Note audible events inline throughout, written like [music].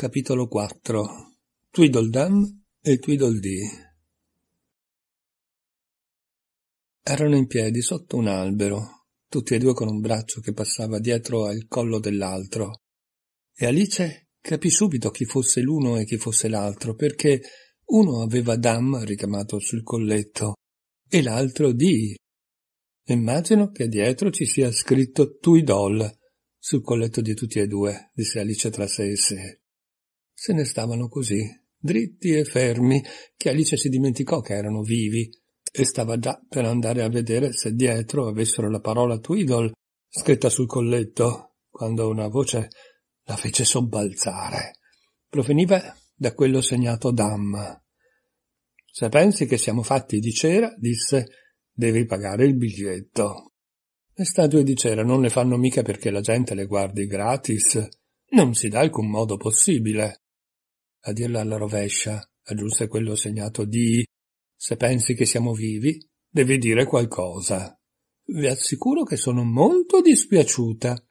Capitolo 4 Tweedledum e Tweedledee Erano in piedi sotto un albero, tutti e due con un braccio che passava dietro al collo dell'altro, e Alice capì subito chi fosse l'uno e chi fosse l'altro, perché uno aveva Dam ricamato sul colletto e l'altro Di. Immagino che dietro ci sia scritto Tuidol sul colletto di tutti e due, disse Alice tra sé e sé se ne stavano così, dritti e fermi, che Alice si dimenticò che erano vivi e stava già per andare a vedere se dietro avessero la parola Tweedle scritta sul colletto, quando una voce la fece sobbalzare. Proveniva da quello segnato Dam. Se pensi che siamo fatti di cera, disse, devi pagare il biglietto. Le statue di cera non le fanno mica perché la gente le guardi gratis. Non si dà alcun modo possibile a dirla alla rovescia, aggiunse quello segnato di se pensi che siamo vivi, devi dire qualcosa. Vi assicuro che sono molto dispiaciuta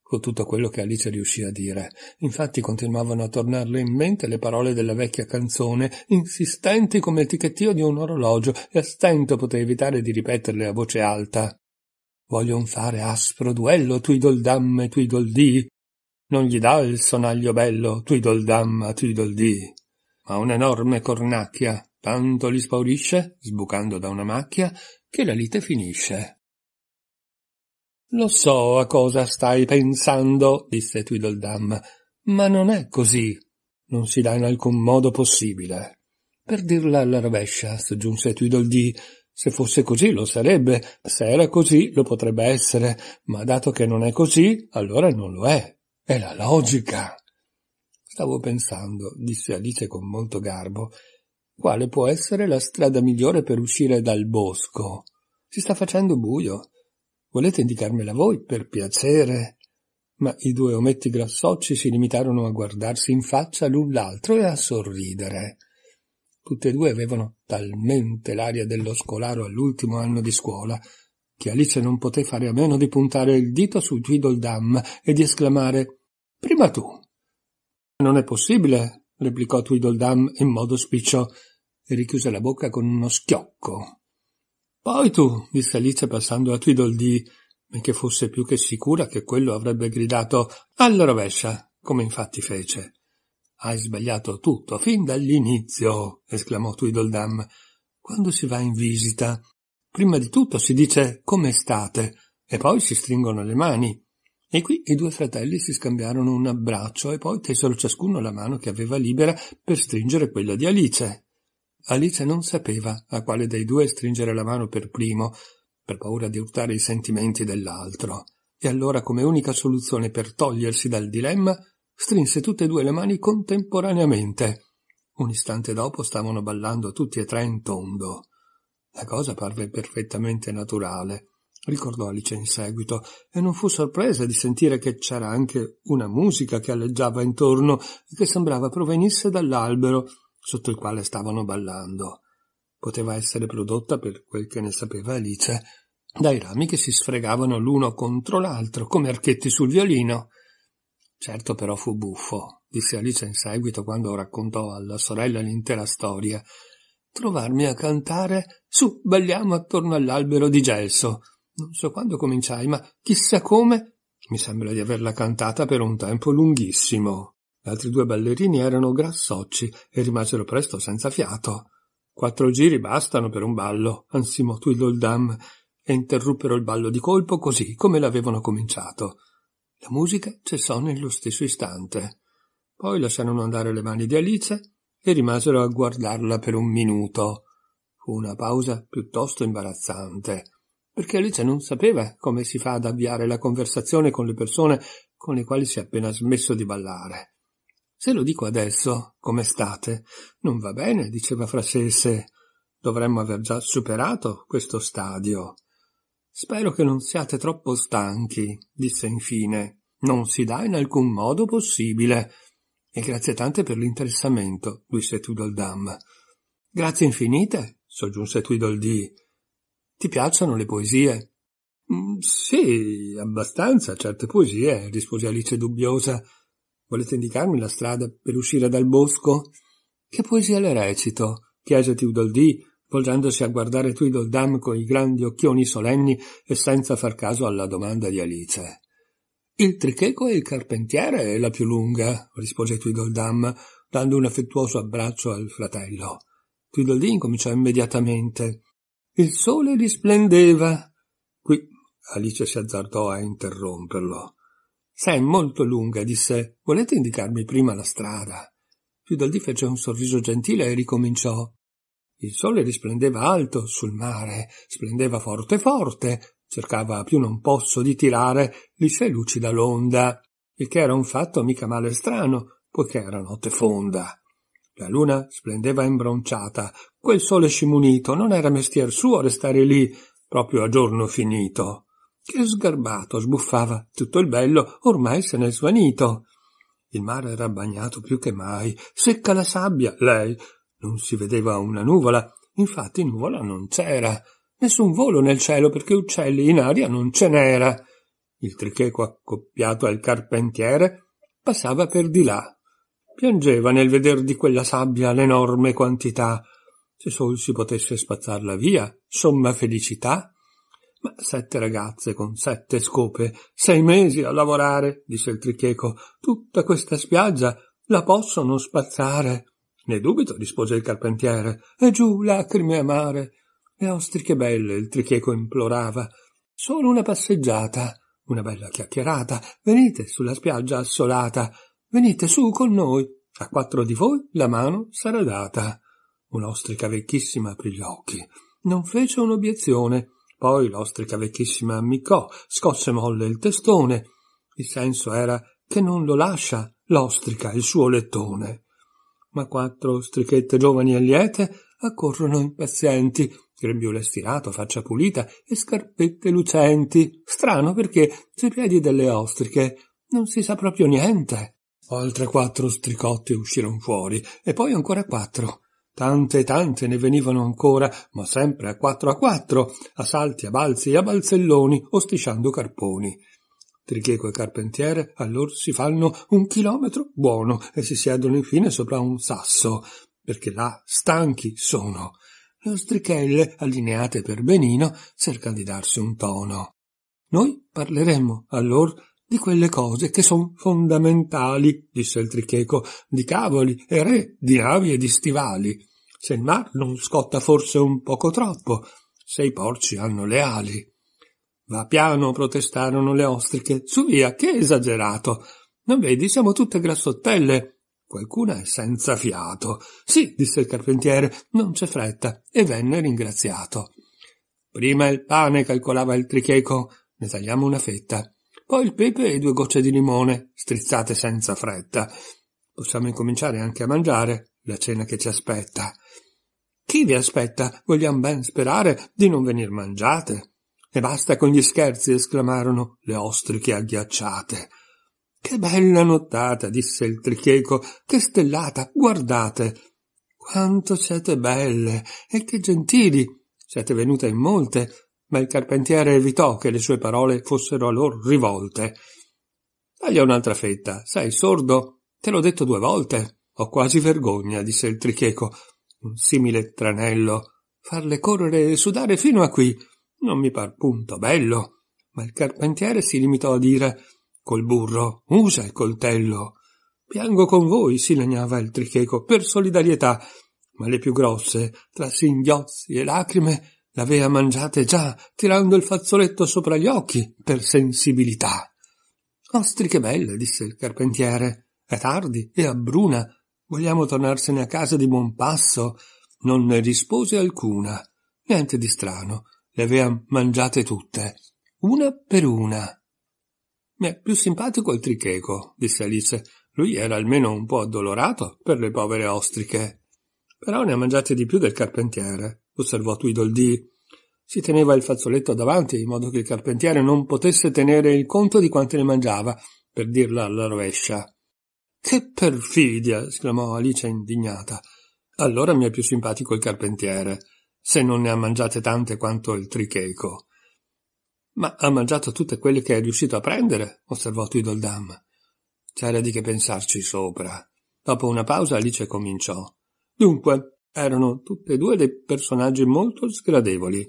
con tutto quello che Alice riuscì a dire. Infatti continuavano a tornarle in mente le parole della vecchia canzone, insistenti come il ticchettio di un orologio, e a stento poté evitare di ripeterle a voce alta. «Voglio un fare aspro duello, twiddle dam e twiddle dee, non gli dà il sonaglio bello tuidoldamma tuidoldì, ma un'enorme cornacchia, tanto li spaurisce, sbucando da una macchia, che la lite finisce. Lo so a cosa stai pensando, disse Tweedledum, ma non è così. Non si dà in alcun modo possibile. Per dirla alla rovescia, soggiunse Tweedledee, se fosse così lo sarebbe, se era così lo potrebbe essere, ma dato che non è così, allora non lo è. È la logica. Stavo pensando, disse Alice con molto garbo, quale può essere la strada migliore per uscire dal bosco. Si sta facendo buio. Volete indicarmela voi, per piacere? Ma i due ometti grassocci si limitarono a guardarsi in faccia l'un l'altro e a sorridere. Tutte e due avevano talmente l'aria dello scolaro all'ultimo anno di scuola che Alice non poté fare a meno di puntare il dito su Twiddledam e di esclamare «Prima tu!» «Non è possibile!» replicò Twiddledam in modo spiccio e richiuse la bocca con uno schiocco. «Poi tu!» disse Alice passando a Tweedledee, benché fosse più che sicura che quello avrebbe gridato «Alla rovescia!» come infatti fece. «Hai sbagliato tutto, fin dall'inizio!» esclamò Twiddledam. «Quando si va in visita Prima di tutto si dice come state e poi si stringono le mani. E qui i due fratelli si scambiarono un abbraccio e poi tesero ciascuno la mano che aveva libera per stringere quella di Alice. Alice non sapeva a quale dei due stringere la mano per primo, per paura di urtare i sentimenti dell'altro, e allora come unica soluzione per togliersi dal dilemma strinse tutte e due le mani contemporaneamente. Un istante dopo stavano ballando tutti e tre in tondo. La cosa parve perfettamente naturale, ricordò Alice in seguito, e non fu sorpresa di sentire che c'era anche una musica che alleggiava intorno e che sembrava provenisse dall'albero sotto il quale stavano ballando. Poteva essere prodotta, per quel che ne sapeva Alice, dai rami che si sfregavano l'uno contro l'altro come archetti sul violino. Certo però fu buffo, disse Alice in seguito quando raccontò alla sorella l'intera storia, trovarmi a cantare Su, balliamo attorno all'albero di gelso. Non so quando cominciai, ma chissà come mi sembra di averla cantata per un tempo lunghissimo. Gli altri due ballerini erano grassocci e rimasero presto senza fiato. Quattro giri bastano per un ballo, ansimò Twiddledam, e interruppero il ballo di colpo così come l'avevano cominciato. La musica cessò nello stesso istante. Poi lasciarono andare le mani di Alice e rimasero a guardarla per un minuto. Fu una pausa piuttosto imbarazzante, perché Alice non sapeva come si fa ad avviare la conversazione con le persone con le quali si è appena smesso di ballare. Se lo dico adesso, come state? Non va bene, diceva fra sé e sé. Dovremmo aver già superato questo stadio. Spero che non siate troppo stanchi, disse infine. Non si dà in alcun modo possibile e grazie tante per l'interessamento, disse Tweedledum. Grazie infinite, soggiunse Tweedledee. Ti piacciono le poesie? Mm, sì, abbastanza, certe poesie, rispose Alice dubbiosa. Volete indicarmi la strada per uscire dal bosco? Che poesia le recito? chiese Tweedledee, volgendosi a guardare Tweedledum con i grandi occhioni solenni e senza far caso alla domanda di Alice. Il tricheco e il carpentiere è la più lunga, rispose Tweedledum, dando un affettuoso abbraccio al fratello. Tweedledee incominciò immediatamente. Il sole risplendeva. Qui Alice si azzardò a interromperlo. Sai, è molto lunga, disse. Volete indicarmi prima la strada? Tweedledee fece un sorriso gentile e ricominciò. Il sole risplendeva alto sul mare, splendeva forte forte, Cercava più non posso di tirare liscia e lucida l'onda, il che era un fatto mica male strano, poiché era notte fonda. La luna splendeva imbronciata, quel sole scimunito non era mestier suo restare lì proprio a giorno finito. Che sgarbato sbuffava, tutto il bello ormai se n'è svanito. Il mare era bagnato più che mai, secca la sabbia, lei. Non si vedeva una nuvola, infatti nuvola non c'era. Nessun volo nel cielo perché uccelli in aria non ce n'era. Il tricheco accoppiato al carpentiere passava per di là. Piangeva nel veder di quella sabbia l'enorme quantità. Se sol si potesse spazzarla via, somma felicità. Ma sette ragazze con sette scope, sei mesi a lavorare, disse il tricheco, tutta questa spiaggia la possono spazzare. Ne dubito, rispose il carpentiere, e giù lacrime amare le ostriche belle, il tricheco implorava. Solo una passeggiata, una bella chiacchierata. Venite sulla spiaggia assolata. Venite su con noi. A quattro di voi la mano sarà data. Un'ostrica vecchissima aprì gli occhi. Non fece un'obiezione. Poi l'ostrica vecchissima ammiccò, scosse molle il testone. Il senso era che non lo lascia l'ostrica il suo lettone. Ma quattro ostrichette giovani e liete accorrono impazienti, grembiule stirato, faccia pulita e scarpette lucenti. Strano perché sui piedi delle ostriche non si sa proprio niente. Altre quattro stricotte uscirono fuori e poi ancora quattro. Tante e tante ne venivano ancora, ma sempre a quattro a quattro, a salti, a balzi e a balzelloni, o strisciando carponi. Tricheco e Carpentiere allora si fanno un chilometro buono e si siedono infine sopra un sasso, perché là stanchi sono le Ostrichelle allineate per benino cercano di darsi un tono. Noi parleremo allora di quelle cose che son fondamentali, disse il tricheco, di cavoli e re, di navi e di stivali. Se il mar non scotta forse un poco troppo, se i porci hanno le ali. Va piano, protestarono le ostriche. Su via, che esagerato. Non vedi, siamo tutte grassottelle Qualcuna è senza fiato. Sì, disse il carpentiere, non c'è fretta, e venne ringraziato. Prima il pane, calcolava il tricheco, ne tagliamo una fetta. Poi il pepe e due gocce di limone, strizzate senza fretta. Possiamo incominciare anche a mangiare la cena che ci aspetta. Chi vi aspetta? Vogliamo ben sperare di non venir mangiate. E basta con gli scherzi, esclamarono le ostriche agghiacciate. Che bella nottata, disse il tricheco, che stellata, guardate. Quanto siete belle e che gentili. Siete venute in molte, ma il carpentiere evitò che le sue parole fossero a lor rivolte. Taglia un'altra fetta, sei sordo? Te l'ho detto due volte. Ho quasi vergogna, disse il tricheco. Un simile tranello. Farle correre e sudare fino a qui. Non mi par punto bello. Ma il carpentiere si limitò a dire Col burro, usa il coltello. Piango con voi, si lagnava il tricheco, per solidarietà, ma le più grosse, tra singhiozzi e lacrime, l'avea mangiate già, tirando il fazzoletto sopra gli occhi, per sensibilità. Ostriche belle, disse il carpentiere. È tardi e a bruna, Vogliamo tornarsene a casa di buon passo? Non ne rispose alcuna. Niente di strano. Le avea mangiate tutte, una per una. Mi è più simpatico il tricheco, disse Alice. Lui era almeno un po' addolorato per le povere ostriche. Però ne ha mangiate di più del carpentiere, osservò Tweedledee. Si teneva il fazzoletto davanti, in modo che il carpentiere non potesse tenere il conto di quante ne mangiava, per dirla alla rovescia. Che perfidia! esclamò Alice indignata. Allora mi è più simpatico il carpentiere, se non ne ha mangiate tante quanto il tricheco. Ma ha mangiato tutte quelle che è riuscito a prendere, osservò Tweedledum. C'era di che pensarci sopra. Dopo una pausa Alice cominciò. Dunque, erano tutte e due dei personaggi molto sgradevoli.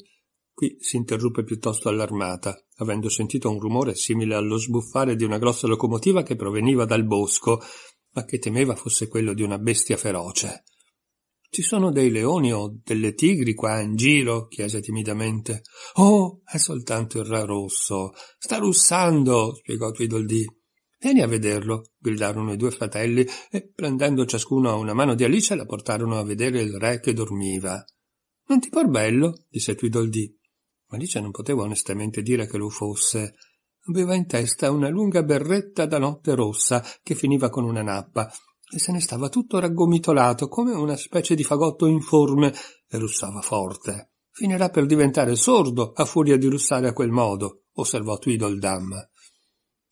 Qui si interruppe piuttosto allarmata, avendo sentito un rumore simile allo sbuffare di una grossa locomotiva che proveniva dal bosco, ma che temeva fosse quello di una bestia feroce. Ci sono dei leoni o delle tigri qua in giro? chiese timidamente. Oh, è soltanto il rarosso. Sta russando, spiegò Tweedledee. Vieni a vederlo, gridarono i due fratelli e, prendendo ciascuno una mano di Alice, la portarono a vedere il re che dormiva. Non ti par bello? disse Tweedledee. Alice non poteva onestamente dire che lo fosse. Aveva in testa una lunga berretta da notte rossa che finiva con una nappa e se ne stava tutto raggomitolato come una specie di fagotto informe e russava forte. Finirà per diventare sordo a furia di russare a quel modo, osservò Tweedle Dam.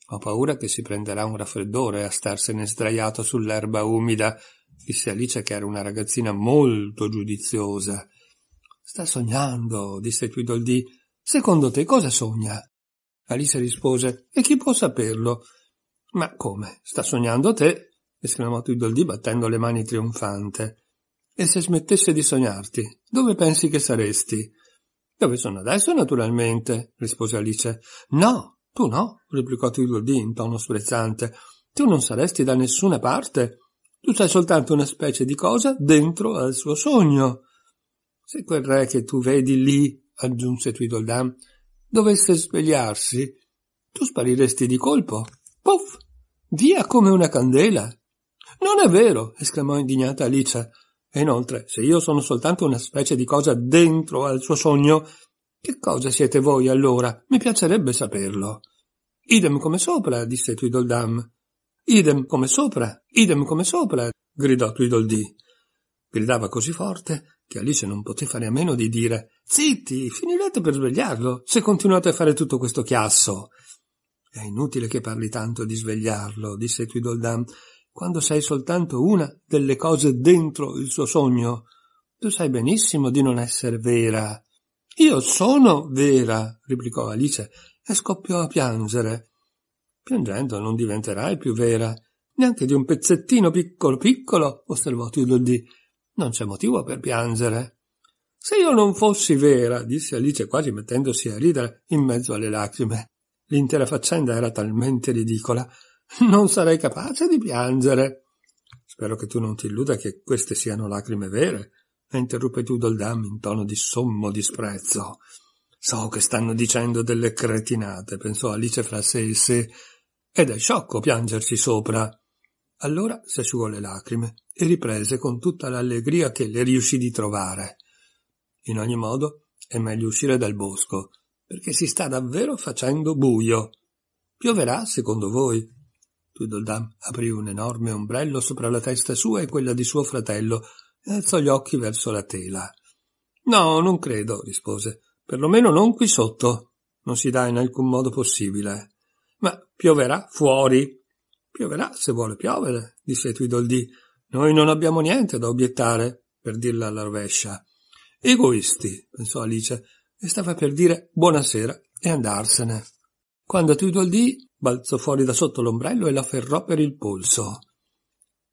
Ho paura che si prenderà un raffreddore a starsene sdraiato sull'erba umida, disse Alice che era una ragazzina molto giudiziosa. Sta sognando, disse Tweedle Secondo te cosa sogna? Alice rispose, e chi può saperlo? Ma come? Sta sognando te, esclamò Tweedledee battendo le mani trionfante. E se smettesse di sognarti, dove pensi che saresti? Dove sono adesso, naturalmente, rispose Alice. No, tu no, replicò Tweedledee in tono sprezzante. Tu non saresti da nessuna parte. Tu sei soltanto una specie di cosa dentro al suo sogno. Se quel re che tu vedi lì, aggiunse Tweedledam, dovesse svegliarsi, tu spariresti di colpo. Puff! Via come una candela. Non è vero! esclamò indignata Alice. E inoltre, se io sono soltanto una specie di cosa dentro al suo sogno, che cosa siete voi allora? Mi piacerebbe saperlo. Idem come sopra, disse Tweedledum. Idem come sopra, idem come sopra, gridò Tweedledee. Gridava così forte che Alice non poté fare a meno di dire Zitti, finirete per svegliarlo, se continuate a fare tutto questo chiasso. È inutile che parli tanto di svegliarlo, disse Tweedledum quando sei soltanto una delle cose dentro il suo sogno. Tu sai benissimo di non essere vera. Io sono vera, replicò Alice e scoppiò a piangere. Piangendo non diventerai più vera, neanche di un pezzettino piccolo piccolo, osservò Tilodì. Non c'è motivo per piangere. Se io non fossi vera, disse Alice quasi mettendosi a ridere in mezzo alle lacrime. L'intera faccenda era talmente ridicola non sarei capace di piangere. Spero che tu non ti illuda che queste siano lacrime vere, la interruppe Doldam in tono di sommo disprezzo. So che stanno dicendo delle cretinate, pensò Alice fra sé e sé, ed è sciocco piangerci sopra. Allora si asciugò le lacrime e riprese con tutta l'allegria che le riuscì di trovare. In ogni modo è meglio uscire dal bosco, perché si sta davvero facendo buio. Pioverà, secondo voi? Tweedledum aprì un enorme ombrello sopra la testa sua e quella di suo fratello e alzò gli occhi verso la tela. No, non credo, rispose. Perlomeno non qui sotto. Non si dà in alcun modo possibile. Ma pioverà fuori. Pioverà se vuole piovere, disse Tweedledee. Noi non abbiamo niente da obiettare, per dirla alla rovescia. Egoisti, pensò Alice, e stava per dire buonasera e andarsene. Quando Tweedledee balzò fuori da sotto l'ombrello e l'afferrò per il polso.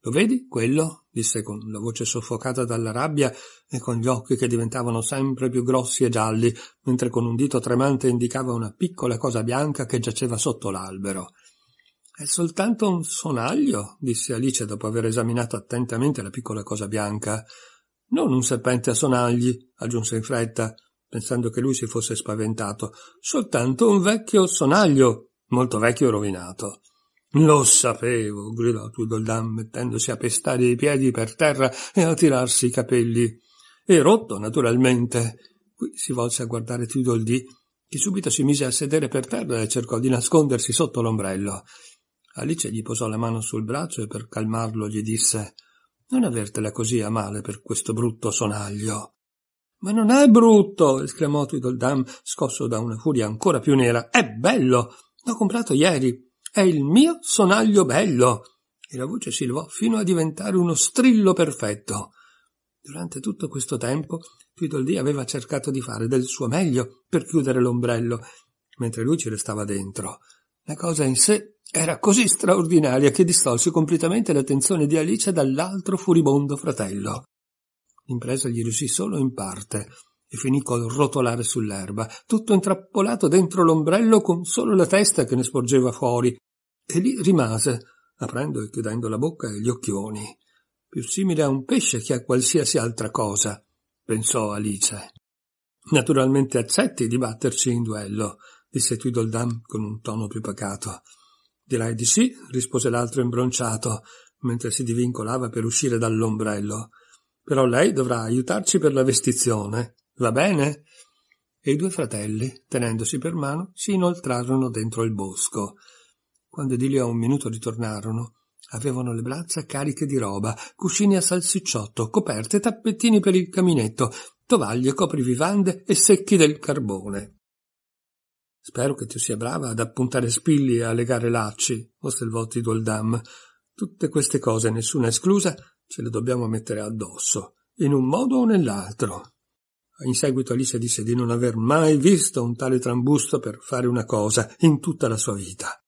Lo vedi, quello? disse con la voce soffocata dalla rabbia e con gli occhi che diventavano sempre più grossi e gialli, mentre con un dito tremante indicava una piccola cosa bianca che giaceva sotto l'albero. È soltanto un sonaglio, disse Alice dopo aver esaminato attentamente la piccola cosa bianca. Non un serpente a sonagli, aggiunse in fretta pensando che lui si fosse spaventato, soltanto un vecchio sonaglio, molto vecchio e rovinato. Lo sapevo, gridò Tweedledum, mettendosi a pestare i piedi per terra e a tirarsi i capelli. E rotto, naturalmente. Qui si volse a guardare Tweedledee, che subito si mise a sedere per terra e cercò di nascondersi sotto l'ombrello. Alice gli posò la mano sul braccio e per calmarlo gli disse Non avertela così a male per questo brutto sonaglio. Ma non è brutto! esclamò Tweedledum, scosso da una furia ancora più nera. È bello! L'ho comprato ieri. È il mio sonaglio bello! E la voce si levò fino a diventare uno strillo perfetto. Durante tutto questo tempo, Tweedledee aveva cercato di fare del suo meglio per chiudere l'ombrello, mentre lui ci restava dentro. La cosa in sé era così straordinaria che distolse completamente l'attenzione di Alice dall'altro furibondo fratello. L'impresa gli riuscì solo in parte e finì col rotolare sull'erba, tutto intrappolato dentro l'ombrello con solo la testa che ne sporgeva fuori, e lì rimase, aprendo e chiudendo la bocca e gli occhioni, più simile a un pesce che a qualsiasi altra cosa, pensò Alice. Naturalmente accetti di batterci in duello, disse Tweedledum con un tono più pacato. Direi di sì, rispose l'altro imbronciato, mentre si divincolava per uscire dall'ombrello però lei dovrà aiutarci per la vestizione. Va bene? E i due fratelli, tenendosi per mano, si inoltrarono dentro il bosco. Quando di lì a un minuto ritornarono, avevano le braccia cariche di roba, cuscini a salsicciotto, coperte, tappettini per il caminetto, tovaglie, coprivivande e secchi del carbone. Spero che tu sia brava ad appuntare spilli e a legare lacci, osservò Tidoldam. Tutte queste cose, nessuna esclusa, ce le dobbiamo mettere addosso, in un modo o nell'altro. In seguito Alice disse di non aver mai visto un tale trambusto per fare una cosa in tutta la sua vita.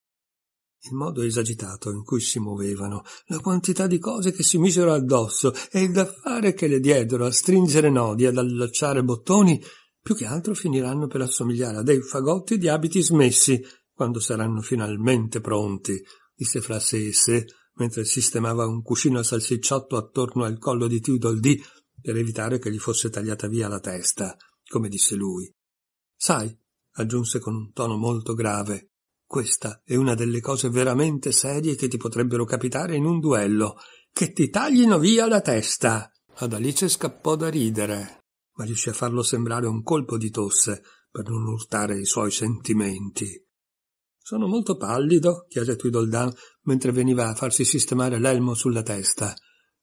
Il modo esagitato in cui si muovevano, la quantità di cose che si misero addosso e il da fare che le diedero a stringere nodi, e ad allacciare bottoni, più che altro finiranno per assomigliare a dei fagotti di abiti smessi, quando saranno finalmente pronti, disse fra sé e sé, mentre sistemava un cuscino a salsicciotto attorno al collo di Tildol D per evitare che gli fosse tagliata via la testa, come disse lui. Sai, aggiunse con un tono molto grave, questa è una delle cose veramente serie che ti potrebbero capitare in un duello, che ti taglino via la testa. Ad Alice scappò da ridere, ma riuscì a farlo sembrare un colpo di tosse per non urtare i suoi sentimenti. Sono molto pallido, chiese Tweedledum mentre veniva a farsi sistemare l'elmo sulla testa.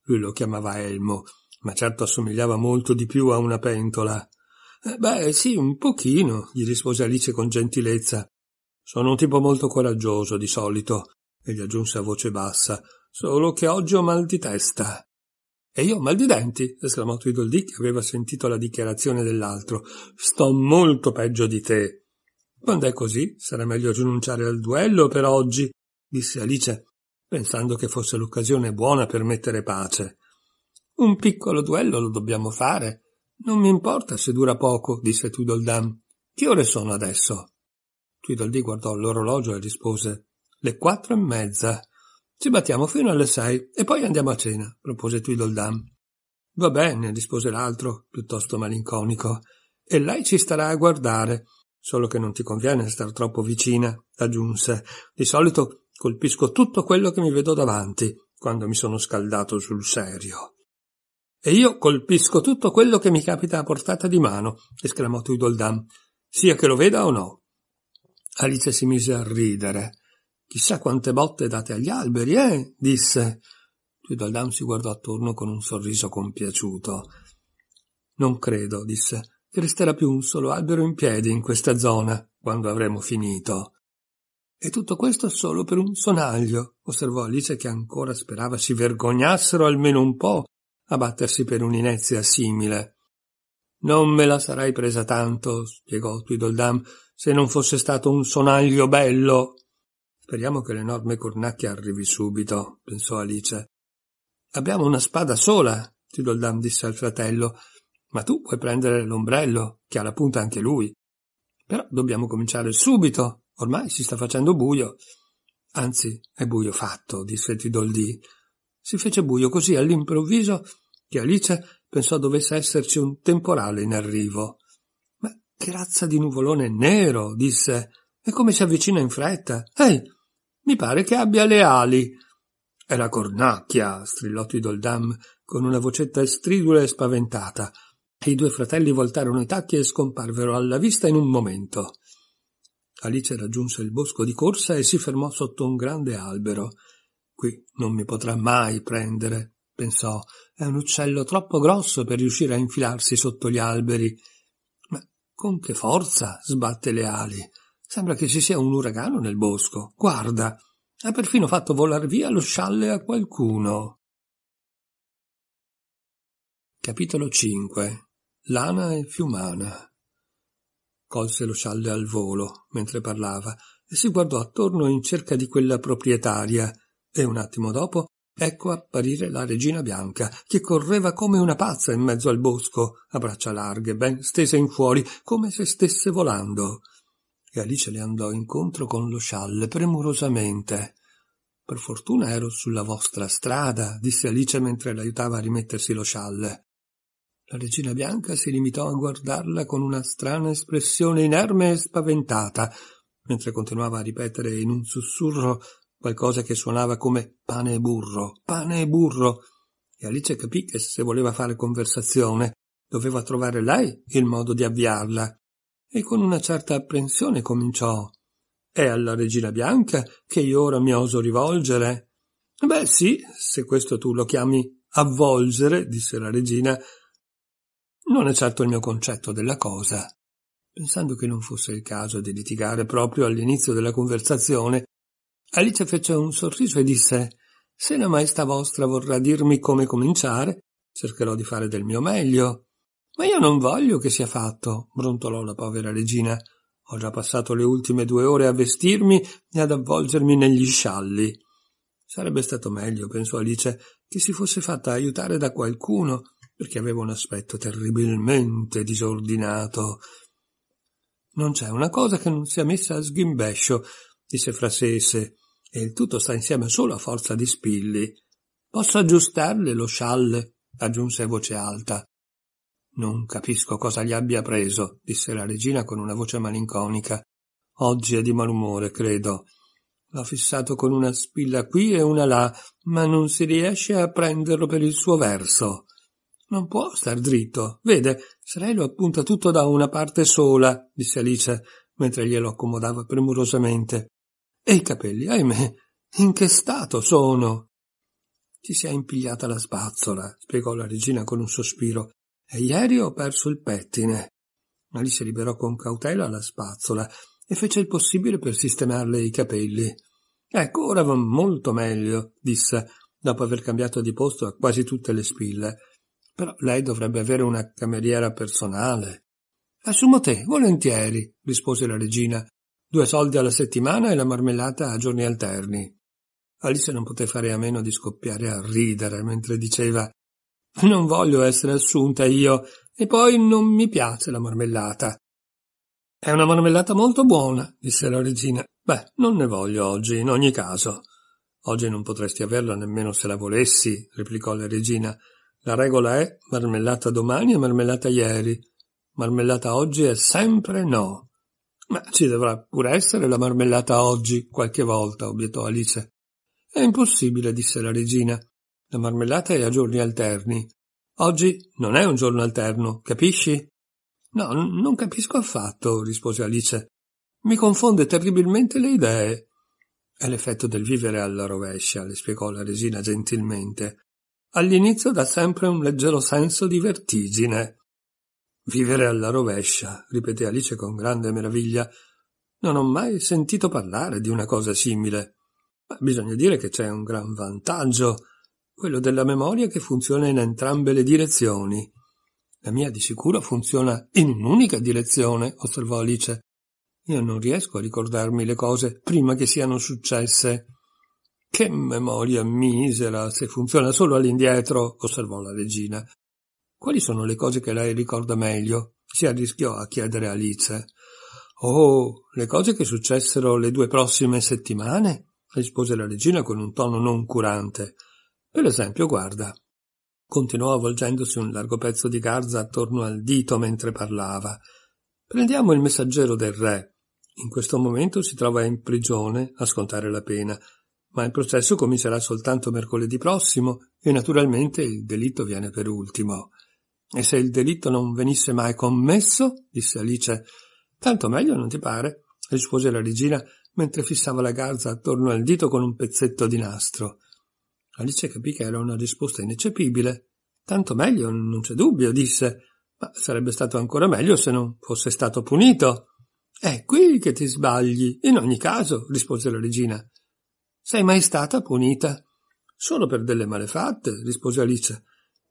Lui lo chiamava elmo, ma certo assomigliava molto di più a una pentola. Eh, beh, sì, un pochino, gli rispose Alice con gentilezza. Sono un tipo molto coraggioso di solito, e gli aggiunse a voce bassa, solo che oggi ho mal di testa. E io ho mal di denti, esclamò Tweedledee che aveva sentito la dichiarazione dell'altro. Sto molto peggio di te. Quando è così, sarà meglio rinunciare al duello per oggi, disse Alice, pensando che fosse l'occasione buona per mettere pace. Un piccolo duello lo dobbiamo fare. Non mi importa se dura poco, disse Tweedledum. Che ore sono adesso? Tweedledee guardò l'orologio e rispose Le quattro e mezza. Ci battiamo fino alle sei e poi andiamo a cena, propose Tweedledum. Va bene, rispose l'altro, piuttosto malinconico, e lei ci starà a guardare Solo che non ti conviene star troppo vicina, aggiunse. Di solito colpisco tutto quello che mi vedo davanti, quando mi sono scaldato sul serio. E io colpisco tutto quello che mi capita a portata di mano, esclamò Tuidoldam, sia che lo veda o no. Alice si mise a ridere. Chissà quante botte date agli alberi, eh? disse. Tuidoldam si guardò attorno con un sorriso compiaciuto. Non credo, disse che resterà più un solo albero in piedi in questa zona quando avremo finito. E tutto questo solo per un sonaglio, osservò Alice che ancora sperava si vergognassero almeno un po' a battersi per un'inezia simile. Non me la sarei presa tanto, spiegò Tweedledam, se non fosse stato un sonaglio bello. Speriamo che l'enorme cornacchia arrivi subito, pensò Alice. Abbiamo una spada sola, Tweedledam disse al fratello, ma tu puoi prendere l'ombrello, che ha la punta anche lui. Però dobbiamo cominciare subito. Ormai si sta facendo buio. Anzi, è buio fatto, disse Tidoldì. Si fece buio così all'improvviso che Alice pensò dovesse esserci un temporale in arrivo. Ma che razza di nuvolone nero, disse. E come si avvicina in fretta. Ehi, mi pare che abbia le ali. È la cornacchia, strillò Tidoldam con una vocetta stridula e spaventata. I due fratelli voltarono i tacchi e scomparvero alla vista in un momento. Alice raggiunse il bosco di corsa e si fermò sotto un grande albero. Qui non mi potrà mai prendere, pensò. È un uccello troppo grosso per riuscire a infilarsi sotto gli alberi. Ma con che forza sbatte le ali? Sembra che ci sia un uragano nel bosco. Guarda, ha perfino fatto volar via lo scialle a qualcuno. Capitolo 5 lana e fiumana. Colse lo scialle al volo mentre parlava e si guardò attorno in cerca di quella proprietaria e un attimo dopo ecco apparire la regina bianca che correva come una pazza in mezzo al bosco a braccia larghe ben stese in fuori come se stesse volando e Alice le andò incontro con lo scialle premurosamente per fortuna ero sulla vostra strada disse Alice mentre l'aiutava a rimettersi lo scialle la regina bianca si limitò a guardarla con una strana espressione inerme e spaventata, mentre continuava a ripetere in un sussurro qualcosa che suonava come pane e burro, pane e burro, e Alice capì che se voleva fare conversazione doveva trovare lei il modo di avviarla, e con una certa apprensione cominciò. È alla regina bianca che io ora mi oso rivolgere. Beh sì, se questo tu lo chiami avvolgere, disse la regina, non è certo il mio concetto della cosa. Pensando che non fosse il caso di litigare proprio all'inizio della conversazione, Alice fece un sorriso e disse Se la maestà vostra vorrà dirmi come cominciare, cercherò di fare del mio meglio. Ma io non voglio che sia fatto, brontolò la povera regina. Ho già passato le ultime due ore a vestirmi e ad avvolgermi negli scialli. Sarebbe stato meglio, pensò Alice, che si fosse fatta aiutare da qualcuno perché aveva un aspetto terribilmente disordinato. Non c'è una cosa che non sia messa a sghimbescio, disse fra sé e sé, e il tutto sta insieme solo a forza di spilli. Posso aggiustarle lo scialle? aggiunse a voce alta. Non capisco cosa gli abbia preso, disse la regina con una voce malinconica. Oggi è di malumore, credo. L'ho fissato con una spilla qui e una là, ma non si riesce a prenderlo per il suo verso. Non può star dritto. Vede, se lei lo appunta tutto da una parte sola, disse Alice, mentre glielo accomodava premurosamente. E i capelli, ahimè, in che stato sono? Ci si è impigliata la spazzola, spiegò la regina con un sospiro, e ieri ho perso il pettine. Alice liberò con cautela la spazzola e fece il possibile per sistemarle i capelli. Ecco, ora va molto meglio, disse, dopo aver cambiato di posto a quasi tutte le spille però lei dovrebbe avere una cameriera personale. Assumo te, volentieri, rispose la regina. Due soldi alla settimana e la marmellata a giorni alterni. Alice non poté fare a meno di scoppiare a ridere mentre diceva Non voglio essere assunta io, e poi non mi piace la marmellata. È una marmellata molto buona, disse la regina. Beh, non ne voglio oggi, in ogni caso. Oggi non potresti averla nemmeno se la volessi, replicò la regina. La regola è marmellata domani e marmellata ieri. Marmellata oggi è sempre no. Ma ci dovrà pure essere la marmellata oggi, qualche volta, obiettò Alice. È impossibile, disse la regina. La marmellata è a giorni alterni. Oggi non è un giorno alterno, capisci? No, n- non capisco affatto, rispose Alice. Mi confonde terribilmente le idee. È l'effetto del vivere alla rovescia, le spiegò la regina gentilmente. All'inizio dà sempre un leggero senso di vertigine. Vivere alla rovescia, ripeté Alice con grande meraviglia. Non ho mai sentito parlare di una cosa simile. Ma bisogna dire che c'è un gran vantaggio, quello della memoria che funziona in entrambe le direzioni. La mia di sicuro funziona in un'unica direzione, osservò Alice. Io non riesco a ricordarmi le cose prima che siano successe. Che memoria misera, se funziona solo all'indietro, osservò la regina. Quali sono le cose che lei ricorda meglio? si arrischiò a chiedere Alice. Oh, le cose che successero le due prossime settimane? rispose la regina con un tono non curante. Per esempio, guarda. Continuò avvolgendosi un largo pezzo di garza attorno al dito mentre parlava. Prendiamo il messaggero del re. In questo momento si trova in prigione a scontare la pena ma il processo comincerà soltanto mercoledì prossimo e naturalmente il delitto viene per ultimo. E se il delitto non venisse mai commesso, disse Alice, tanto meglio non ti pare, rispose la regina mentre fissava la garza attorno al dito con un pezzetto di nastro. Alice capì che era una risposta ineccepibile. Tanto meglio, non c'è dubbio, disse, ma sarebbe stato ancora meglio se non fosse stato punito. È qui che ti sbagli, in ogni caso, rispose la regina sei mai stata punita? Solo per delle malefatte, rispose Alice.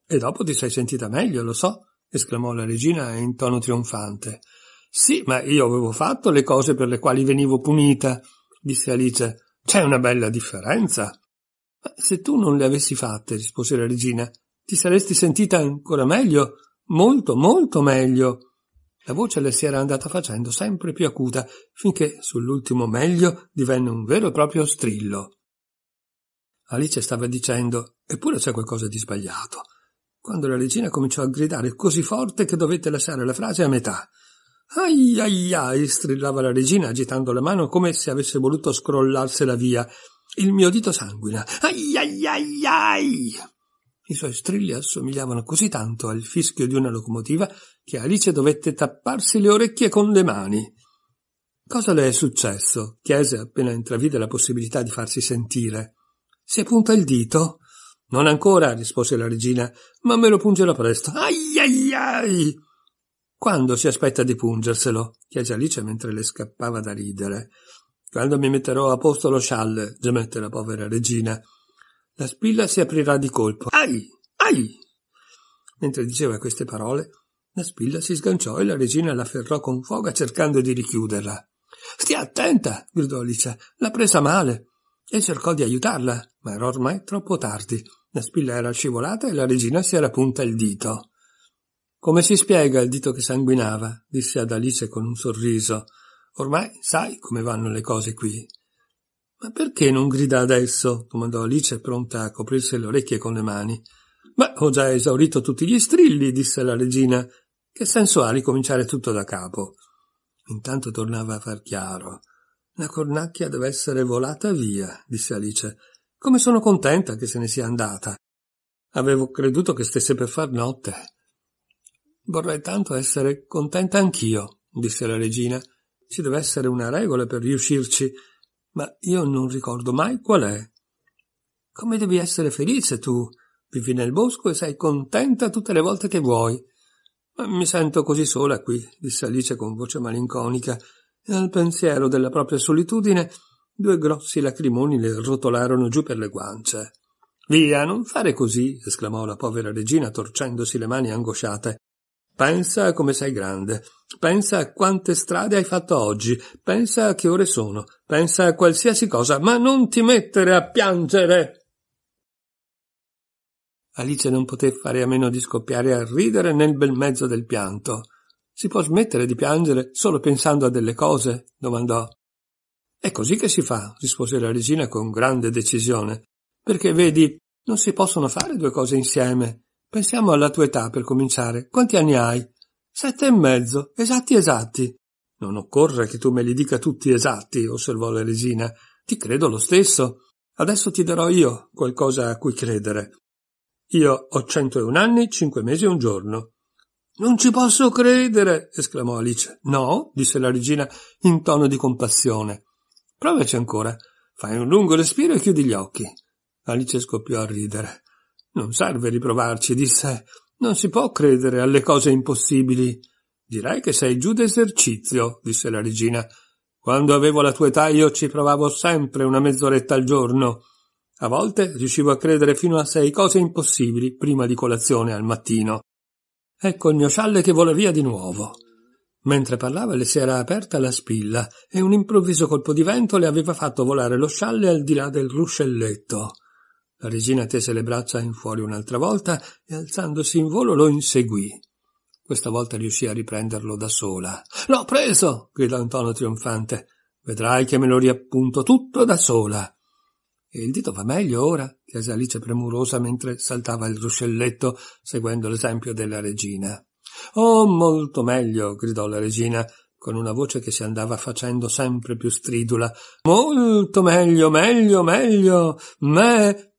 E dopo ti sei sentita meglio, lo so, esclamò la regina in tono trionfante. Sì, ma io avevo fatto le cose per le quali venivo punita, disse Alice. C'è una bella differenza. Ma se tu non le avessi fatte, rispose la regina, ti saresti sentita ancora meglio, molto, molto meglio. La voce le si era andata facendo sempre più acuta, finché sull'ultimo meglio divenne un vero e proprio strillo. Alice stava dicendo Eppure c'è qualcosa di sbagliato, quando la regina cominciò a gridare così forte che dovette lasciare la frase a metà. Ai ai ai strillava la regina agitando la mano come se avesse voluto scrollarsela via. Il mio dito sanguina. Ai ai ai ai. I suoi strilli assomigliavano così tanto al fischio di una locomotiva che Alice dovette tapparsi le orecchie con le mani. Cosa le è successo? chiese appena intravide la possibilità di farsi sentire. Si è punta il dito? Non ancora, rispose la regina, ma me lo pungerò presto. Ai ai ai! Quando si aspetta di pungerselo? chiese Alice mentre le scappava da ridere. Quando mi metterò a posto lo scialle, gemette la povera regina. La spilla si aprirà di colpo. Ai! Ai! Mentre diceva queste parole, la spilla si sganciò e la regina la afferrò con foga cercando di richiuderla. Stia attenta! gridò Alice. L'ha presa male! E cercò di aiutarla, ma era ormai troppo tardi. La spilla era scivolata e la regina si era punta il dito. Come si spiega il dito che sanguinava? disse ad Alice con un sorriso. Ormai sai come vanno le cose qui. Ma perché non grida adesso? domandò Alice, pronta a coprirsi le orecchie con le mani. Ma ho già esaurito tutti gli strilli, disse la regina. Che senso ha ricominciare tutto da capo? Intanto tornava a far chiaro. La cornacchia deve essere volata via, disse Alice. Come sono contenta che se ne sia andata. Avevo creduto che stesse per far notte. Vorrei tanto essere contenta anch'io, disse la regina. Ci deve essere una regola per riuscirci ma io non ricordo mai qual è. Come devi essere felice tu? Vivi nel bosco e sei contenta tutte le volte che vuoi. Ma mi sento così sola qui, disse Alice con voce malinconica, e al pensiero della propria solitudine due grossi lacrimoni le rotolarono giù per le guance. Via, non fare così, esclamò la povera regina torcendosi le mani angosciate. Pensa a come sei grande. Pensa a quante strade hai fatto oggi. Pensa a che ore sono. Pensa a qualsiasi cosa, ma non ti mettere a piangere. Alice non poté fare a meno di scoppiare a ridere nel bel mezzo del pianto. Si può smettere di piangere solo pensando a delle cose? domandò. È così che si fa, rispose la regina con grande decisione. Perché vedi, non si possono fare due cose insieme. Pensiamo alla tua età per cominciare. Quanti anni hai? Sette e mezzo, esatti esatti. Non occorre che tu me li dica tutti esatti, osservò la regina. Ti credo lo stesso. Adesso ti darò io qualcosa a cui credere. Io ho centouno anni, cinque mesi e un giorno. Non ci posso credere! esclamò Alice. No, disse la regina in tono di compassione. Provaci ancora. Fai un lungo respiro e chiudi gli occhi. Alice scoppiò a ridere. Non serve riprovarci, disse. Non si può credere alle cose impossibili. Direi che sei giù d'esercizio, disse la regina. Quando avevo la tua età io ci provavo sempre una mezz'oretta al giorno. A volte riuscivo a credere fino a sei cose impossibili prima di colazione al mattino. Ecco il mio scialle che vola via di nuovo. Mentre parlava le si era aperta la spilla e un improvviso colpo di vento le aveva fatto volare lo scialle al di là del ruscelletto. La regina tese le braccia in fuori un'altra volta e alzandosi in volo lo inseguì. Questa volta riuscì a riprenderlo da sola. L'ho preso! gridò in tono trionfante. Vedrai che me lo riappunto tutto da sola. E il dito va meglio ora? chiese Alice premurosa mentre saltava il ruscelletto, seguendo l'esempio della regina. Oh, molto meglio! gridò la regina, con una voce che si andava facendo sempre più stridula. Molto meglio, meglio, meglio! Me,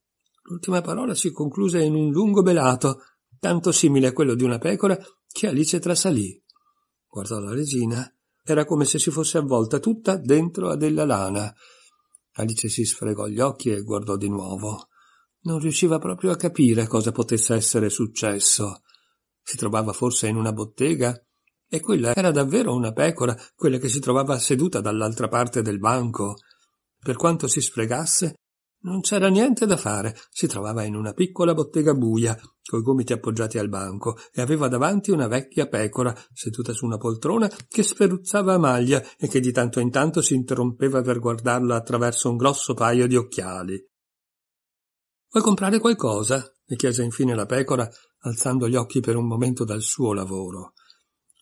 L'ultima parola si concluse in un lungo belato, tanto simile a quello di una pecora, che Alice trasalì. Guardò la regina. Era come se si fosse avvolta tutta dentro a della lana. Alice si sfregò gli occhi e guardò di nuovo. Non riusciva proprio a capire cosa potesse essere successo. Si trovava forse in una bottega? E quella era davvero una pecora, quella che si trovava seduta dall'altra parte del banco. Per quanto si sfregasse, non c'era niente da fare. Si trovava in una piccola bottega buia, coi gomiti appoggiati al banco, e aveva davanti una vecchia pecora, seduta su una poltrona, che sferruzzava a maglia e che di tanto in tanto si interrompeva per guardarla attraverso un grosso paio di occhiali. Vuoi comprare qualcosa? le chiese infine la pecora, alzando gli occhi per un momento dal suo lavoro.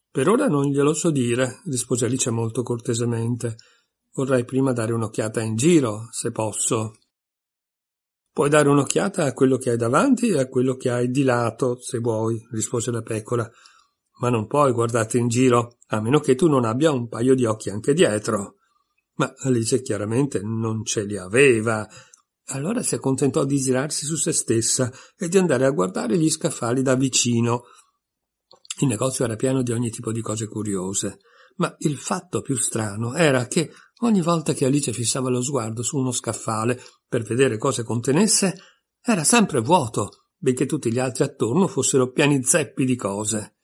Per ora non glielo so dire, rispose Alice molto cortesemente. Vorrei prima dare un'occhiata in giro, se posso. Puoi dare un'occhiata a quello che hai davanti e a quello che hai di lato, se vuoi, rispose la pecora. Ma non puoi guardarti in giro, a meno che tu non abbia un paio di occhi anche dietro. Ma Alice chiaramente non ce li aveva. Allora si accontentò di girarsi su se stessa e di andare a guardare gli scaffali da vicino. Il negozio era pieno di ogni tipo di cose curiose, ma il fatto più strano era che Ogni volta che Alice fissava lo sguardo su uno scaffale per vedere cosa contenesse, era sempre vuoto, benché tutti gli altri attorno fossero piani zeppi di cose.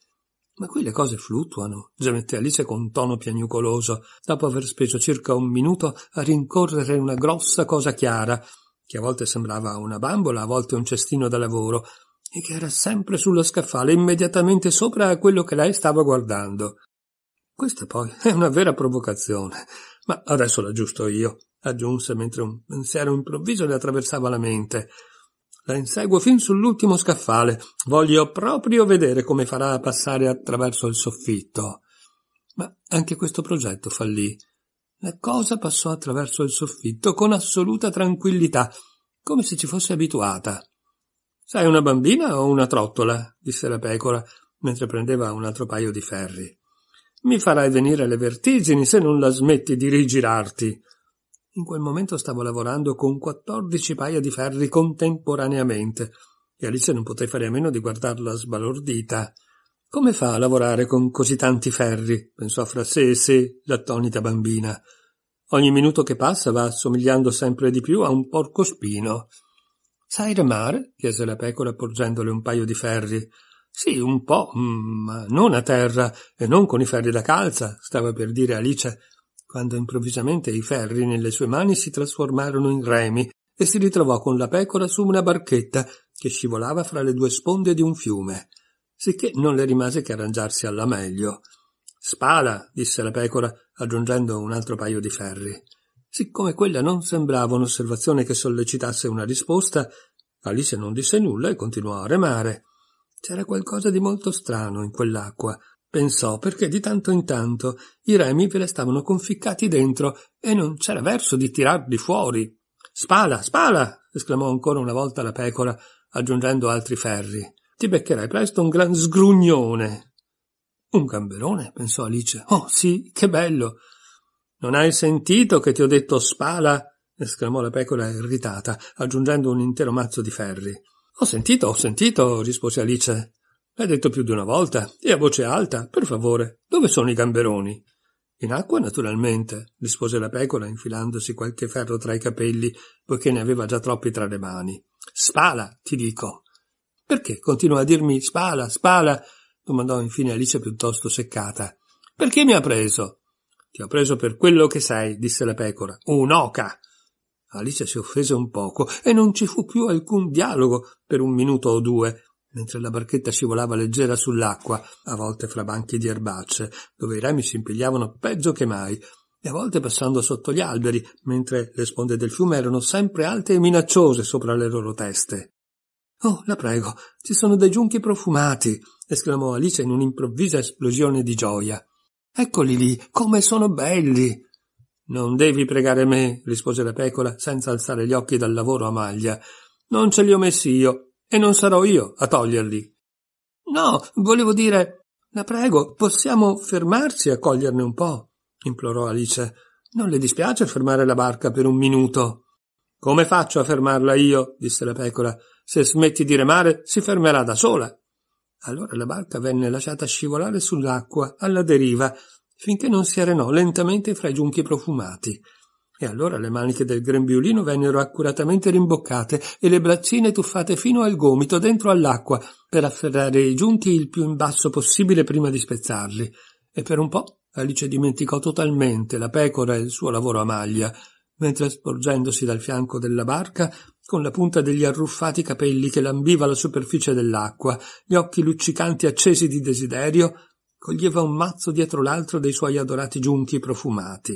Ma qui le cose fluttuano, gemette Alice con tono piagnucoloso, dopo aver speso circa un minuto a rincorrere una grossa cosa chiara, che a volte sembrava una bambola, a volte un cestino da lavoro, e che era sempre sullo scaffale, immediatamente sopra a quello che lei stava guardando. Questa poi è una vera provocazione. Ma adesso l'aggiusto io, aggiunse mentre un pensiero improvviso le attraversava la mente. La inseguo fin sull'ultimo scaffale. Voglio proprio vedere come farà a passare attraverso il soffitto. Ma anche questo progetto fallì. La cosa passò attraverso il soffitto con assoluta tranquillità, come se ci fosse abituata. Sei una bambina o una trottola? disse la pecora, mentre prendeva un altro paio di ferri. Mi farai venire le vertigini se non la smetti di rigirarti. In quel momento stavo lavorando con quattordici paia di ferri contemporaneamente e Alice non poté fare a meno di guardarla sbalordita. Come fa a lavorare con così tanti ferri? pensò fra sé e sé l'attonita bambina. Ogni minuto che passa va assomigliando sempre di più a un porcospino. Sai remare? chiese la pecora porgendole un paio di ferri. Sì, un po', mm, ma non a terra e non con i ferri da calza, stava per dire Alice, quando improvvisamente i ferri nelle sue mani si trasformarono in remi e si ritrovò con la pecora su una barchetta che scivolava fra le due sponde di un fiume, sicché non le rimase che arrangiarsi alla meglio. Spala, disse la pecora, aggiungendo un altro paio di ferri. Siccome quella non sembrava un'osservazione che sollecitasse una risposta, Alice non disse nulla e continuò a remare. C'era qualcosa di molto strano in quell'acqua, pensò, perché di tanto in tanto i remi vi restavano conficcati dentro e non c'era verso di tirarli fuori. Spala, spala! esclamò ancora una volta la pecora, aggiungendo altri ferri. Ti beccherai presto un gran sgrugnone. Un gamberone, pensò Alice. Oh sì, che bello! Non hai sentito che ti ho detto spala? esclamò la pecora irritata, aggiungendo un intero mazzo di ferri. Ho sentito, ho sentito, rispose Alice. L'hai detto più di una volta, e a voce alta, per favore, dove sono i gamberoni? In acqua, naturalmente, rispose la pecora, infilandosi qualche ferro tra i capelli, poiché ne aveva già troppi tra le mani. Spala, ti dico. Perché continua a dirmi spala, spala? domandò infine Alice piuttosto seccata. Perché mi ha preso? Ti ho preso per quello che sei, disse la pecora. Un'oca. Alice si offese un poco e non ci fu più alcun dialogo per un minuto o due, mentre la barchetta scivolava leggera sull'acqua, a volte fra banchi di erbacce, dove i rami si impigliavano peggio che mai, e a volte passando sotto gli alberi, mentre le sponde del fiume erano sempre alte e minacciose sopra le loro teste. Oh, la prego, ci sono dei giunchi profumati, esclamò Alice in un'improvvisa esplosione di gioia. Eccoli lì, come sono belli! Non devi pregare me, rispose la pecora, senza alzare gli occhi dal lavoro a maglia. Non ce li ho messi io, e non sarò io a toglierli. No, volevo dire. La prego, possiamo fermarci a coglierne un po', implorò Alice. Non le dispiace fermare la barca per un minuto? Come faccio a fermarla io? disse la pecora. Se smetti di remare, si fermerà da sola. Allora la barca venne lasciata scivolare sull'acqua, alla deriva, finché non si arenò lentamente fra i giunchi profumati. E allora le maniche del grembiulino vennero accuratamente rimboccate e le braccine tuffate fino al gomito dentro all'acqua per afferrare i giunchi il più in basso possibile prima di spezzarli. E per un po' Alice dimenticò totalmente la pecora e il suo lavoro a maglia, mentre sporgendosi dal fianco della barca, con la punta degli arruffati capelli che lambiva la superficie dell'acqua, gli occhi luccicanti accesi di desiderio, coglieva un mazzo dietro l'altro dei suoi adorati giunchi profumati.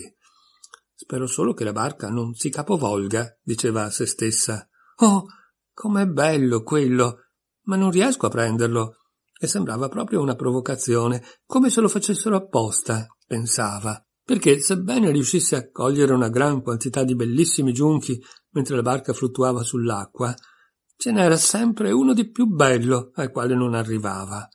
Spero solo che la barca non si capovolga, diceva a se stessa. Oh, com'è bello quello! Ma non riesco a prenderlo. E sembrava proprio una provocazione, come se lo facessero apposta, pensava. Perché, sebbene riuscisse a cogliere una gran quantità di bellissimi giunchi mentre la barca fluttuava sull'acqua, ce n'era sempre uno di più bello al quale non arrivava.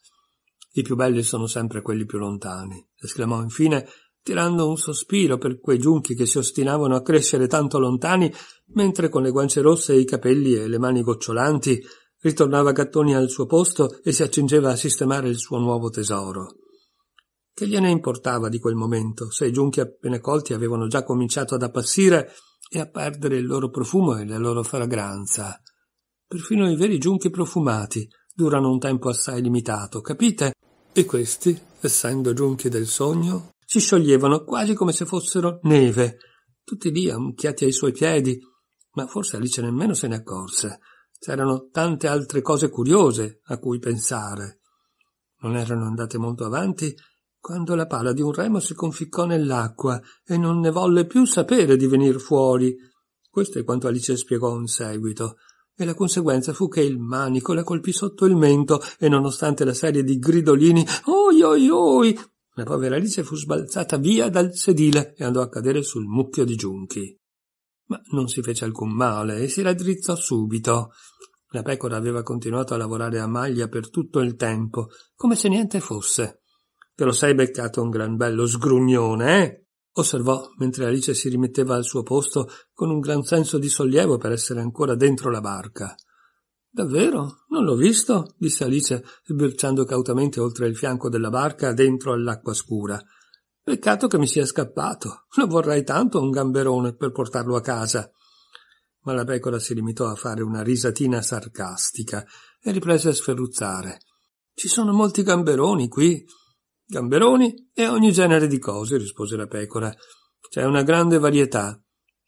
I più belli sono sempre quelli più lontani, esclamò infine, tirando un sospiro per quei giunchi che si ostinavano a crescere tanto lontani, mentre con le guance rosse e i capelli e le mani gocciolanti ritornava Gattoni al suo posto e si accingeva a sistemare il suo nuovo tesoro. Che gliene importava di quel momento, se i giunchi appena colti avevano già cominciato ad appassire e a perdere il loro profumo e la loro fragranza. Perfino i veri giunchi profumati durano un tempo assai limitato, capite? E questi, essendo giunti del sogno, si scioglievano quasi come se fossero neve, tutti lì ammucchiati ai suoi piedi, ma forse Alice nemmeno se ne accorse. C'erano tante altre cose curiose a cui pensare. Non erano andate molto avanti quando la pala di un remo si conficcò nell'acqua e non ne volle più sapere di venir fuori. Questo è quanto Alice spiegò in seguito e la conseguenza fu che il manico la colpì sotto il mento e nonostante la serie di gridolini oi oi oi la povera Alice fu sbalzata via dal sedile e andò a cadere sul mucchio di giunchi. Ma non si fece alcun male e si raddrizzò subito. La pecora aveva continuato a lavorare a maglia per tutto il tempo, come se niente fosse. Te lo sei beccato un gran bello sgrugnone, eh? osservò mentre Alice si rimetteva al suo posto con un gran senso di sollievo per essere ancora dentro la barca. Davvero? Non l'ho visto? disse Alice, sbirciando cautamente oltre il fianco della barca dentro all'acqua scura. Peccato che mi sia scappato. Lo vorrei tanto un gamberone per portarlo a casa. Ma la pecora si limitò a fare una risatina sarcastica e riprese a sferruzzare. Ci sono molti gamberoni qui gamberoni e ogni genere di cose, rispose la pecora. C'è una grande varietà.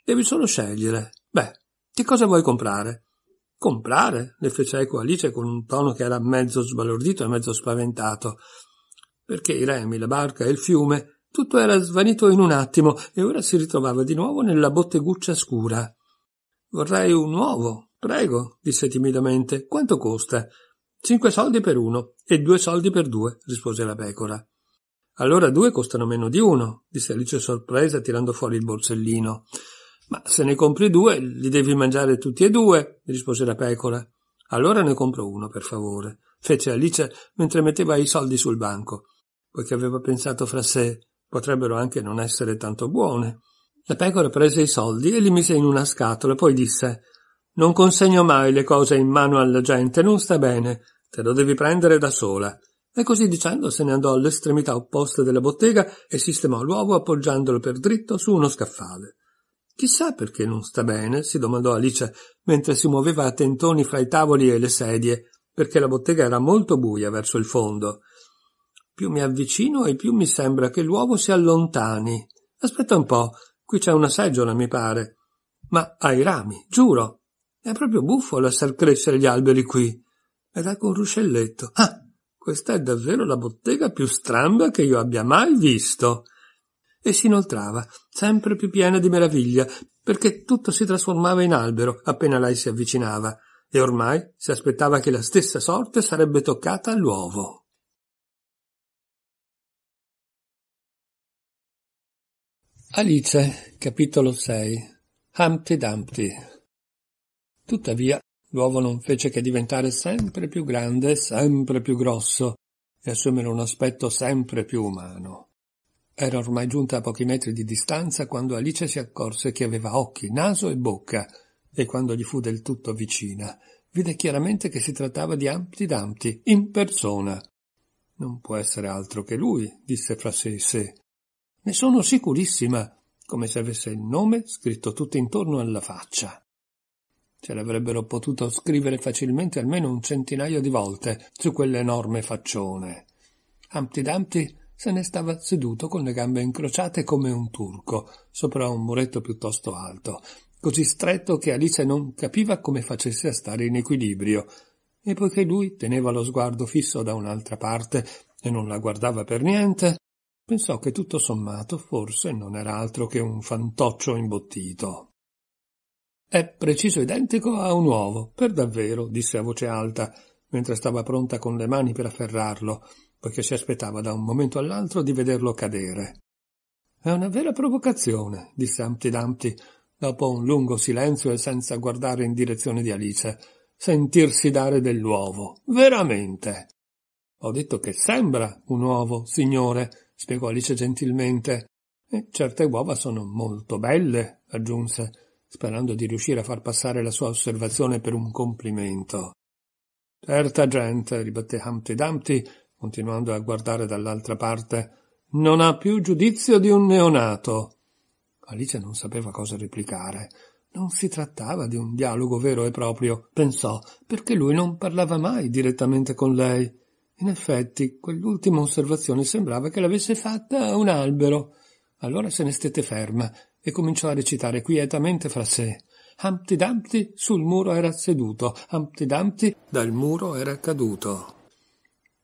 Devi solo scegliere. Beh, che cosa vuoi comprare? Comprare? le fece eco Alice con un tono che era mezzo sbalordito e mezzo spaventato. Perché i remi, la barca e il fiume, tutto era svanito in un attimo e ora si ritrovava di nuovo nella botteguccia scura. Vorrei un uovo, prego, disse timidamente. Quanto costa? Cinque soldi per uno e due soldi per due, rispose la pecora. Allora due costano meno di uno, disse Alice sorpresa tirando fuori il borsellino. Ma se ne compri due, li devi mangiare tutti e due, rispose la pecora. Allora ne compro uno, per favore, fece Alice mentre metteva i soldi sul banco, poiché aveva pensato fra sé potrebbero anche non essere tanto buone. La pecora prese i soldi e li mise in una scatola, poi disse Non consegno mai le cose in mano alla gente, non sta bene. Te lo devi prendere da sola. E così dicendo se ne andò all'estremità opposta della bottega e sistemò l'uovo appoggiandolo per dritto su uno scaffale. Chissà perché non sta bene, si domandò Alice, mentre si muoveva a tentoni fra i tavoli e le sedie, perché la bottega era molto buia verso il fondo. Più mi avvicino e più mi sembra che l'uovo si allontani. Aspetta un po', qui c'è una seggiola, mi pare. Ma ai rami, giuro. È proprio buffo lasciar crescere gli alberi qui ed ecco un ruscelletto. Ah, questa è davvero la bottega più stramba che io abbia mai visto. E si inoltrava, sempre più piena di meraviglia, perché tutto si trasformava in albero appena lei si avvicinava, e ormai si aspettava che la stessa sorte sarebbe toccata all'uovo. Alice, capitolo 6 Humpty Dumpty Tuttavia, L'uovo non fece che diventare sempre più grande, sempre più grosso e assumere un aspetto sempre più umano. Era ormai giunta a pochi metri di distanza quando Alice si accorse che aveva occhi, naso e bocca, e quando gli fu del tutto vicina, vide chiaramente che si trattava di Ampti Damti, in persona. Non può essere altro che lui, disse fra sé e sé. Ne sono sicurissima, come se avesse il nome scritto tutto intorno alla faccia. Ce l'avrebbero potuto scrivere facilmente almeno un centinaio di volte su quell'enorme faccione. Humpty Dumpty se ne stava seduto con le gambe incrociate come un turco, sopra un muretto piuttosto alto, così stretto che Alice non capiva come facesse a stare in equilibrio. E poiché lui teneva lo sguardo fisso da un'altra parte e non la guardava per niente, pensò che tutto sommato forse non era altro che un fantoccio imbottito. È preciso identico a un uovo, per davvero, disse a voce alta, mentre stava pronta con le mani per afferrarlo, poiché si aspettava da un momento all'altro di vederlo cadere. È una vera provocazione, disse Humpty Dumpty, dopo un lungo silenzio e senza guardare in direzione di Alice, sentirsi dare dell'uovo. Veramente. Ho detto che sembra un uovo, signore, spiegò Alice gentilmente. E certe uova sono molto belle, aggiunse, sperando di riuscire a far passare la sua osservazione per un complimento. Certa gente, ribatté Humpty Dumpty, continuando a guardare dall'altra parte, non ha più giudizio di un neonato. Alice non sapeva cosa replicare. Non si trattava di un dialogo vero e proprio, pensò, perché lui non parlava mai direttamente con lei. In effetti, quell'ultima osservazione sembrava che l'avesse fatta un albero. Allora se ne stette ferma e cominciò a recitare quietamente fra sé. Humpty Dumpty sul muro era seduto, Humpty Dumpty dal muro era caduto.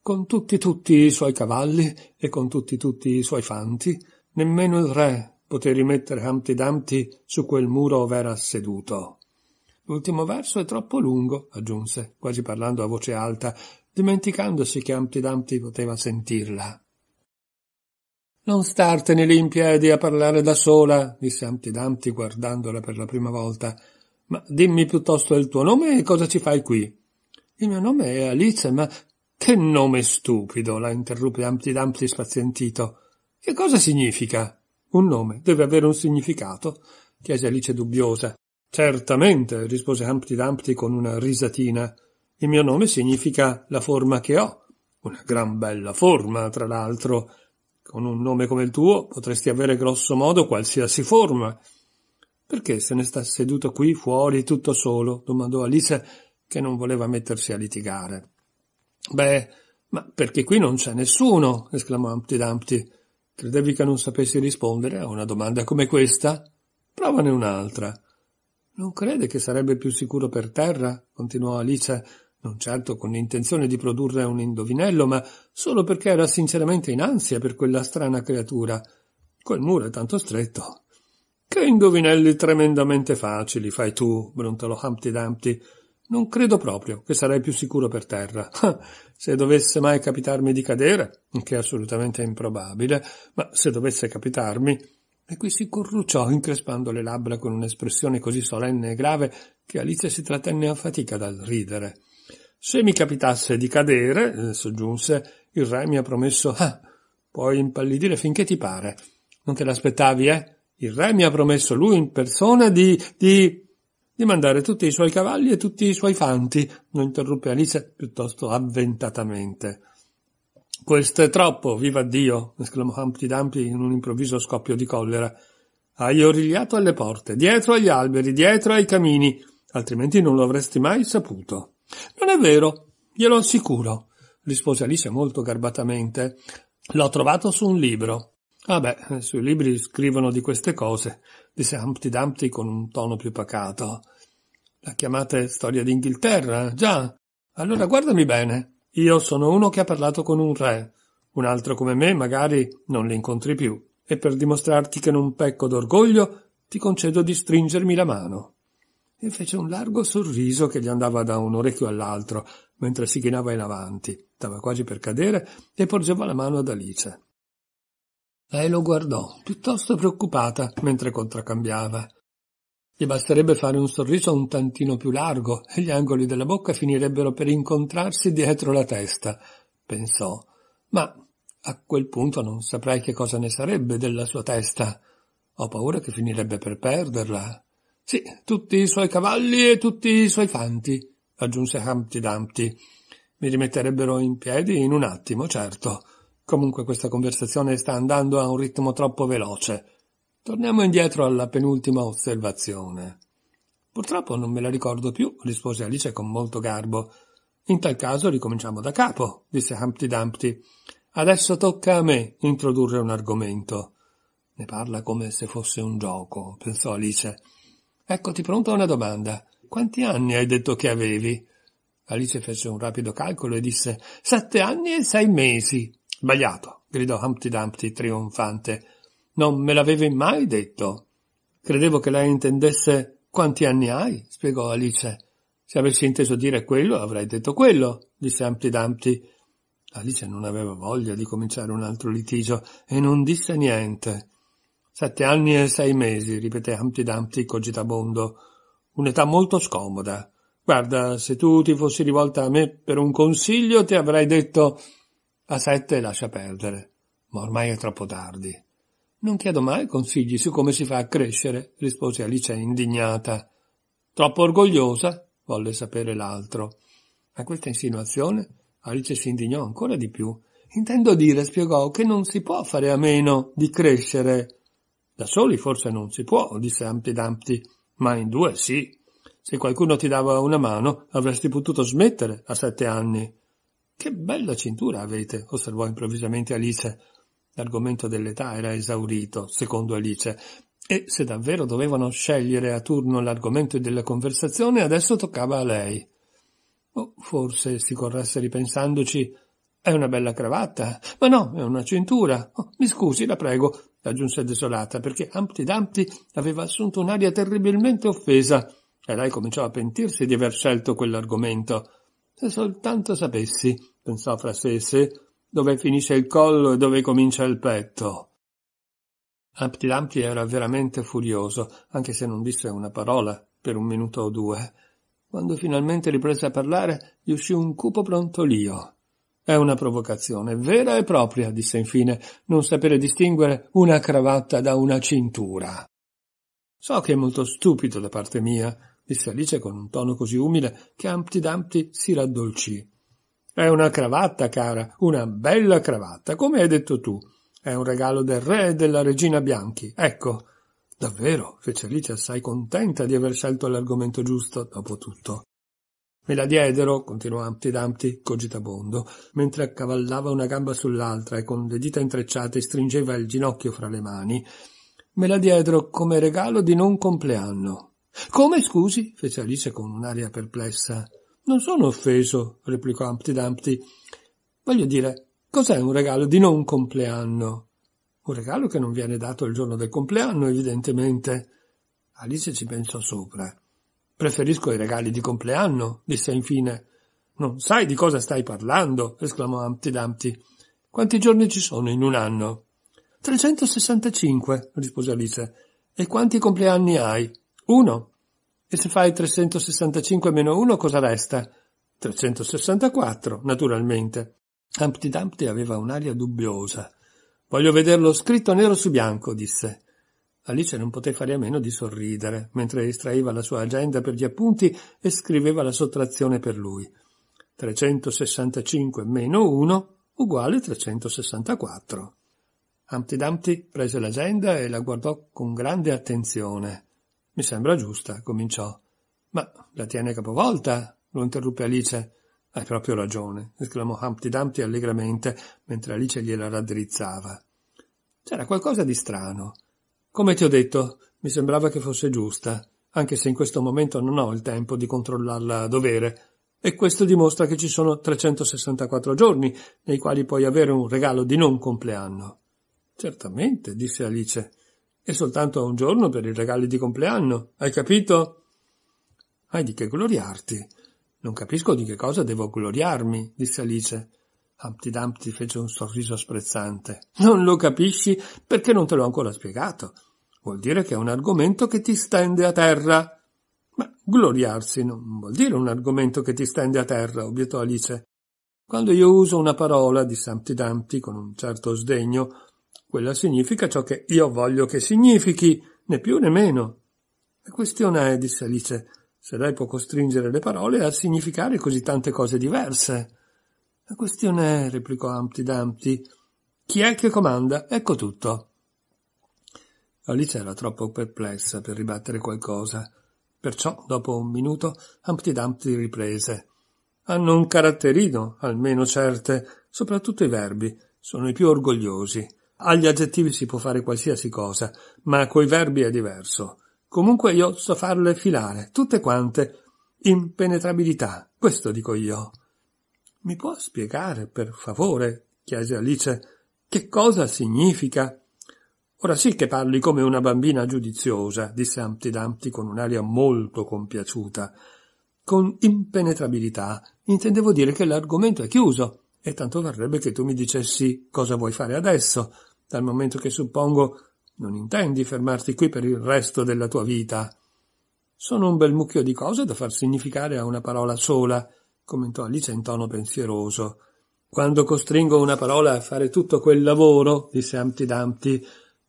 Con tutti tutti i suoi cavalli e con tutti tutti i suoi fanti, nemmeno il re poté rimettere Humpty Dumpty su quel muro ov'era seduto. L'ultimo verso è troppo lungo, aggiunse, quasi parlando a voce alta, dimenticandosi che Humpty Dumpty poteva sentirla. Non startene lì in piedi a parlare da sola, disse Amti Damti guardandola per la prima volta. Ma dimmi piuttosto il tuo nome e cosa ci fai qui? Il mio nome è Alice, ma che nome stupido, la interruppe Amti Damti spazientito. Che cosa significa? Un nome deve avere un significato, chiese Alice dubbiosa. Certamente, rispose Humpty Dumpty con una risatina. Il mio nome significa la forma che ho. Una gran bella forma, tra l'altro. Con un nome come il tuo potresti avere grosso modo qualsiasi forma. Perché se ne sta seduto qui fuori tutto solo? domandò Alice, che non voleva mettersi a litigare. Beh, ma perché qui non c'è nessuno? esclamò Humpty Dumpty. Credevi che non sapessi rispondere a una domanda come questa? Provane un'altra. Non crede che sarebbe più sicuro per terra? continuò Alice non certo con l'intenzione di produrre un indovinello, ma solo perché era sinceramente in ansia per quella strana creatura. Quel muro è tanto stretto. Che indovinelli tremendamente facili fai tu, brontolò Humpty Dumpty. Non credo proprio che sarei più sicuro per terra. [laughs] se dovesse mai capitarmi di cadere, che è assolutamente improbabile, ma se dovesse capitarmi. E qui si corrucciò, increspando le labbra con un'espressione così solenne e grave che Alice si trattenne a fatica dal ridere. Se mi capitasse di cadere, eh, soggiunse, il re mi ha promesso, ah, puoi impallidire finché ti pare. Non te l'aspettavi, eh? Il re mi ha promesso lui in persona di, di, di mandare tutti i suoi cavalli e tutti i suoi fanti, lo interruppe Alice piuttosto avventatamente. Questo è troppo, viva Dio! esclamò Humpty Dumpty in un improvviso scoppio di collera. Hai origliato alle porte, dietro agli alberi, dietro ai camini, altrimenti non lo avresti mai saputo. Non è vero, glielo assicuro, rispose Alice molto garbatamente. L'ho trovato su un libro. Ah beh, sui libri scrivono di queste cose, disse Humpty Dumpty con un tono più pacato. La chiamate storia d'Inghilterra? Già. Allora guardami bene. Io sono uno che ha parlato con un re. Un altro come me magari non li incontri più. E per dimostrarti che non pecco d'orgoglio, ti concedo di stringermi la mano e fece un largo sorriso che gli andava da un orecchio all'altro, mentre si chinava in avanti, stava quasi per cadere, e porgeva la mano ad Alice. Lei lo guardò, piuttosto preoccupata, mentre contraccambiava. Gli basterebbe fare un sorriso un tantino più largo e gli angoli della bocca finirebbero per incontrarsi dietro la testa, pensò. Ma a quel punto non saprei che cosa ne sarebbe della sua testa. Ho paura che finirebbe per perderla. Sì, tutti i suoi cavalli e tutti i suoi fanti, aggiunse Humpty Dumpty. Mi rimetterebbero in piedi in un attimo, certo. Comunque questa conversazione sta andando a un ritmo troppo veloce. Torniamo indietro alla penultima osservazione. Purtroppo non me la ricordo più, rispose Alice con molto garbo. In tal caso ricominciamo da capo, disse Humpty Dumpty. Adesso tocca a me introdurre un argomento. Ne parla come se fosse un gioco, pensò Alice. Eccoti pronta pronto una domanda. Quanti anni hai detto che avevi? Alice fece un rapido calcolo e disse sette anni e sei mesi. Sbagliato, gridò Humpty Dumpty trionfante. Non me l'avevi mai detto. Credevo che lei intendesse quanti anni hai, spiegò Alice. Se avessi inteso dire quello, avrei detto quello, disse Humpty Dumpty. Alice non aveva voglia di cominciare un altro litigio e non disse niente. Sette anni e sei mesi, ripeté Humpty Dumpty cogitabondo. Un'età molto scomoda. Guarda, se tu ti fossi rivolta a me per un consiglio, ti avrei detto a sette lascia perdere, ma ormai è troppo tardi. Non chiedo mai consigli su come si fa a crescere, rispose Alice indignata. Troppo orgogliosa? volle sapere l'altro. A questa insinuazione Alice si indignò ancora di più. Intendo dire, spiegò, che non si può fare a meno di crescere da soli forse non si può, disse Humpty Dumpty, ma in due sì. Se qualcuno ti dava una mano, avresti potuto smettere a sette anni. Che bella cintura avete, osservò improvvisamente Alice. L'argomento dell'età era esaurito, secondo Alice, e se davvero dovevano scegliere a turno l'argomento della conversazione, adesso toccava a lei. O oh, forse si corresse ripensandoci, è una bella cravatta, ma no, è una cintura. Oh, mi scusi, la prego, aggiunse desolata, perché Humpty Dumpty aveva assunto un'aria terribilmente offesa e lei cominciò a pentirsi di aver scelto quell'argomento. Se soltanto sapessi, pensò fra sé e sé, dove finisce il collo e dove comincia il petto. Humpty Dumpty era veramente furioso, anche se non disse una parola per un minuto o due. Quando finalmente riprese a parlare, gli uscì un cupo brontolio. È una provocazione vera e propria, disse infine, non sapere distinguere una cravatta da una cintura. So che è molto stupido da parte mia, disse Alice con un tono così umile che Ampti Dumpty si raddolcì. È una cravatta, cara, una bella cravatta, come hai detto tu. È un regalo del re e della regina Bianchi. Ecco. Davvero, fece Alice assai contenta di aver scelto l'argomento giusto, dopo tutto. Me la diedero, continuò Humpty Dumpty, cogitabondo, mentre accavallava una gamba sull'altra e con le dita intrecciate stringeva il ginocchio fra le mani. Me la diedero come regalo di non compleanno. Come scusi? fece Alice con un'aria perplessa. Non sono offeso, replicò Humpty Dumpty. Voglio dire, cos'è un regalo di non compleanno? Un regalo che non viene dato il giorno del compleanno, evidentemente. Alice ci pensò sopra. Preferisco i regali di compleanno, disse infine. Non sai di cosa stai parlando, esclamò Humpty Dumpty. Quanti giorni ci sono in un anno? 365, rispose Alice. E quanti compleanni hai? Uno. E se fai 365 meno uno, cosa resta? 364, naturalmente. Humpty Dumpty aveva un'aria dubbiosa. Voglio vederlo scritto nero su bianco, disse. Alice non poté fare a meno di sorridere, mentre estraeva la sua agenda per gli appunti e scriveva la sottrazione per lui. 365 meno 1 uguale 364. Humpty Dumpty prese l'agenda e la guardò con grande attenzione. Mi sembra giusta, cominciò. Ma la tiene capovolta? lo interruppe Alice. Hai proprio ragione, esclamò Humpty Dumpty allegramente, mentre Alice gliela raddrizzava. C'era qualcosa di strano. Come ti ho detto, mi sembrava che fosse giusta, anche se in questo momento non ho il tempo di controllarla a dovere, e questo dimostra che ci sono 364 giorni nei quali puoi avere un regalo di non compleanno. Certamente, disse Alice. E soltanto un giorno per i regali di compleanno, hai capito? Hai di che gloriarti. Non capisco di che cosa devo gloriarmi, disse Alice. Humpty Dumpty fece un sorriso sprezzante. Non lo capisci perché non te l'ho ancora spiegato. Vuol dire che è un argomento che ti stende a terra. Ma gloriarsi non vuol dire un argomento che ti stende a terra, obiettò Alice. Quando io uso una parola, disse Humpty Dumpty con un certo sdegno, quella significa ciò che io voglio che significhi, né più né meno. La questione è, disse Alice, se lei può costringere le parole a significare così tante cose diverse. La questione è, replicò Humpty Dumpty, chi è che comanda? Ecco tutto. Alice era troppo perplessa per ribattere qualcosa. Perciò, dopo un minuto, Humpty Dumpty riprese. Hanno un caratterino, almeno certe, soprattutto i verbi, sono i più orgogliosi. Agli aggettivi si può fare qualsiasi cosa, ma coi verbi è diverso. Comunque io so farle filare, tutte quante. Impenetrabilità, questo dico io. Mi può spiegare, per favore? chiese Alice. Che cosa significa? Ora sì che parli come una bambina giudiziosa, disse Humpty Dumpty con un'aria molto compiaciuta. Con impenetrabilità intendevo dire che l'argomento è chiuso, e tanto varrebbe che tu mi dicessi cosa vuoi fare adesso, dal momento che suppongo non intendi fermarti qui per il resto della tua vita. Sono un bel mucchio di cose da far significare a una parola sola, commentò Alice in tono pensieroso. Quando costringo una parola a fare tutto quel lavoro, disse Amti Damti,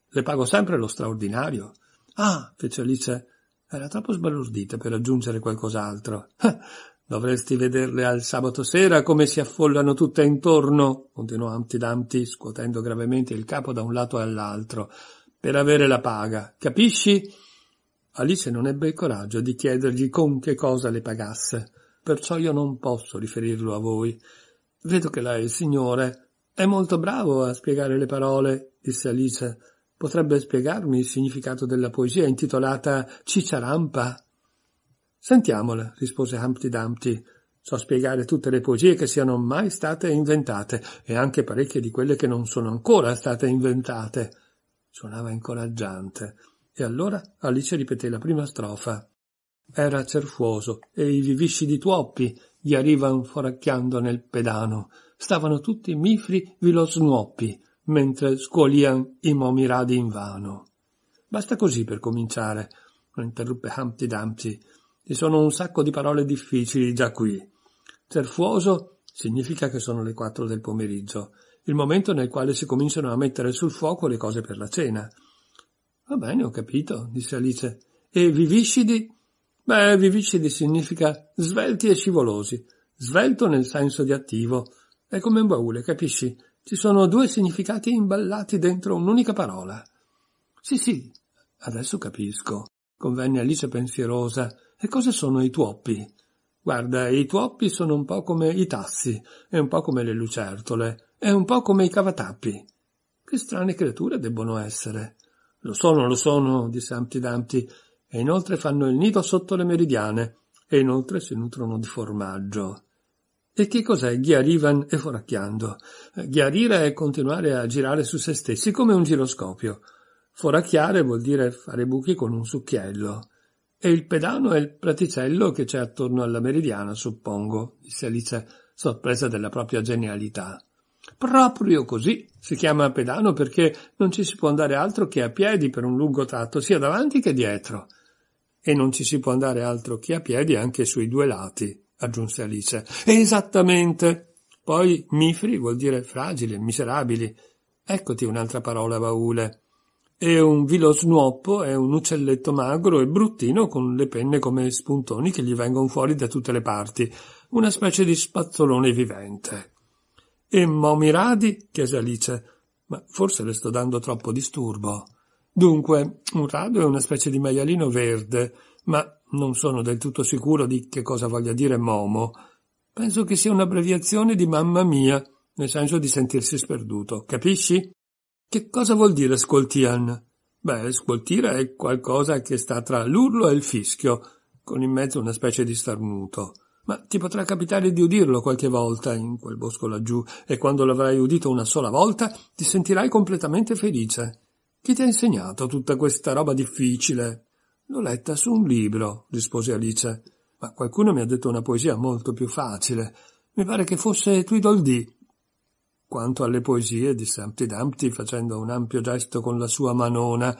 le pago sempre lo straordinario. Ah, fece Alice. Era troppo sbalordita per aggiungere qualcos'altro. [laughs] Dovresti vederle al sabato sera come si affollano tutte intorno, continuò Amti Damti, scuotendo gravemente il capo da un lato all'altro, per avere la paga. Capisci? Alice non ebbe il coraggio di chiedergli con che cosa le pagasse perciò io non posso riferirlo a voi. Vedo che lei, signore, è molto bravo a spiegare le parole, disse Alice. Potrebbe spiegarmi il significato della poesia intitolata Cicciarampa? Sentiamola, rispose Humpty Dumpty. So spiegare tutte le poesie che siano mai state inventate e anche parecchie di quelle che non sono ancora state inventate. Suonava incoraggiante. E allora Alice ripeté la prima strofa era cerfuoso e i viviscidi tuoppi gli arrivan foracchiando nel pedano. Stavano tutti mifri vilosnuoppi, mentre scuolian i momi momiradi invano. Basta così per cominciare, lo interruppe Humpty Dumpty. Ci sono un sacco di parole difficili già qui. Cerfuoso significa che sono le quattro del pomeriggio, il momento nel quale si cominciano a mettere sul fuoco le cose per la cena. Va bene, ho capito, disse Alice. E viviscidi? Beh, vivicidi significa svelti e scivolosi. Svelto nel senso di attivo. È come un baule, capisci? Ci sono due significati imballati dentro un'unica parola. Sì, sì, adesso capisco, convenne Alice pensierosa. E cosa sono i tuoppi? Guarda, i tuoppi sono un po' come i tassi, e un po' come le lucertole, e un po' come i cavatappi. Che strane creature debbono essere. Lo sono, lo sono, disse Amti Damti, e inoltre fanno il nido sotto le meridiane e inoltre si nutrono di formaggio. E che cos'è ghiarivan e foracchiando? Eh, ghiarire è continuare a girare su se stessi come un giroscopio. Foracchiare vuol dire fare buchi con un succhiello. E il pedano è il praticello che c'è attorno alla meridiana, suppongo, disse Alice, sorpresa della propria genialità. Proprio così si chiama pedano perché non ci si può andare altro che a piedi per un lungo tratto, sia davanti che dietro. E non ci si può andare altro che a piedi anche sui due lati, aggiunse Alice. Esattamente. Poi mifri vuol dire fragili, miserabili. Eccoti un'altra parola, baule. E un vilo snuoppo è un uccelletto magro e bruttino con le penne come spuntoni che gli vengono fuori da tutte le parti, una specie di spazzolone vivente. E Momiradi? chiese Alice. Ma forse le sto dando troppo disturbo. Dunque, un rado è una specie di maialino verde, ma non sono del tutto sicuro di che cosa voglia dire Momo. Penso che sia un'abbreviazione di mamma mia, nel senso di sentirsi sperduto, capisci? Che cosa vuol dire scoltian? Beh, scoltira è qualcosa che sta tra l'urlo e il fischio, con in mezzo una specie di starnuto. Ma ti potrà capitare di udirlo qualche volta in quel bosco laggiù, e quando l'avrai udito una sola volta ti sentirai completamente felice. Chi ti ha insegnato tutta questa roba difficile? L'ho letta su un libro, rispose Alice. Ma qualcuno mi ha detto una poesia molto più facile. Mi pare che fosse Tweedledee. Quanto alle poesie, disse Humpty Dumpty facendo un ampio gesto con la sua manona,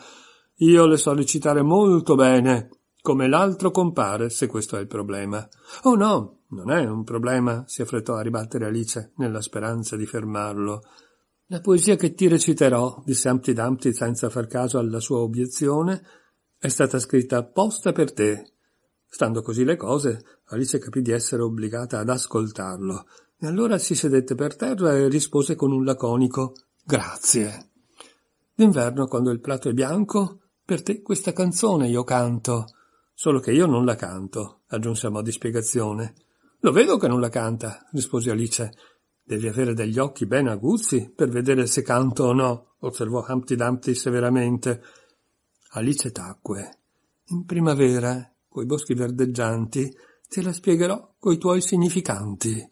io le so recitare molto bene, come l'altro compare, se questo è il problema. Oh no, non è un problema, si affrettò a ribattere Alice, nella speranza di fermarlo. La poesia che ti reciterò, disse Humpty Dumpty senza far caso alla sua obiezione, è stata scritta apposta per te. Stando così le cose, Alice capì di essere obbligata ad ascoltarlo, e allora si sedette per terra e rispose con un laconico Grazie. D'inverno, quando il prato è bianco, per te questa canzone io canto. Solo che io non la canto, aggiunse a mo' di spiegazione. Lo vedo che non la canta, rispose Alice, Devi avere degli occhi ben aguzzi per vedere se canto o no, osservò Humpty Dumpty severamente. Alice tacque. In primavera, coi boschi verdeggianti, te la spiegherò coi tuoi significanti.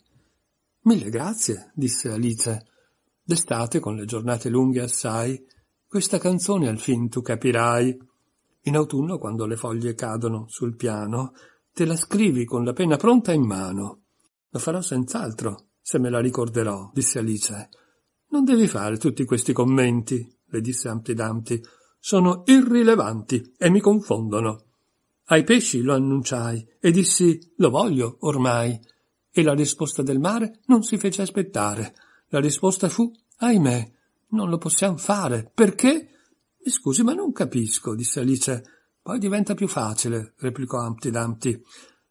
Mille grazie, disse Alice. D'estate, con le giornate lunghe assai, questa canzone al fin tu capirai. In autunno, quando le foglie cadono sul piano, te la scrivi con la penna pronta in mano. Lo farò senz'altro, se me la ricorderò, disse Alice. Non devi fare tutti questi commenti, le disse Amplidanti. Sono irrilevanti e mi confondono. Ai pesci lo annunciai e dissi lo voglio ormai. E la risposta del mare non si fece aspettare. La risposta fu ahimè, non lo possiamo fare. Perché? Mi scusi, ma non capisco, disse Alice. Poi diventa più facile, replicò Amplidanti.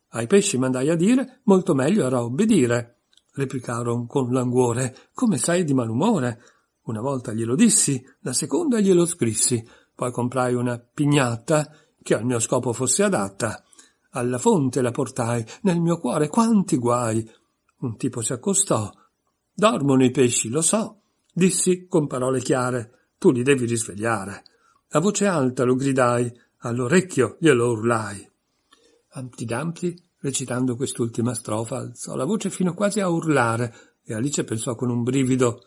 Ai pesci mandai a dire molto meglio era obbedire replicarono con languore. Come sei di malumore? Una volta glielo dissi, la seconda glielo scrissi, poi comprai una pignatta che al mio scopo fosse adatta. Alla fonte la portai, nel mio cuore quanti guai. Un tipo si accostò. Dormono i pesci, lo so. Dissi con parole chiare, tu li devi risvegliare. A voce alta lo gridai, all'orecchio glielo urlai. Amti Dumpty Recitando quest'ultima strofa alzò la voce fino quasi a urlare e Alice pensò con un brivido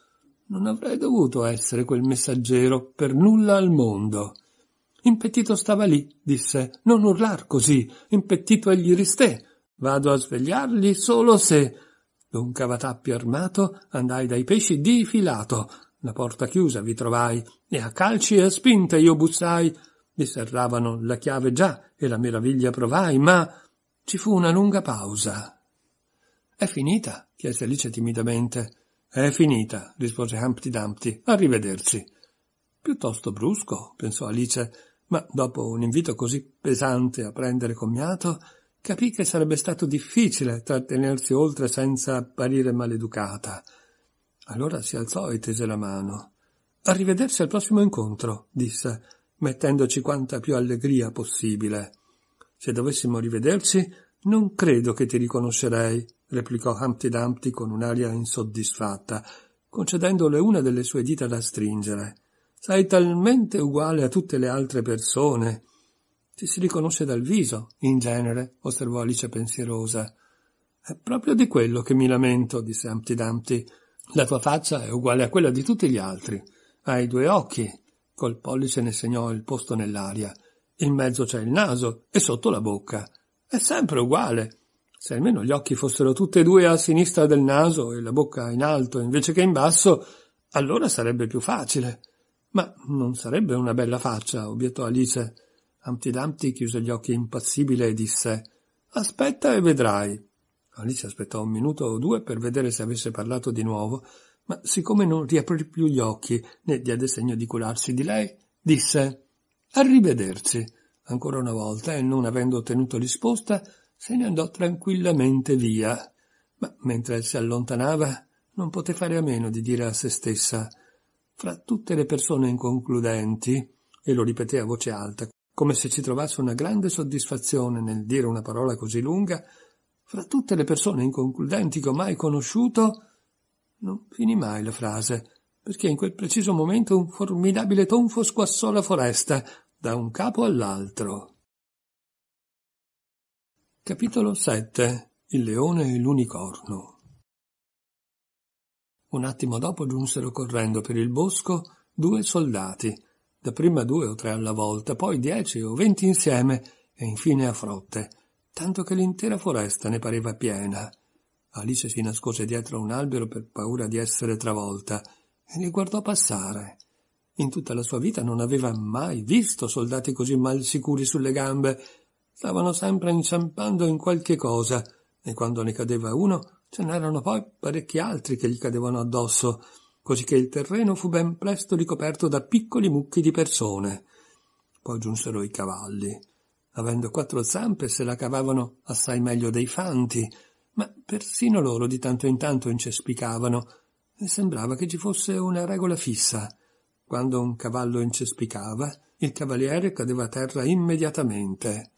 non avrei dovuto essere quel messaggero per nulla al mondo. Impettito stava lì, disse, non urlar così, impettito egli ristè, vado a svegliargli solo se... D'un cavatappi armato andai dai pesci di filato, la porta chiusa vi trovai, e a calci e a spinte io bussai, mi serravano la chiave già, e la meraviglia provai, ma ci fu una lunga pausa. È finita? chiese Alice timidamente. È finita, rispose Humpty Dumpty. Arrivederci. Piuttosto brusco, pensò Alice, ma dopo un invito così pesante a prendere commiato, capì che sarebbe stato difficile trattenersi oltre senza apparire maleducata. Allora si alzò e tese la mano. Arrivederci al prossimo incontro, disse, mettendoci quanta più allegria possibile. Se dovessimo rivederci, non credo che ti riconoscerei, replicò Humpty Dumpty con un'aria insoddisfatta, concedendole una delle sue dita da stringere. Sei talmente uguale a tutte le altre persone. Ti si riconosce dal viso, in genere, osservò Alice pensierosa. È proprio di quello che mi lamento, disse Humpty Dumpty. La tua faccia è uguale a quella di tutti gli altri. Hai due occhi. Col pollice ne segnò il posto nell'aria in mezzo c'è il naso e sotto la bocca. È sempre uguale. Se almeno gli occhi fossero tutti e due a sinistra del naso e la bocca in alto invece che in basso, allora sarebbe più facile. Ma non sarebbe una bella faccia, obiettò Alice. Humpty Dumpty chiuse gli occhi impassibile e disse Aspetta e vedrai. Alice aspettò un minuto o due per vedere se avesse parlato di nuovo, ma siccome non riaprì più gli occhi né diede segno di curarsi di lei, disse Arrivederci ancora una volta e non avendo ottenuto risposta se ne andò tranquillamente via. Ma mentre si allontanava non poté fare a meno di dire a se stessa fra tutte le persone inconcludenti, e lo ripeté a voce alta, come se ci trovasse una grande soddisfazione nel dire una parola così lunga, fra tutte le persone inconcludenti che ho mai conosciuto, non finì mai la frase, perché in quel preciso momento un formidabile tonfo squassò la foresta da un capo all'altro. Capitolo 7 Il leone e l'unicorno Un attimo dopo giunsero correndo per il bosco due soldati, dapprima due o tre alla volta, poi dieci o venti insieme e infine a frotte, tanto che l'intera foresta ne pareva piena. Alice si nascose dietro un albero per paura di essere travolta e li guardò passare. In tutta la sua vita non aveva mai visto soldati così mal sicuri sulle gambe. Stavano sempre inciampando in qualche cosa, e quando ne cadeva uno ce n'erano poi parecchi altri che gli cadevano addosso, così che il terreno fu ben presto ricoperto da piccoli mucchi di persone. Poi giunsero i cavalli. Avendo quattro zampe se la cavavano assai meglio dei fanti, ma persino loro di tanto in tanto incespicavano e sembrava che ci fosse una regola fissa. Quando un cavallo incespicava, il cavaliere cadeva a terra immediatamente.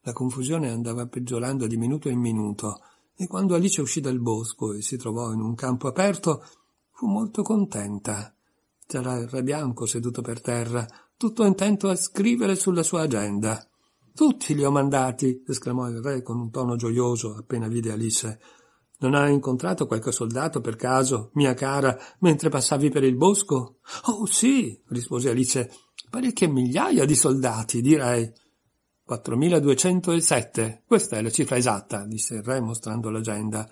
La confusione andava peggiorando di minuto in minuto, e quando Alice uscì dal bosco e si trovò in un campo aperto, fu molto contenta. C'era il re bianco seduto per terra, tutto intento a scrivere sulla sua agenda. Tutti li ho mandati, esclamò il re con un tono gioioso appena vide Alice. Non hai incontrato qualche soldato per caso, mia cara, mentre passavi per il bosco? Oh sì, rispose Alice. Parecchie migliaia di soldati, direi. 4207. Questa è la cifra esatta, disse il re mostrando l'agenda.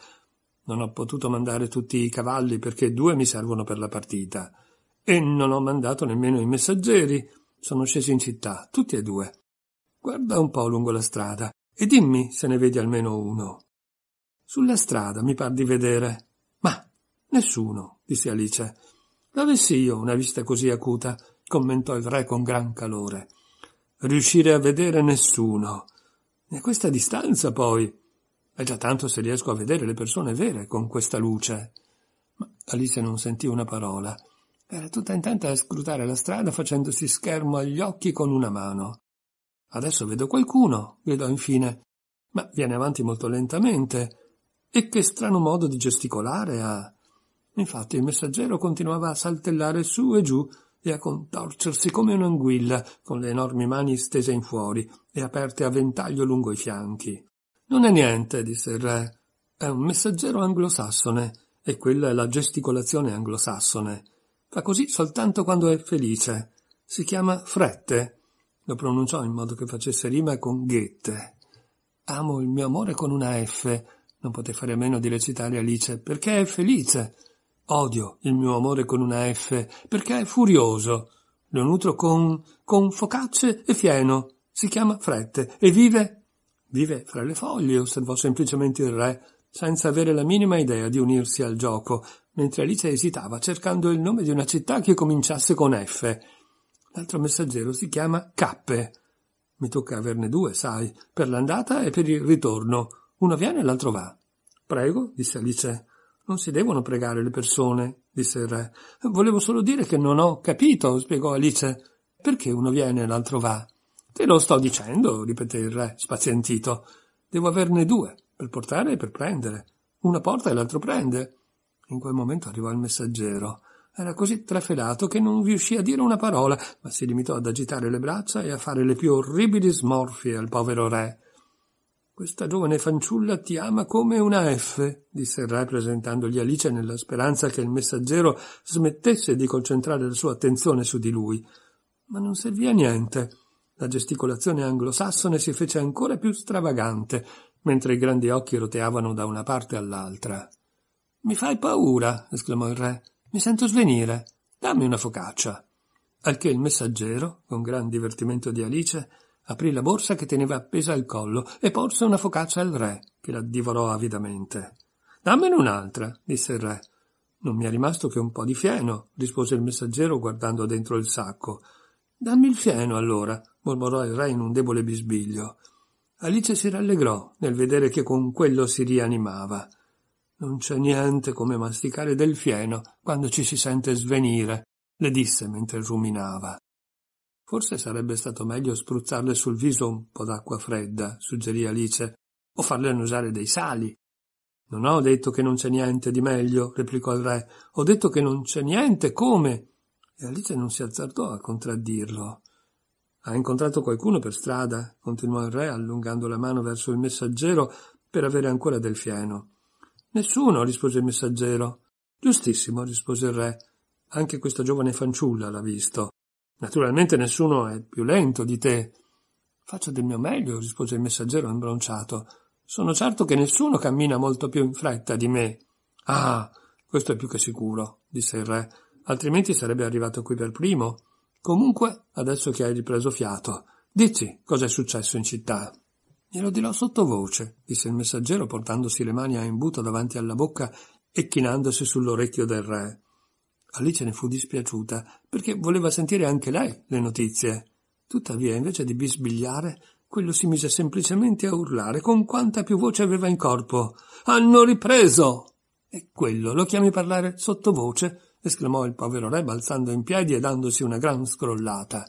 Non ho potuto mandare tutti i cavalli perché due mi servono per la partita. E non ho mandato nemmeno i messaggeri. Sono scesi in città, tutti e due. Guarda un po' lungo la strada e dimmi se ne vedi almeno uno. Sulla strada mi par di vedere. Ma nessuno, disse Alice. L'avessi io una vista così acuta, commentò il re con gran calore. Riuscire a vedere nessuno. E questa distanza poi. È già tanto se riesco a vedere le persone vere con questa luce. Ma Alice non sentì una parola. Era tutta intenta a scrutare la strada facendosi schermo agli occhi con una mano. Adesso vedo qualcuno, gridò infine. Ma viene avanti molto lentamente e che strano modo di gesticolare ha. Ah. Infatti il messaggero continuava a saltellare su e giù e a contorcersi come un'anguilla, con le enormi mani stese in fuori e aperte a ventaglio lungo i fianchi. Non è niente, disse il re. È un messaggero anglosassone, e quella è la gesticolazione anglosassone. Fa così soltanto quando è felice. Si chiama frette. Lo pronunciò in modo che facesse rima con ghette. Amo il mio amore con una F non poté fare a meno di recitare Alice, perché è felice. Odio il mio amore con una F, perché è furioso. Lo nutro con... con focacce e fieno. Si chiama Frette e vive... Vive fra le foglie, osservò semplicemente il re, senza avere la minima idea di unirsi al gioco, mentre Alice esitava cercando il nome di una città che cominciasse con F. L'altro messaggero si chiama Cappe. Mi tocca averne due, sai, per l'andata e per il ritorno. Uno viene e l'altro va. Prego, disse Alice. Non si devono pregare le persone, disse il re. Volevo solo dire che non ho capito, spiegò Alice. Perché uno viene e l'altro va? Te lo sto dicendo, ripeté il re, spazientito. Devo averne due, per portare e per prendere. Una porta e l'altro prende. In quel momento arrivò il messaggero. Era così trafelato che non riuscì a dire una parola, ma si limitò ad agitare le braccia e a fare le più orribili smorfie al povero re. Questa giovane fanciulla ti ama come una F, disse il re presentandogli Alice nella speranza che il messaggero smettesse di concentrare la sua attenzione su di lui. Ma non servì a niente. La gesticolazione anglosassone si fece ancora più stravagante, mentre i grandi occhi roteavano da una parte all'altra. Mi fai paura, esclamò il re. Mi sento svenire. Dammi una focaccia. Al che il messaggero, con gran divertimento di Alice, aprì la borsa che teneva appesa al collo e porse una focaccia al re, che la divorò avidamente. Dammene un'altra, disse il re. Non mi è rimasto che un po' di fieno, rispose il messaggero guardando dentro il sacco. Dammi il fieno, allora, mormorò il re in un debole bisbiglio. Alice si rallegrò nel vedere che con quello si rianimava. Non c'è niente come masticare del fieno quando ci si sente svenire, le disse mentre ruminava. Forse sarebbe stato meglio spruzzarle sul viso un po' d'acqua fredda, suggerì Alice, o farle annusare dei sali. Non ho detto che non c'è niente di meglio, replicò il re. Ho detto che non c'è niente, come? E Alice non si azzardò a contraddirlo. Ha incontrato qualcuno per strada? continuò il re, allungando la mano verso il messaggero per avere ancora del fieno. Nessuno, rispose il messaggero. Giustissimo, rispose il re. Anche questa giovane fanciulla l'ha visto. Naturalmente nessuno è più lento di te. Faccio del mio meglio, rispose il messaggero imbronciato. Sono certo che nessuno cammina molto più in fretta di me. Ah, questo è più che sicuro, disse il re, altrimenti sarebbe arrivato qui per primo. Comunque, adesso che hai ripreso fiato, dici cosa è successo in città. Glielo dirò sottovoce, disse il messaggero portandosi le mani a imbuto davanti alla bocca e chinandosi sull'orecchio del re. Alice ne fu dispiaciuta, perché voleva sentire anche lei le notizie. Tuttavia, invece di bisbigliare, quello si mise semplicemente a urlare con quanta più voce aveva in corpo. Hanno ripreso! E quello lo chiami parlare sottovoce? esclamò il povero re balzando in piedi e dandosi una gran scrollata.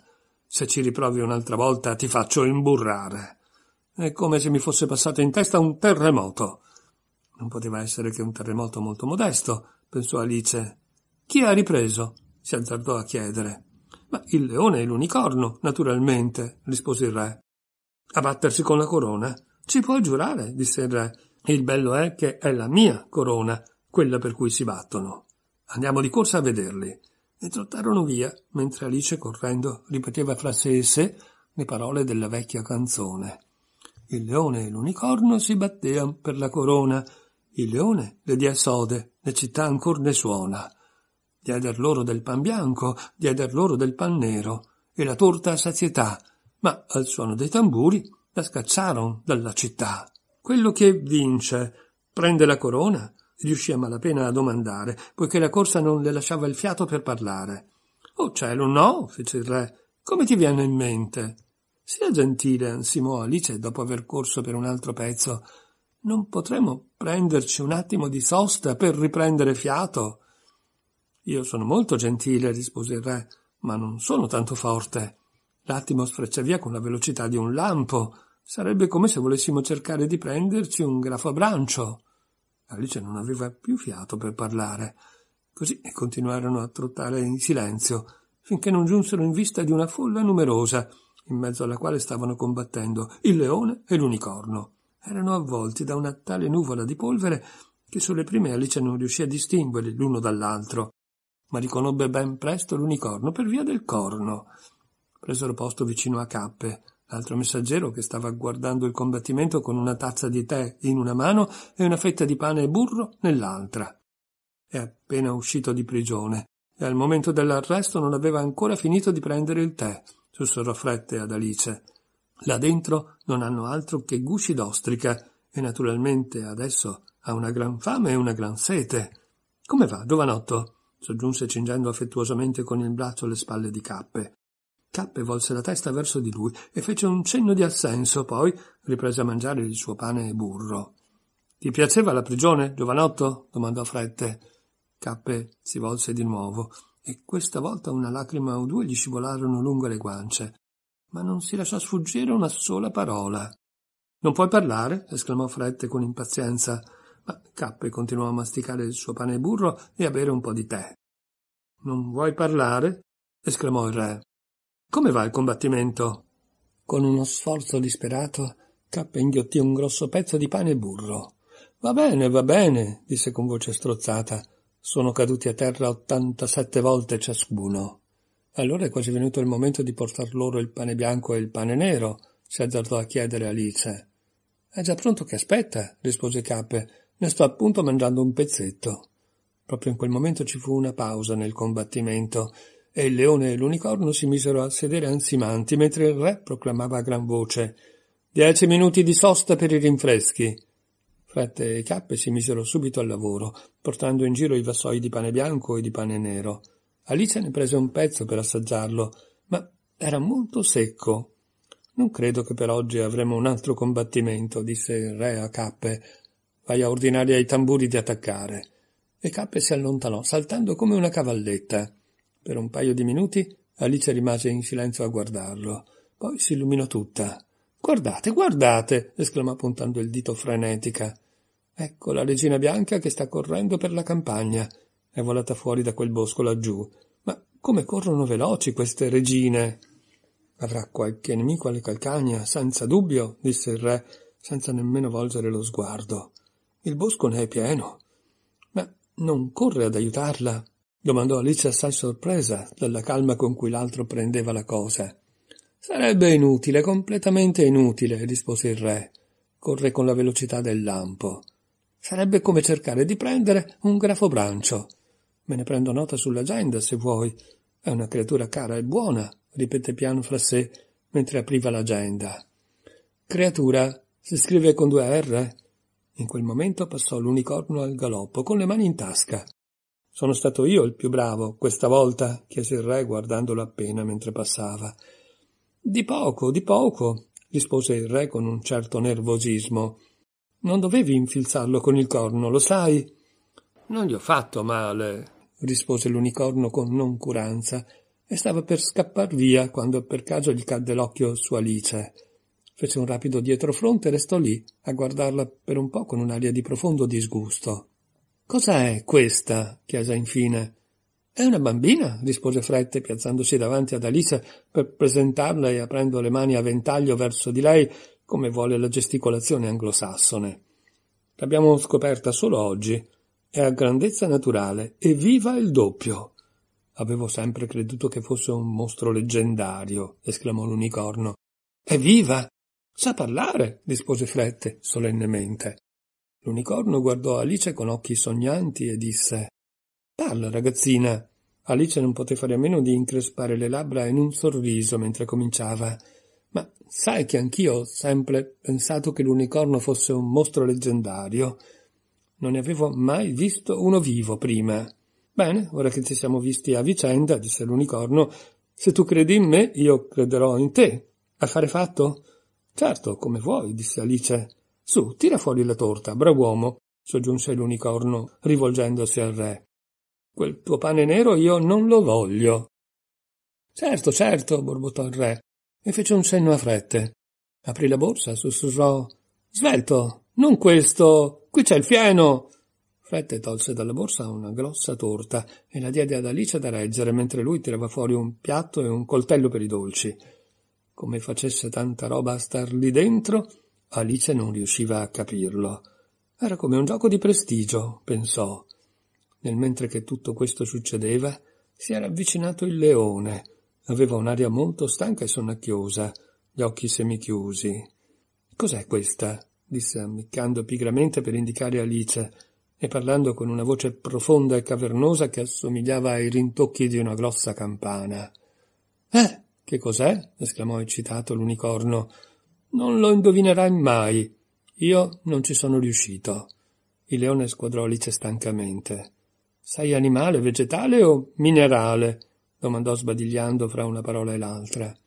Se ci riprovi un'altra volta ti faccio imburrare. È come se mi fosse passato in testa un terremoto. Non poteva essere che un terremoto molto modesto, pensò Alice. Chi ha ripreso? si azzardò a chiedere. Ma il leone e l'unicorno, naturalmente, rispose il re. A battersi con la corona? Ci puoi giurare, disse il re. Il bello è che è la mia corona, quella per cui si battono. Andiamo di corsa a vederli. E trottarono via, mentre Alice, correndo, ripeteva fra sé e sé le parole della vecchia canzone. Il leone e l'unicorno si battean per la corona. Il leone le dia sode, le città ancor ne suona dieder loro del pan bianco, dieder loro del pan nero e la torta a sazietà, ma al suono dei tamburi la scacciarono dalla città. Quello che vince prende la corona? riuscì a malapena a domandare, poiché la corsa non le lasciava il fiato per parlare. Oh cielo, no, fece il re. Come ti viene in mente? Sia gentile, ansimò Alice dopo aver corso per un altro pezzo. Non potremo prenderci un attimo di sosta per riprendere fiato? Io sono molto gentile, rispose il re, ma non sono tanto forte. L'attimo sfreccia via con la velocità di un lampo. Sarebbe come se volessimo cercare di prenderci un grafo a brancio. Alice non aveva più fiato per parlare. Così continuarono a trottare in silenzio, finché non giunsero in vista di una folla numerosa, in mezzo alla quale stavano combattendo il leone e l'unicorno. Erano avvolti da una tale nuvola di polvere che sulle prime Alice non riuscì a distinguerli l'uno dall'altro ma riconobbe ben presto l'unicorno per via del corno. Presero posto vicino a Cappe, l'altro messaggero che stava guardando il combattimento con una tazza di tè in una mano e una fetta di pane e burro nell'altra. È appena uscito di prigione e al momento dell'arresto non aveva ancora finito di prendere il tè, sussurrò Frette ad Alice. Là dentro non hanno altro che gusci d'ostrica e naturalmente adesso ha una gran fame e una gran sete. Come va, giovanotto? soggiunse cingendo affettuosamente con il braccio le spalle di Cappe. Cappe volse la testa verso di lui e fece un cenno di assenso, poi riprese a mangiare il suo pane e burro. Ti piaceva la prigione, giovanotto? domandò Frette. Cappe si volse di nuovo e questa volta una lacrima o due gli scivolarono lungo le guance, ma non si lasciò sfuggire una sola parola. Non puoi parlare? esclamò Frette con impazienza. Cappe continuò a masticare il suo pane e burro e a bere un po' di tè. Non vuoi parlare? esclamò il re. Come va il combattimento? Con uno sforzo disperato, Cappe inghiottì un grosso pezzo di pane e burro. Va bene, va bene, disse con voce strozzata. Sono caduti a terra 87 volte ciascuno. Allora è quasi venuto il momento di portar loro il pane bianco e il pane nero, si azzardò a chiedere Alice. È già pronto che aspetta, rispose Cappe. Ne sto appunto mangiando un pezzetto. Proprio in quel momento ci fu una pausa nel combattimento e il leone e l'unicorno si misero a sedere ansimanti mentre il re proclamava a gran voce Dieci minuti di sosta per i rinfreschi. Frette e cappe si misero subito al lavoro, portando in giro i vassoi di pane bianco e di pane nero. Alice ne prese un pezzo per assaggiarlo, ma era molto secco. Non credo che per oggi avremo un altro combattimento, disse il re a cappe, Vai a ordinare ai tamburi di attaccare. E Cappe si allontanò, saltando come una cavalletta. Per un paio di minuti Alice rimase in silenzio a guardarlo. Poi si illuminò tutta. Guardate, guardate! esclamò puntando il dito frenetica. Ecco la regina bianca che sta correndo per la campagna. È volata fuori da quel bosco laggiù. Ma come corrono veloci queste regine! Avrà qualche nemico alle calcagna, senza dubbio, disse il re, senza nemmeno volgere lo sguardo. Il bosco ne è pieno. Ma non corre ad aiutarla? domandò Alice assai sorpresa dalla calma con cui l'altro prendeva la cosa. Sarebbe inutile, completamente inutile, rispose il re. Corre con la velocità del lampo. Sarebbe come cercare di prendere un grafobrancio. Me ne prendo nota sull'agenda, se vuoi. È una creatura cara e buona, ripete piano fra sé mentre apriva l'agenda. Creatura si scrive con due R? Eh? In quel momento passò l'unicorno al galoppo, con le mani in tasca. Sono stato io il più bravo, questa volta, chiese il re guardandolo appena mentre passava. Di poco, di poco, rispose il re con un certo nervosismo. Non dovevi infilzarlo con il corno, lo sai? Non gli ho fatto male, rispose l'unicorno con noncuranza, e stava per scappar via quando per caso gli cadde l'occhio su Alice. Fece un rapido dietrofront e restò lì, a guardarla per un po' con un'aria di profondo disgusto. Cosa è questa? chiese infine. È una bambina, rispose Frette, piazzandosi davanti ad Alice per presentarla e aprendo le mani a ventaglio verso di lei, come vuole la gesticolazione anglosassone. L'abbiamo scoperta solo oggi. È a grandezza naturale e viva il doppio. Avevo sempre creduto che fosse un mostro leggendario, esclamò l'unicorno. È viva! Sa parlare, rispose Frette solennemente. L'unicorno guardò Alice con occhi sognanti e disse Parla, ragazzina. Alice non poté fare a meno di increspare le labbra in un sorriso mentre cominciava. Ma sai che anch'io ho sempre pensato che l'unicorno fosse un mostro leggendario. Non ne avevo mai visto uno vivo prima. Bene, ora che ci siamo visti a vicenda, disse l'unicorno, se tu credi in me, io crederò in te. Affare fatto? Certo, come vuoi, disse Alice. Su, tira fuori la torta, brav'uomo, soggiunse l'unicorno, rivolgendosi al re. Quel tuo pane nero io non lo voglio. Certo, certo, borbottò il re, e fece un cenno a frette. Aprì la borsa, sussurrò. Svelto, non questo, qui c'è il fieno. Frette tolse dalla borsa una grossa torta e la diede ad Alice da reggere mentre lui tirava fuori un piatto e un coltello per i dolci come facesse tanta roba a star lì dentro, Alice non riusciva a capirlo. Era come un gioco di prestigio, pensò. Nel mentre che tutto questo succedeva, si era avvicinato il leone. Aveva un'aria molto stanca e sonnacchiosa, gli occhi semichiusi. Cos'è questa? disse ammiccando pigramente per indicare Alice e parlando con una voce profonda e cavernosa che assomigliava ai rintocchi di una grossa campana. Eh? Che cos'è? esclamò eccitato l'unicorno. Non lo indovinerai mai. Io non ci sono riuscito. Il leone squadrò Alice stancamente. Sei animale, vegetale o minerale? domandò sbadigliando fra una parola e l'altra.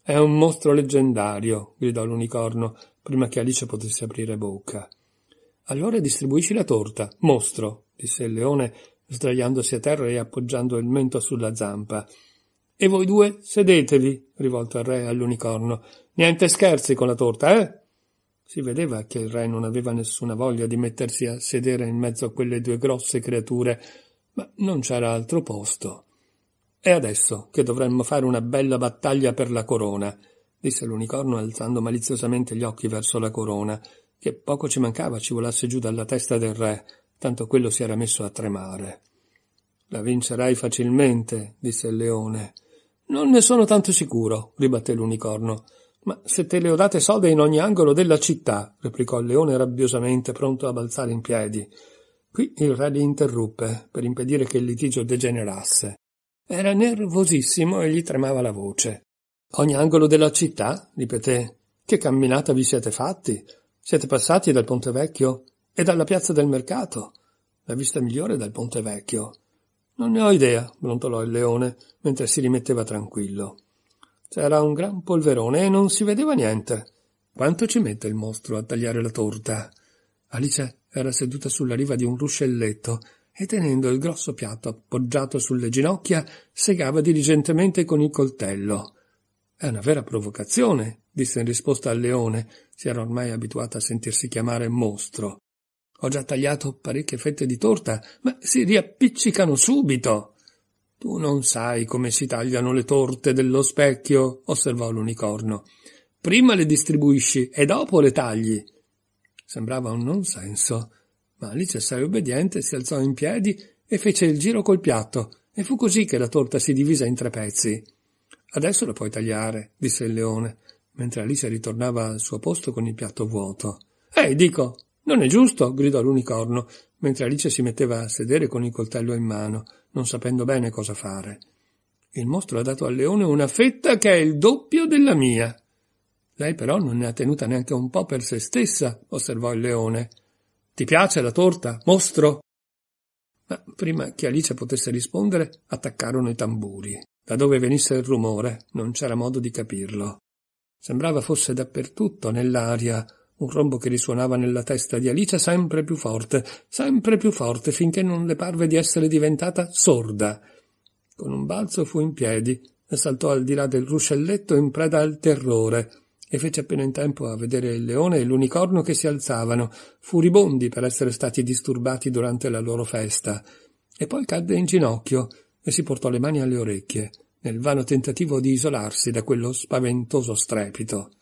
È un mostro leggendario, gridò l'unicorno, prima che Alice potesse aprire bocca. Allora distribuisci la torta, mostro, disse il leone, sdraiandosi a terra e appoggiando il mento sulla zampa. E voi due sedetevi, rivolto il re all'unicorno. Niente scherzi con la torta, eh? Si vedeva che il re non aveva nessuna voglia di mettersi a sedere in mezzo a quelle due grosse creature, ma non c'era altro posto. E adesso che dovremmo fare una bella battaglia per la corona, disse l'unicorno alzando maliziosamente gli occhi verso la corona, che poco ci mancava ci volasse giù dalla testa del re, tanto quello si era messo a tremare. La vincerai facilmente, disse il leone. Non ne sono tanto sicuro, ribatté l'unicorno. Ma se te le ho date sode in ogni angolo della città, replicò il leone rabbiosamente, pronto a balzare in piedi. Qui il re li interruppe, per impedire che il litigio degenerasse. Era nervosissimo e gli tremava la voce. Ogni angolo della città? ripeté. Che camminata vi siete fatti? Siete passati dal Ponte Vecchio e dalla piazza del mercato? La vista migliore dal Ponte Vecchio. Non ne ho idea, brontolò il leone, mentre si rimetteva tranquillo. C'era un gran polverone e non si vedeva niente. Quanto ci mette il mostro a tagliare la torta? Alice era seduta sulla riva di un ruscelletto e tenendo il grosso piatto appoggiato sulle ginocchia segava diligentemente con il coltello. È una vera provocazione, disse in risposta al leone. Si era ormai abituata a sentirsi chiamare mostro. Ho già tagliato parecchie fette di torta, ma si riappiccicano subito. Tu non sai come si tagliano le torte dello specchio, osservò l'unicorno. Prima le distribuisci e dopo le tagli. Sembrava un non senso, ma Alice, assai obbediente, si alzò in piedi e fece il giro col piatto, e fu così che la torta si divise in tre pezzi. Adesso la puoi tagliare, disse il leone, mentre Alice ritornava al suo posto con il piatto vuoto. Ehi, dico, non è giusto, gridò l'unicorno, mentre Alice si metteva a sedere con il coltello in mano, non sapendo bene cosa fare. Il mostro ha dato al leone una fetta che è il doppio della mia. Lei però non ne ha tenuta neanche un po' per se stessa, osservò il leone. Ti piace la torta, mostro? Ma prima che Alice potesse rispondere, attaccarono i tamburi. Da dove venisse il rumore non c'era modo di capirlo. Sembrava fosse dappertutto nell'aria, un rombo che risuonava nella testa di Alice sempre più forte, sempre più forte, finché non le parve di essere diventata sorda. Con un balzo fu in piedi e saltò al di là del ruscelletto in preda al terrore e fece appena in tempo a vedere il leone e l'unicorno che si alzavano, furibondi per essere stati disturbati durante la loro festa. E poi cadde in ginocchio e si portò le mani alle orecchie, nel vano tentativo di isolarsi da quello spaventoso strepito.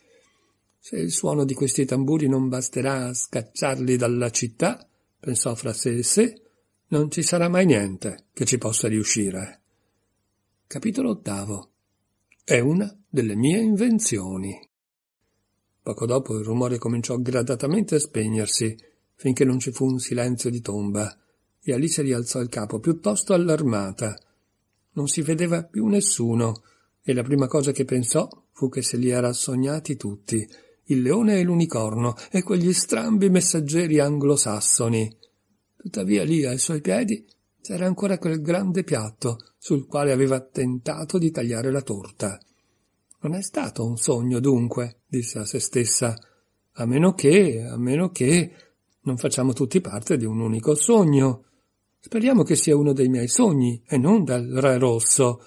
Se il suono di questi tamburi non basterà a scacciarli dalla città, pensò fra sé e sé, non ci sarà mai niente che ci possa riuscire. Capitolo ottavo. È una delle mie invenzioni. Poco dopo il rumore cominciò gradatamente a spegnersi, finché non ci fu un silenzio di tomba, e Alice rialzò il capo piuttosto allarmata. Non si vedeva più nessuno, e la prima cosa che pensò fu che se li era sognati tutti, il leone e l'unicorno e quegli strambi messaggeri anglosassoni. Tuttavia lì ai suoi piedi c'era ancora quel grande piatto sul quale aveva tentato di tagliare la torta. Non è stato un sogno, dunque, disse a se stessa, a meno che, a meno che non facciamo tutti parte di un unico sogno. Speriamo che sia uno dei miei sogni e non del Re Rosso.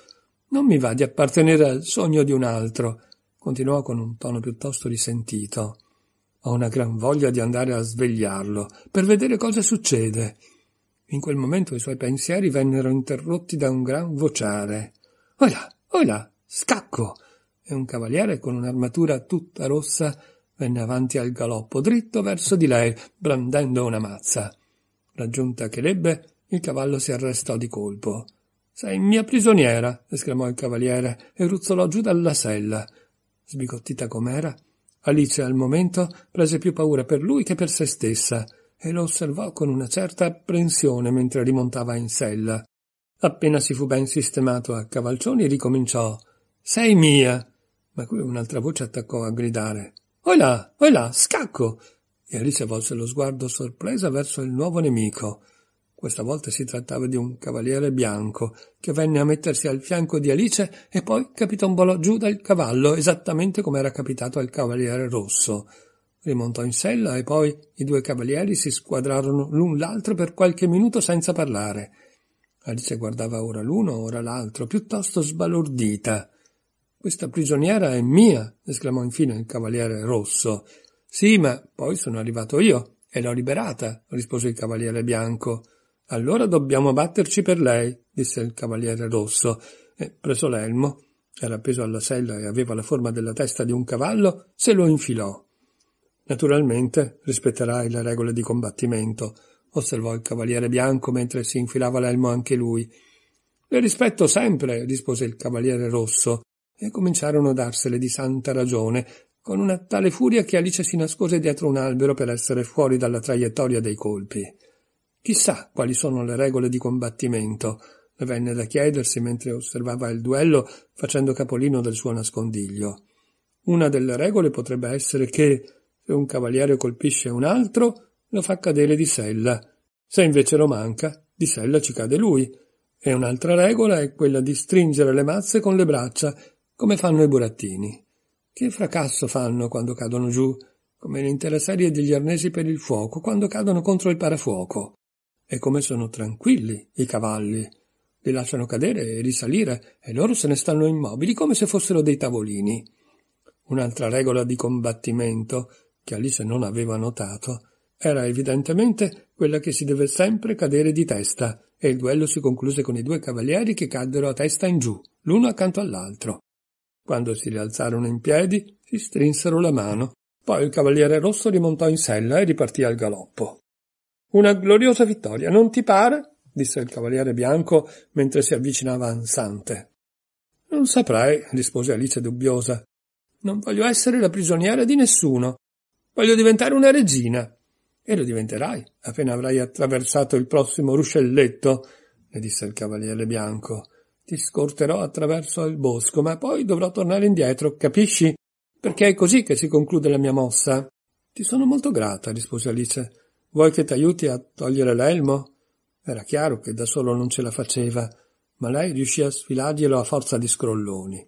Non mi va di appartenere al sogno di un altro. Continuò con un tono piuttosto risentito. Ho una gran voglia di andare a svegliarlo, per vedere cosa succede. In quel momento i suoi pensieri vennero interrotti da un gran vociare. Olà, olà, scacco! E un cavaliere con un'armatura tutta rossa venne avanti al galoppo, dritto verso di lei, brandendo una mazza. Raggiunta che l'ebbe, il cavallo si arrestò di colpo. Sei mia prigioniera! esclamò il cavaliere e ruzzolò giù dalla sella sbigottita com'era, Alice al momento prese più paura per lui che per se stessa e lo osservò con una certa apprensione mentre rimontava in sella. Appena si fu ben sistemato a cavalcioni ricominciò Sei mia! Ma qui un'altra voce attaccò a gridare Oilà, oilà, scacco! E Alice volse lo sguardo sorpresa verso il nuovo nemico. Questa volta si trattava di un cavaliere bianco, che venne a mettersi al fianco di Alice e poi capitombolò giù dal cavallo, esattamente come era capitato al cavaliere rosso. Rimontò in sella e poi i due cavalieri si squadrarono l'un l'altro per qualche minuto senza parlare. Alice guardava ora l'uno, ora l'altro, piuttosto sbalordita. Questa prigioniera è mia, esclamò infine il cavaliere rosso. Sì, ma poi sono arrivato io e l'ho liberata, rispose il cavaliere bianco. Allora dobbiamo batterci per lei, disse il cavaliere rosso, e preso l'elmo, era appeso alla sella e aveva la forma della testa di un cavallo, se lo infilò. Naturalmente rispetterai le regole di combattimento, osservò il cavaliere bianco mentre si infilava l'elmo anche lui. Le rispetto sempre, rispose il cavaliere rosso, e cominciarono a darsele di santa ragione, con una tale furia che Alice si nascose dietro un albero per essere fuori dalla traiettoria dei colpi. Chissà quali sono le regole di combattimento, le venne da chiedersi mentre osservava il duello facendo capolino del suo nascondiglio. Una delle regole potrebbe essere che, se un cavaliere colpisce un altro, lo fa cadere di sella. Se invece lo manca, di sella ci cade lui. E un'altra regola è quella di stringere le mazze con le braccia, come fanno i burattini. Che fracasso fanno quando cadono giù, come l'intera serie degli arnesi per il fuoco, quando cadono contro il parafuoco. E come sono tranquilli i cavalli. Li lasciano cadere e risalire, e loro se ne stanno immobili come se fossero dei tavolini. Un'altra regola di combattimento, che Alice non aveva notato, era evidentemente quella che si deve sempre cadere di testa, e il duello si concluse con i due cavalieri che caddero a testa in giù, l'uno accanto all'altro. Quando si rialzarono in piedi, si strinsero la mano. Poi il cavaliere rosso rimontò in sella e ripartì al galoppo. Una gloriosa vittoria, non ti pare? disse il cavaliere bianco mentre si avvicinava ansante. Non saprai, rispose Alice dubbiosa. Non voglio essere la prigioniera di nessuno. Voglio diventare una regina. E lo diventerai appena avrai attraversato il prossimo ruscelletto, le disse il cavaliere bianco. Ti scorterò attraverso il bosco, ma poi dovrò tornare indietro, capisci? Perché è così che si conclude la mia mossa. Ti sono molto grata, rispose Alice. Vuoi che t'aiuti a togliere l'elmo? Era chiaro che da solo non ce la faceva, ma lei riuscì a sfilarglielo a forza di scrolloni.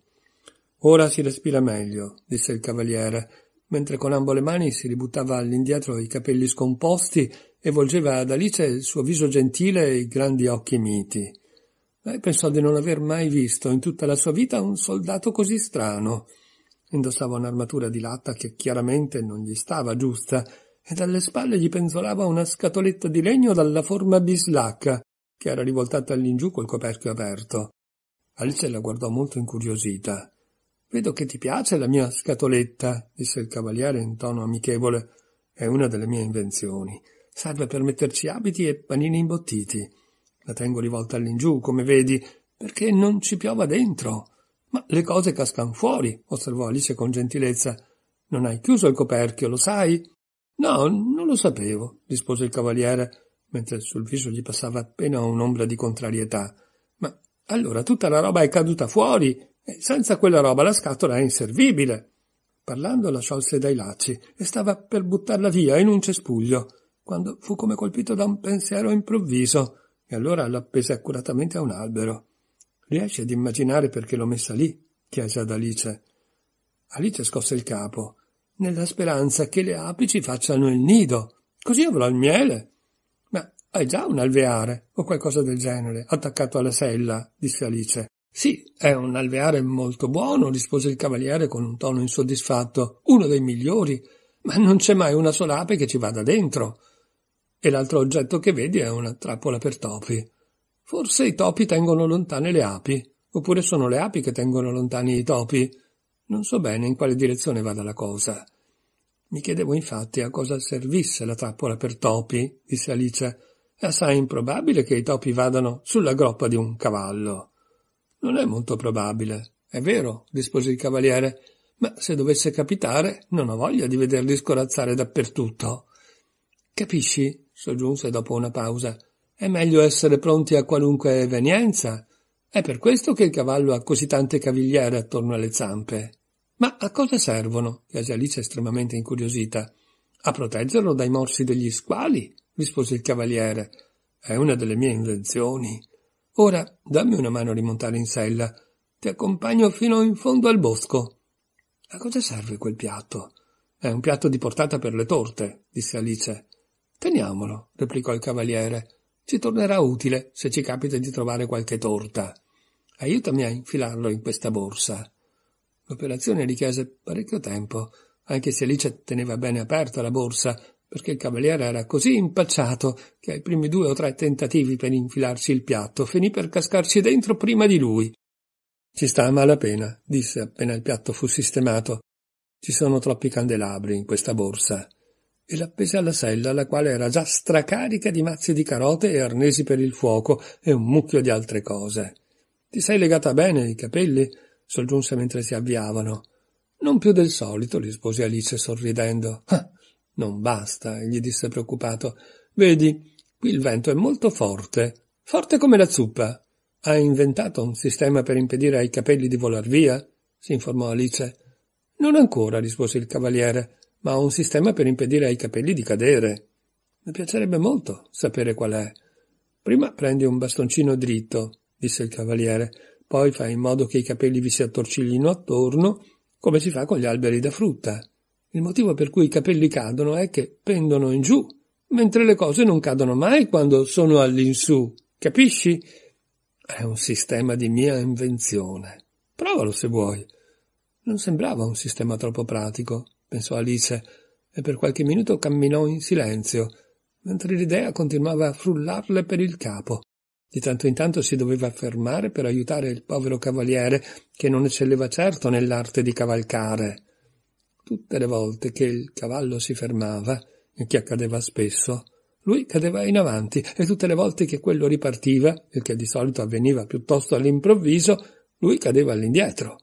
Ora si respira meglio, disse il cavaliere, mentre con ambo le mani si ributtava all'indietro i capelli scomposti e volgeva ad Alice il suo viso gentile e i grandi occhi miti. Lei pensò di non aver mai visto in tutta la sua vita un soldato così strano. Indossava un'armatura di latta che chiaramente non gli stava giusta e dalle spalle gli penzolava una scatoletta di legno dalla forma bislacca, che era rivoltata all'ingiù col coperchio aperto. Alice la guardò molto incuriosita. Vedo che ti piace la mia scatoletta, disse il cavaliere in tono amichevole. È una delle mie invenzioni. Serve per metterci abiti e panini imbottiti. La tengo rivolta all'ingiù, come vedi, perché non ci piova dentro. Ma le cose cascano fuori, osservò Alice con gentilezza. Non hai chiuso il coperchio, lo sai? No, non lo sapevo, rispose il cavaliere, mentre sul viso gli passava appena un'ombra di contrarietà. Ma allora tutta la roba è caduta fuori, e senza quella roba la scatola è inservibile. Parlando la sciolse dai lacci e stava per buttarla via in un cespuglio, quando fu come colpito da un pensiero improvviso, e allora l'appese accuratamente a un albero. Riesci ad immaginare perché l'ho messa lì? chiese ad Alice. Alice scosse il capo nella speranza che le api ci facciano il nido. Così avrò il miele. Ma hai già un alveare o qualcosa del genere attaccato alla sella, disse Alice. Sì, è un alveare molto buono, rispose il cavaliere con un tono insoddisfatto, uno dei migliori, ma non c'è mai una sola ape che ci vada dentro. E l'altro oggetto che vedi è una trappola per topi. Forse i topi tengono lontane le api, oppure sono le api che tengono lontani i topi. Non so bene in quale direzione vada la cosa. Mi chiedevo infatti a cosa servisse la trappola per topi, disse Alice. È assai improbabile che i topi vadano sulla groppa di un cavallo. Non è molto probabile. È vero, rispose il cavaliere, ma se dovesse capitare non ho voglia di vederli scorazzare dappertutto. Capisci? soggiunse dopo una pausa. È meglio essere pronti a qualunque evenienza. È per questo che il cavallo ha così tante cavigliere attorno alle zampe. Ma a cosa servono? chiese Alice estremamente incuriosita. A proteggerlo dai morsi degli squali, rispose il cavaliere. È una delle mie invenzioni. Ora dammi una mano a rimontare in sella. Ti accompagno fino in fondo al bosco. A cosa serve quel piatto? È un piatto di portata per le torte, disse Alice. Teniamolo, replicò il cavaliere. Ci tornerà utile se ci capita di trovare qualche torta. Aiutami a infilarlo in questa borsa. L'operazione richiese parecchio tempo, anche se Alice teneva bene aperta la borsa, perché il cavaliere era così impacciato che ai primi due o tre tentativi per infilarsi il piatto finì per cascarci dentro prima di lui. Ci sta a malapena, disse appena il piatto fu sistemato. Ci sono troppi candelabri in questa borsa. E l'appese alla sella, la quale era già stracarica di mazzi di carote e arnesi per il fuoco e un mucchio di altre cose. Ti sei legata bene i capelli? soggiunse mentre si avviavano. Non più del solito, rispose Alice sorridendo. Ah, non basta, gli disse preoccupato. Vedi, qui il vento è molto forte, forte come la zuppa. Hai inventato un sistema per impedire ai capelli di volar via? si informò Alice. Non ancora, rispose il cavaliere, ma ho un sistema per impedire ai capelli di cadere. Mi piacerebbe molto sapere qual è. Prima prendi un bastoncino dritto, disse il cavaliere, poi fai in modo che i capelli vi si attorciglino attorno, come si fa con gli alberi da frutta. Il motivo per cui i capelli cadono è che pendono in giù, mentre le cose non cadono mai quando sono all'insù. Capisci? È un sistema di mia invenzione. Provalo se vuoi. Non sembrava un sistema troppo pratico, pensò Alice, e per qualche minuto camminò in silenzio, mentre l'idea continuava a frullarle per il capo. Di tanto in tanto si doveva fermare per aiutare il povero cavaliere che non eccelleva certo nell'arte di cavalcare. Tutte le volte che il cavallo si fermava, che accadeva spesso, lui cadeva in avanti e tutte le volte che quello ripartiva, il che di solito avveniva piuttosto all'improvviso, lui cadeva all'indietro.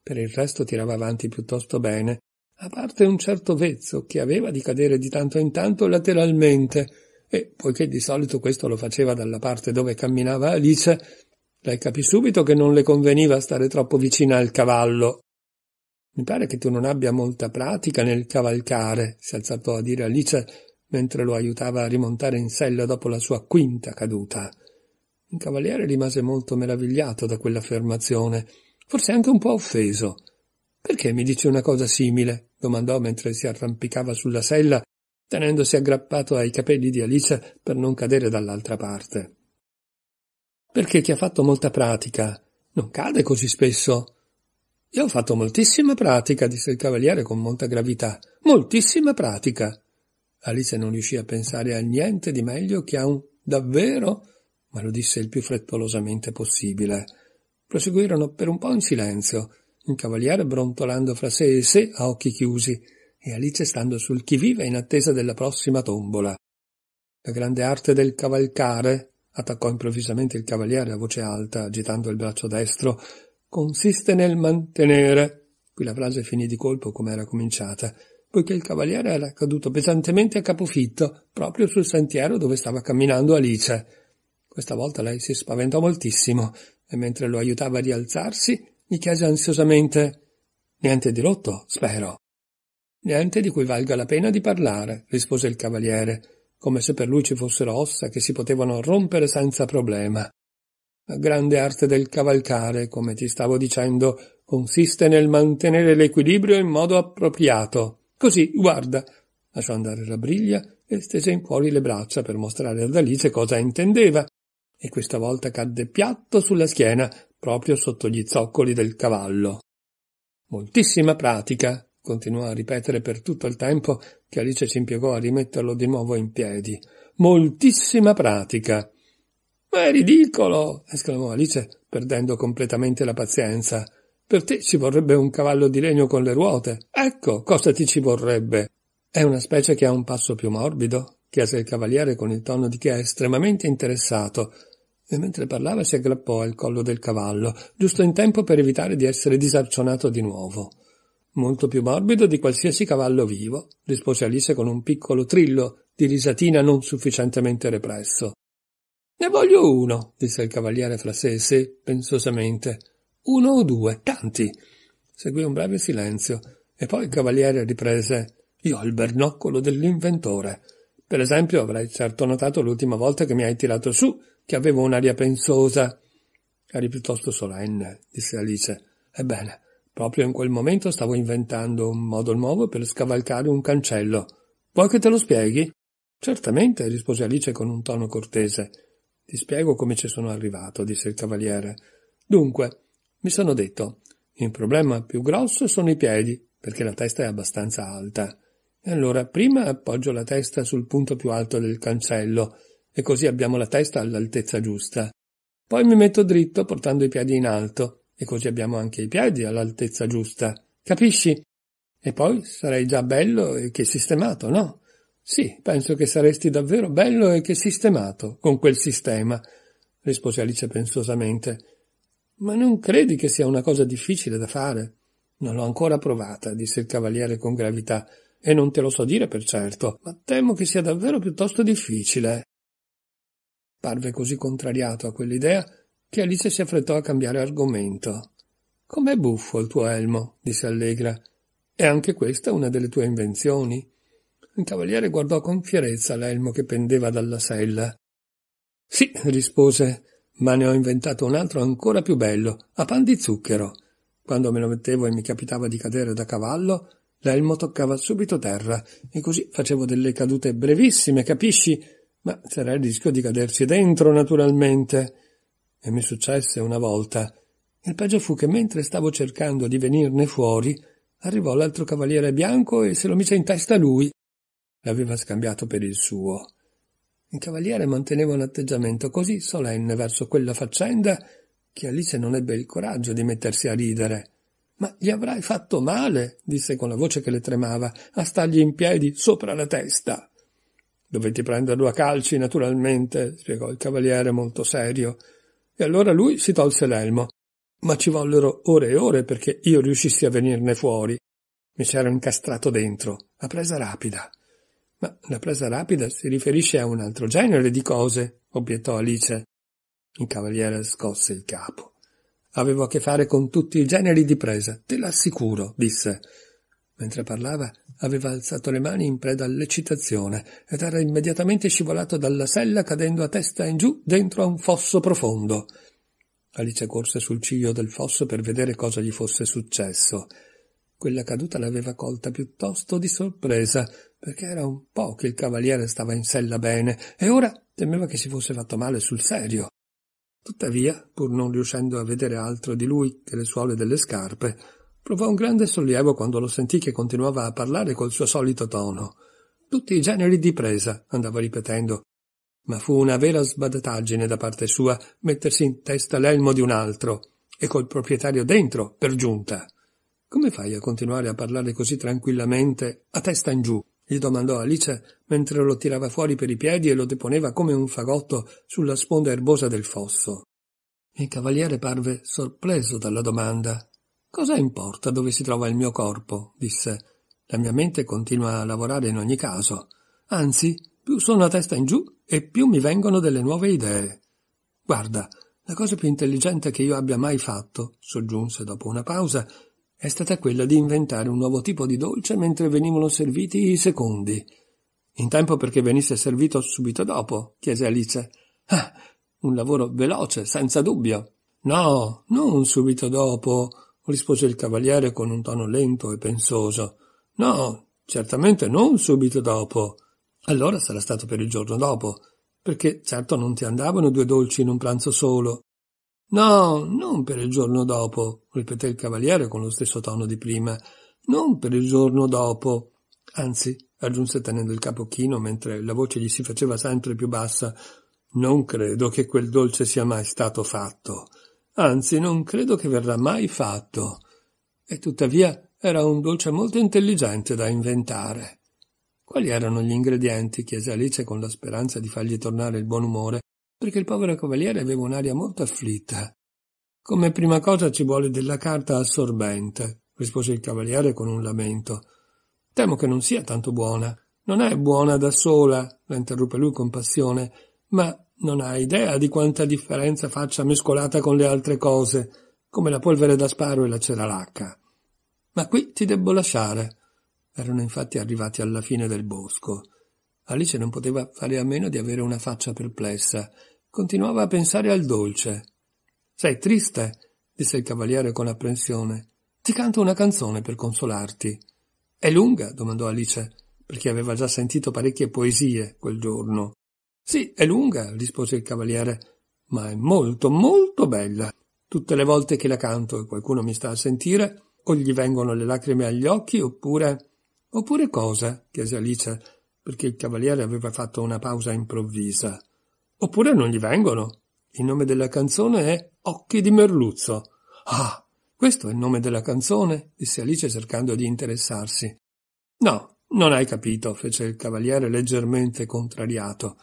Per il resto tirava avanti piuttosto bene, a parte un certo vezzo che aveva di cadere di tanto in tanto lateralmente, e poiché di solito questo lo faceva dalla parte dove camminava Alice, lei capì subito che non le conveniva stare troppo vicina al cavallo. Mi pare che tu non abbia molta pratica nel cavalcare, si alzò a dire Alice mentre lo aiutava a rimontare in sella dopo la sua quinta caduta. Il cavaliere rimase molto meravigliato da quell'affermazione, forse anche un po' offeso. Perché mi dici una cosa simile? domandò mentre si arrampicava sulla sella tenendosi aggrappato ai capelli di Alice per non cadere dall'altra parte. Perché ti ha fatto molta pratica non cade così spesso. Io ho fatto moltissima pratica, disse il cavaliere con molta gravità. Moltissima pratica. Alice non riuscì a pensare a niente di meglio che a un davvero, ma lo disse il più frettolosamente possibile. Proseguirono per un po' in silenzio, il cavaliere brontolando fra sé e sé a occhi chiusi, e Alice stando sul chi vive in attesa della prossima tombola. La grande arte del cavalcare, attaccò improvvisamente il cavaliere a voce alta, agitando il braccio destro, consiste nel mantenere. Qui la frase finì di colpo come era cominciata, poiché il cavaliere era caduto pesantemente a capofitto, proprio sul sentiero dove stava camminando Alice. Questa volta lei si spaventò moltissimo, e mentre lo aiutava a rialzarsi, gli chiese ansiosamente Niente di rotto, spero. Niente di cui valga la pena di parlare, rispose il cavaliere, come se per lui ci fossero ossa che si potevano rompere senza problema. La grande arte del cavalcare, come ti stavo dicendo, consiste nel mantenere l'equilibrio in modo appropriato. Così, guarda. Lasciò andare la briglia e stese in fuori le braccia per mostrare ad Alice cosa intendeva, e questa volta cadde piatto sulla schiena, proprio sotto gli zoccoli del cavallo. Moltissima pratica, continuò a ripetere per tutto il tempo che Alice ci impiegò a rimetterlo di nuovo in piedi. Moltissima pratica. Ma è ridicolo! esclamò Alice, perdendo completamente la pazienza. Per te ci vorrebbe un cavallo di legno con le ruote. Ecco cosa ti ci vorrebbe. È una specie che ha un passo più morbido? chiese il cavaliere con il tono di chi è estremamente interessato, e mentre parlava si aggrappò al collo del cavallo, giusto in tempo per evitare di essere disarcionato di nuovo. Molto più morbido di qualsiasi cavallo vivo, rispose Alice con un piccolo trillo di risatina non sufficientemente represso. Ne voglio uno, disse il cavaliere fra sé e sé, pensosamente. Uno o due, tanti. Seguì un breve silenzio, e poi il cavaliere riprese Io ho il bernoccolo dell'inventore. Per esempio, avrei certo notato l'ultima volta che mi hai tirato su che avevo un'aria pensosa. Eri piuttosto solenne, disse Alice. Ebbene, Proprio in quel momento stavo inventando un modo nuovo per scavalcare un cancello. Vuoi che te lo spieghi? Certamente, rispose Alice con un tono cortese. Ti spiego come ci sono arrivato, disse il cavaliere. Dunque, mi sono detto, il problema più grosso sono i piedi, perché la testa è abbastanza alta. E allora prima appoggio la testa sul punto più alto del cancello, e così abbiamo la testa all'altezza giusta. Poi mi metto dritto portando i piedi in alto, e così abbiamo anche i piedi all'altezza giusta. Capisci? E poi sarei già bello e che sistemato, no? Sì, penso che saresti davvero bello e che sistemato con quel sistema, rispose Alice pensosamente. Ma non credi che sia una cosa difficile da fare? Non l'ho ancora provata, disse il cavaliere con gravità, e non te lo so dire per certo, ma temo che sia davvero piuttosto difficile. Parve così contrariato a quell'idea che Alice si affrettò a cambiare argomento. Com'è buffo il tuo elmo, disse Allegra. È anche questa una delle tue invenzioni? Il cavaliere guardò con fierezza l'elmo che pendeva dalla sella. Sì, rispose, ma ne ho inventato un altro ancora più bello, a pan di zucchero. Quando me lo mettevo e mi capitava di cadere da cavallo, l'elmo toccava subito terra e così facevo delle cadute brevissime, capisci? Ma c'era il rischio di caderci dentro, naturalmente e mi successe una volta. Il peggio fu che mentre stavo cercando di venirne fuori, arrivò l'altro cavaliere bianco e se lo mise in testa lui. L'aveva scambiato per il suo. Il cavaliere manteneva un atteggiamento così solenne verso quella faccenda che Alice non ebbe il coraggio di mettersi a ridere. Ma gli avrai fatto male, disse con la voce che le tremava, a stargli in piedi sopra la testa. Dovetti prenderlo a calci, naturalmente, spiegò il cavaliere molto serio. E allora lui si tolse l'elmo. Ma ci vollero ore e ore perché io riuscissi a venirne fuori. Mi c'ero incastrato dentro, La presa rapida. Ma la presa rapida si riferisce a un altro genere di cose, obiettò Alice. Il cavaliere scosse il capo. Avevo a che fare con tutti i generi di presa, te l'assicuro, disse. Mentre parlava, aveva alzato le mani in preda all'eccitazione ed era immediatamente scivolato dalla sella cadendo a testa in giù dentro a un fosso profondo. Alice corse sul ciglio del fosso per vedere cosa gli fosse successo. Quella caduta l'aveva colta piuttosto di sorpresa, perché era un po' che il cavaliere stava in sella bene, e ora temeva che si fosse fatto male sul serio. Tuttavia, pur non riuscendo a vedere altro di lui che le suole delle scarpe, Provò un grande sollievo quando lo sentì che continuava a parlare col suo solito tono. Tutti i generi di presa, andava ripetendo. Ma fu una vera sbadataggine da parte sua mettersi in testa l'elmo di un altro, e col proprietario dentro, per giunta. Come fai a continuare a parlare così tranquillamente, a testa in giù? gli domandò Alice mentre lo tirava fuori per i piedi e lo deponeva come un fagotto sulla sponda erbosa del fosso. Il cavaliere parve sorpreso dalla domanda Cosa importa dove si trova il mio corpo? disse. La mia mente continua a lavorare in ogni caso. Anzi, più sono a testa in giù e più mi vengono delle nuove idee. Guarda, la cosa più intelligente che io abbia mai fatto, soggiunse dopo una pausa, è stata quella di inventare un nuovo tipo di dolce mentre venivano serviti i secondi. In tempo perché venisse servito subito dopo? chiese Alice. Ah, un lavoro veloce, senza dubbio. No, non subito dopo rispose il cavaliere con un tono lento e pensoso. No, certamente non subito dopo. Allora sarà stato per il giorno dopo, perché certo non ti andavano due dolci in un pranzo solo. No, non per il giorno dopo, ripeté il cavaliere con lo stesso tono di prima. Non per il giorno dopo. Anzi, aggiunse tenendo il capo chino mentre la voce gli si faceva sempre più bassa, non credo che quel dolce sia mai stato fatto anzi non credo che verrà mai fatto, e tuttavia era un dolce molto intelligente da inventare. Quali erano gli ingredienti? chiese Alice con la speranza di fargli tornare il buon umore, perché il povero cavaliere aveva un'aria molto afflitta. Come prima cosa ci vuole della carta assorbente, rispose il cavaliere con un lamento. Temo che non sia tanto buona. Non è buona da sola, la interruppe lui con passione ma non ha idea di quanta differenza faccia mescolata con le altre cose, come la polvere da sparo e la cera lacca. Ma qui ti debbo lasciare. Erano infatti arrivati alla fine del bosco. Alice non poteva fare a meno di avere una faccia perplessa. Continuava a pensare al dolce. Sei triste? disse il cavaliere con apprensione. Ti canto una canzone per consolarti. È lunga? domandò Alice, perché aveva già sentito parecchie poesie quel giorno. Sì, è lunga, rispose il cavaliere, ma è molto, molto bella. Tutte le volte che la canto e qualcuno mi sta a sentire, o gli vengono le lacrime agli occhi, oppure. Oppure cosa? chiese Alice, perché il cavaliere aveva fatto una pausa improvvisa. Oppure non gli vengono. Il nome della canzone è Occhi di Merluzzo. Ah, questo è il nome della canzone? disse Alice cercando di interessarsi. No, non hai capito, fece il cavaliere leggermente contrariato.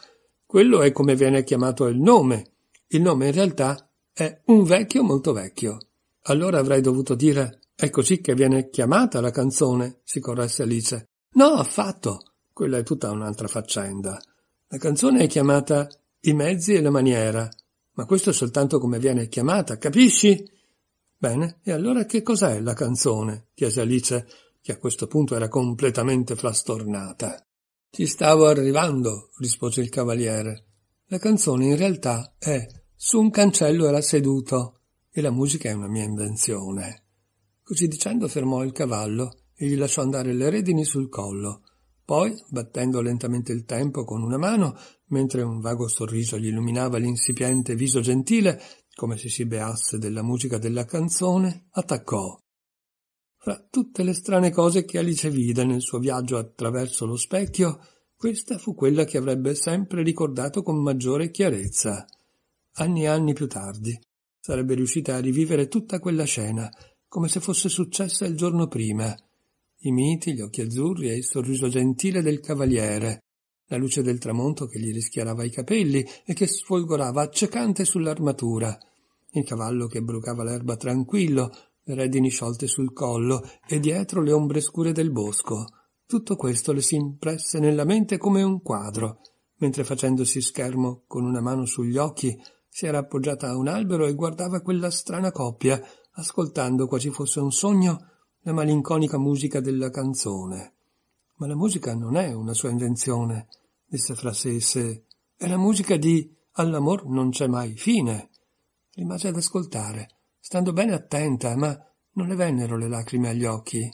Quello è come viene chiamato il nome. Il nome in realtà è un vecchio molto vecchio. Allora avrei dovuto dire è così che viene chiamata la canzone, si corresse Alice. No, affatto. Quella è tutta un'altra faccenda. La canzone è chiamata I mezzi e la maniera, ma questo è soltanto come viene chiamata, capisci? Bene, e allora che cos'è la canzone? chiese Alice, che a questo punto era completamente frastornata. Ci stavo arrivando, rispose il cavaliere. La canzone in realtà è Su un cancello era seduto e la musica è una mia invenzione. Così dicendo fermò il cavallo e gli lasciò andare le redini sul collo. Poi, battendo lentamente il tempo con una mano, mentre un vago sorriso gli illuminava l'insipiente viso gentile, come se si beasse della musica della canzone, attaccò. Fra tutte le strane cose che Alice vide nel suo viaggio attraverso lo specchio, questa fu quella che avrebbe sempre ricordato con maggiore chiarezza. Anni e anni più tardi sarebbe riuscita a rivivere tutta quella scena, come se fosse successa il giorno prima. I miti, gli occhi azzurri e il sorriso gentile del cavaliere, la luce del tramonto che gli rischiarava i capelli e che sfolgorava accecante sull'armatura, il cavallo che brucava l'erba tranquillo, redini sciolte sul collo e dietro le ombre scure del bosco. Tutto questo le si impresse nella mente come un quadro, mentre facendosi schermo con una mano sugli occhi si era appoggiata a un albero e guardava quella strana coppia, ascoltando quasi fosse un sogno la malinconica musica della canzone. Ma la musica non è una sua invenzione, disse fra sé e sé. È la musica di All'amor non c'è mai fine. Rimase ad ascoltare stando bene attenta, ma non le vennero le lacrime agli occhi.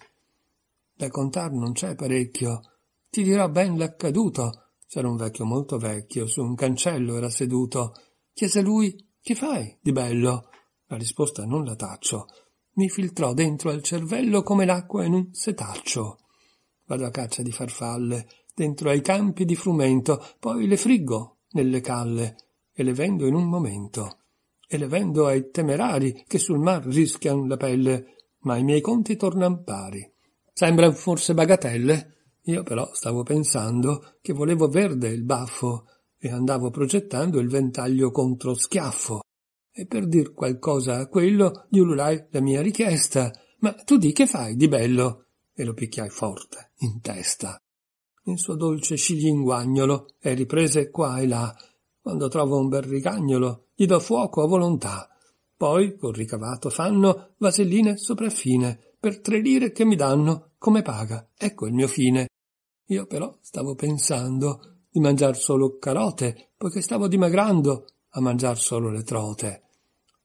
Da contar non c'è parecchio. Ti dirò ben l'accaduto. C'era un vecchio molto vecchio, su un cancello era seduto. Chiese lui, che fai di bello? La risposta non la taccio. Mi filtrò dentro al cervello come l'acqua in un setaccio. Vado a caccia di farfalle, dentro ai campi di frumento, poi le friggo nelle calle e le vendo in un momento e le vendo ai temerari che sul mar rischian la pelle, ma i miei conti tornan pari. Sembran forse bagatelle, io però stavo pensando che volevo verde il baffo e andavo progettando il ventaglio contro schiaffo. E per dir qualcosa a quello gli ululai la mia richiesta. Ma tu di che fai di bello? E lo picchiai forte, in testa. Il suo dolce scilinguagnolo e riprese qua e là. Quando trovo un bel rigagnolo, gli do fuoco a volontà. Poi, col ricavato fanno vaselline sopraffine, per tre lire che mi danno, come paga. Ecco il mio fine. Io però stavo pensando di mangiar solo carote, poiché stavo dimagrando a mangiar solo le trote.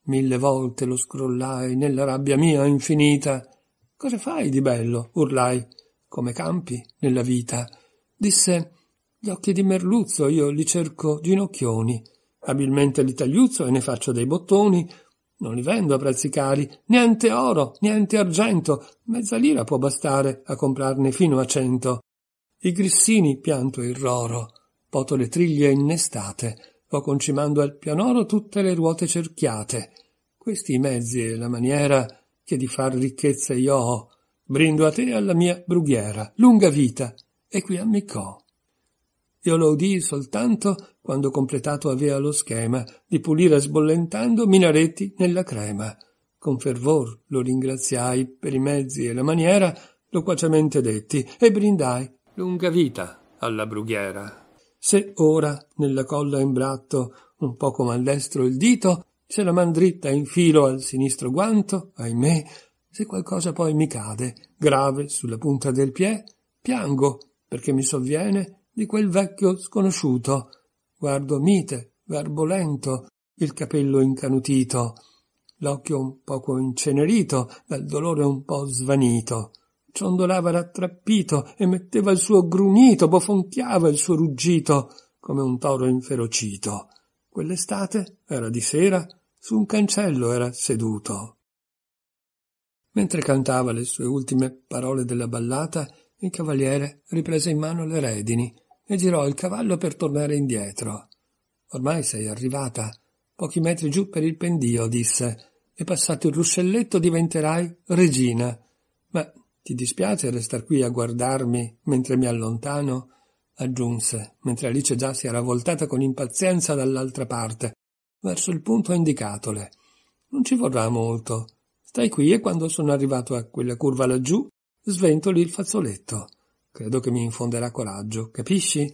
Mille volte lo scrollai nella rabbia mia infinita. Cosa fai di bello? urlai. Come campi nella vita. Disse, gli occhi di merluzzo io li cerco ginocchioni Abilmente li tagliuzzo e ne faccio dei bottoni. Non li vendo a prezzi cari, niente oro, niente argento, mezza lira può bastare a comprarne fino a cento. I grissini pianto il roro, poto le triglie innestate, vo concimando al pianoro tutte le ruote cerchiate. Questi i mezzi e la maniera che di far ricchezza io ho. Brindo a te e alla mia brughiera, lunga vita, e qui ammiccò. Io lo udii soltanto quando completato avea lo schema di pulire sbollentando minaretti nella crema. Con fervor lo ringraziai per i mezzi e la maniera, loquacemente detti, e brindai lunga vita alla brughiera. Se ora nella colla in bratto un poco maldestro il dito, se la man dritta infilo al sinistro guanto, ahimè, se qualcosa poi mi cade grave sulla punta del piè, piango perché mi sovviene di quel vecchio sconosciuto, guardo mite, verbolento, il capello incanutito, l'occhio un poco incenerito, dal dolore un po' svanito. Ciondolava rattrappito e metteva il suo grunito, bofonchiava il suo ruggito, come un toro inferocito. Quell'estate era di sera, su un cancello era seduto. Mentre cantava le sue ultime parole della ballata, il cavaliere riprese in mano le redini e girò il cavallo per tornare indietro. Ormai sei arrivata. Pochi metri giù per il pendio, disse, e passato il ruscelletto diventerai regina. Ma ti dispiace restar qui a guardarmi mentre mi allontano? aggiunse, mentre Alice già si era voltata con impazienza dall'altra parte, verso il punto indicatole. Non ci vorrà molto. Stai qui e quando sono arrivato a quella curva laggiù, sventoli il fazzoletto. Credo che mi infonderà coraggio, capisci?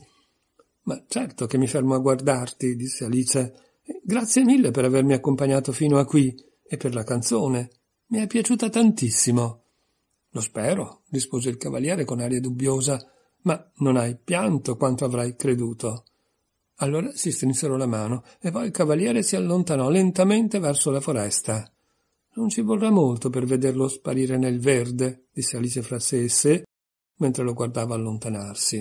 Ma certo che mi fermo a guardarti, disse Alice. Eh, grazie mille per avermi accompagnato fino a qui e per la canzone. Mi è piaciuta tantissimo. Lo spero, rispose il cavaliere con aria dubbiosa, ma non hai pianto quanto avrai creduto. Allora si strinsero la mano e poi il cavaliere si allontanò lentamente verso la foresta. Non ci vorrà molto per vederlo sparire nel verde, disse Alice fra sé e sé, mentre lo guardava allontanarsi.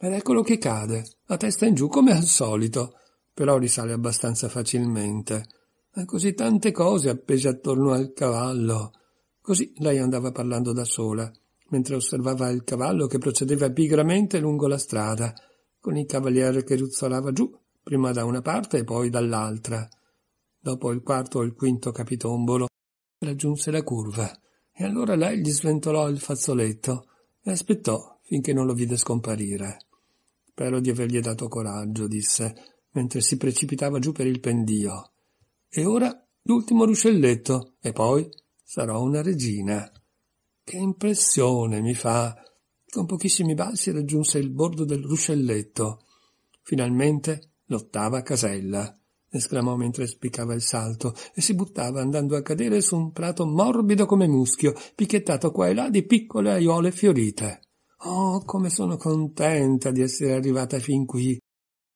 Ed eccolo che cade, a testa in giù come al solito, però risale abbastanza facilmente. Ha così tante cose appese attorno al cavallo. Così lei andava parlando da sola, mentre osservava il cavallo che procedeva pigramente lungo la strada, con il cavaliere che ruzzolava giù, prima da una parte e poi dall'altra. Dopo il quarto o il quinto capitombolo, raggiunse la curva, e allora lei gli sventolò il fazzoletto e aspettò finché non lo vide scomparire. Spero di avergli dato coraggio, disse, mentre si precipitava giù per il pendio. E ora l'ultimo ruscelletto, e poi sarò una regina. Che impressione mi fa! Con pochissimi balzi raggiunse il bordo del ruscelletto. Finalmente l'ottava casella esclamò mentre spiccava il salto e si buttava andando a cadere su un prato morbido come muschio, picchiettato qua e là di piccole aiole fiorite. Oh, come sono contenta di essere arrivata fin qui.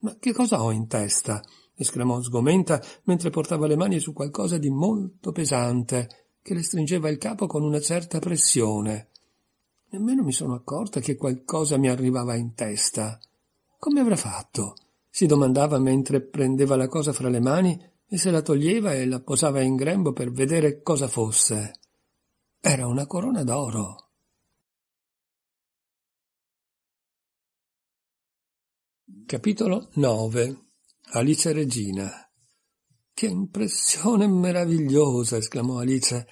Ma che cosa ho in testa? esclamò sgomenta mentre portava le mani su qualcosa di molto pesante, che le stringeva il capo con una certa pressione. Nemmeno mi sono accorta che qualcosa mi arrivava in testa. Come avrà fatto? si domandava mentre prendeva la cosa fra le mani e se la toglieva e la posava in grembo per vedere cosa fosse. Era una corona d'oro. Capitolo 9 Alice Regina Che impressione meravigliosa! esclamò Alice.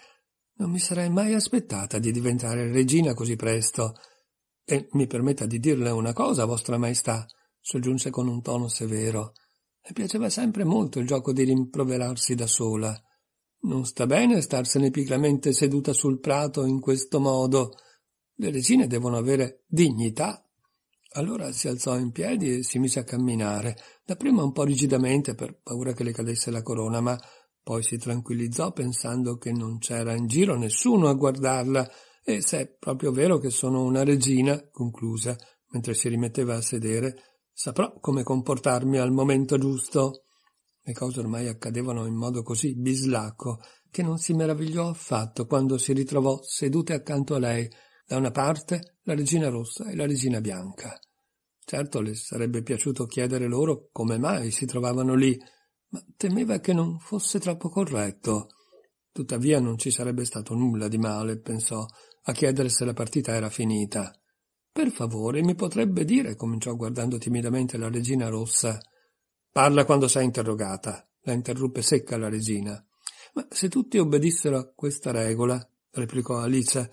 Non mi sarei mai aspettata di diventare regina così presto. E mi permetta di dirle una cosa, vostra maestà soggiunse con un tono severo. Le piaceva sempre molto il gioco di rimproverarsi da sola. Non sta bene starsene pigramente seduta sul prato in questo modo. Le regine devono avere dignità. Allora si alzò in piedi e si mise a camminare, dapprima un po' rigidamente per paura che le cadesse la corona, ma poi si tranquillizzò pensando che non c'era in giro nessuno a guardarla, e se è proprio vero che sono una regina, concluse, mentre si rimetteva a sedere, Saprò come comportarmi al momento giusto. Le cose ormai accadevano in modo così bislacco che non si meravigliò affatto quando si ritrovò sedute accanto a lei, da una parte la regina rossa e la regina bianca. Certo le sarebbe piaciuto chiedere loro come mai si trovavano lì, ma temeva che non fosse troppo corretto. Tuttavia non ci sarebbe stato nulla di male, pensò, a chiedere se la partita era finita. Per favore, mi potrebbe dire, cominciò guardando timidamente la regina rossa. Parla quando sei interrogata, la interruppe secca la regina. Ma se tutti obbedissero a questa regola, replicò Alice,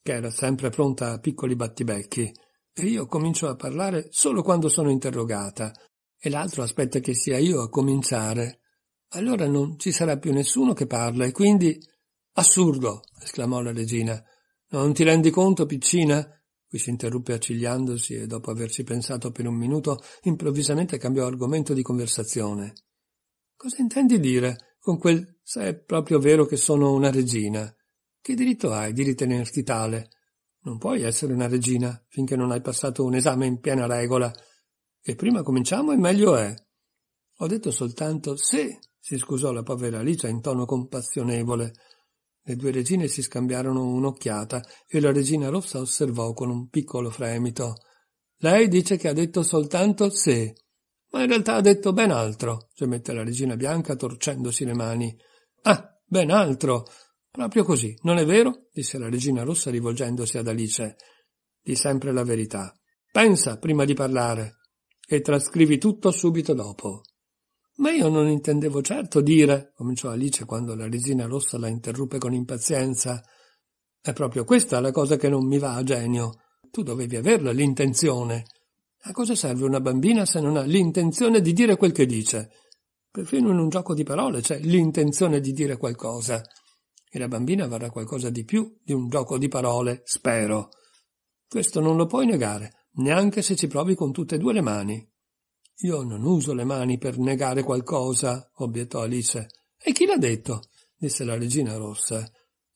che era sempre pronta a piccoli battibecchi, e io comincio a parlare solo quando sono interrogata, e l'altro aspetta che sia io a cominciare. Allora non ci sarà più nessuno che parla, e quindi. Assurdo! esclamò la regina. Non ti rendi conto, piccina, qui si interruppe accigliandosi e dopo averci pensato per un minuto, improvvisamente cambiò argomento di conversazione. Cosa intendi dire con quel se è proprio vero che sono una regina? Che diritto hai di ritenerti tale? Non puoi essere una regina finché non hai passato un esame in piena regola. E prima cominciamo e meglio è. Ho detto soltanto se, si scusò la povera Alice in tono compassionevole. Le due regine si scambiarono un'occhiata e la regina rossa osservò con un piccolo fremito. Lei dice che ha detto soltanto sé, ma in realtà ha detto ben altro, gemette la regina bianca torcendosi le mani. Ah, ben altro! Proprio così, non è vero? disse la regina rossa rivolgendosi ad Alice. Di sempre la verità. Pensa prima di parlare e trascrivi tutto subito dopo. Ma io non intendevo certo dire, cominciò Alice quando la resina rossa la interruppe con impazienza. È proprio questa la cosa che non mi va a genio. Tu dovevi averla l'intenzione. A cosa serve una bambina se non ha l'intenzione di dire quel che dice? Perfino in un gioco di parole c'è l'intenzione di dire qualcosa. E la bambina varrà qualcosa di più di un gioco di parole, spero. Questo non lo puoi negare, neanche se ci provi con tutte e due le mani. Io non uso le mani per negare qualcosa, obiettò Alice. E chi l'ha detto? disse la regina rossa.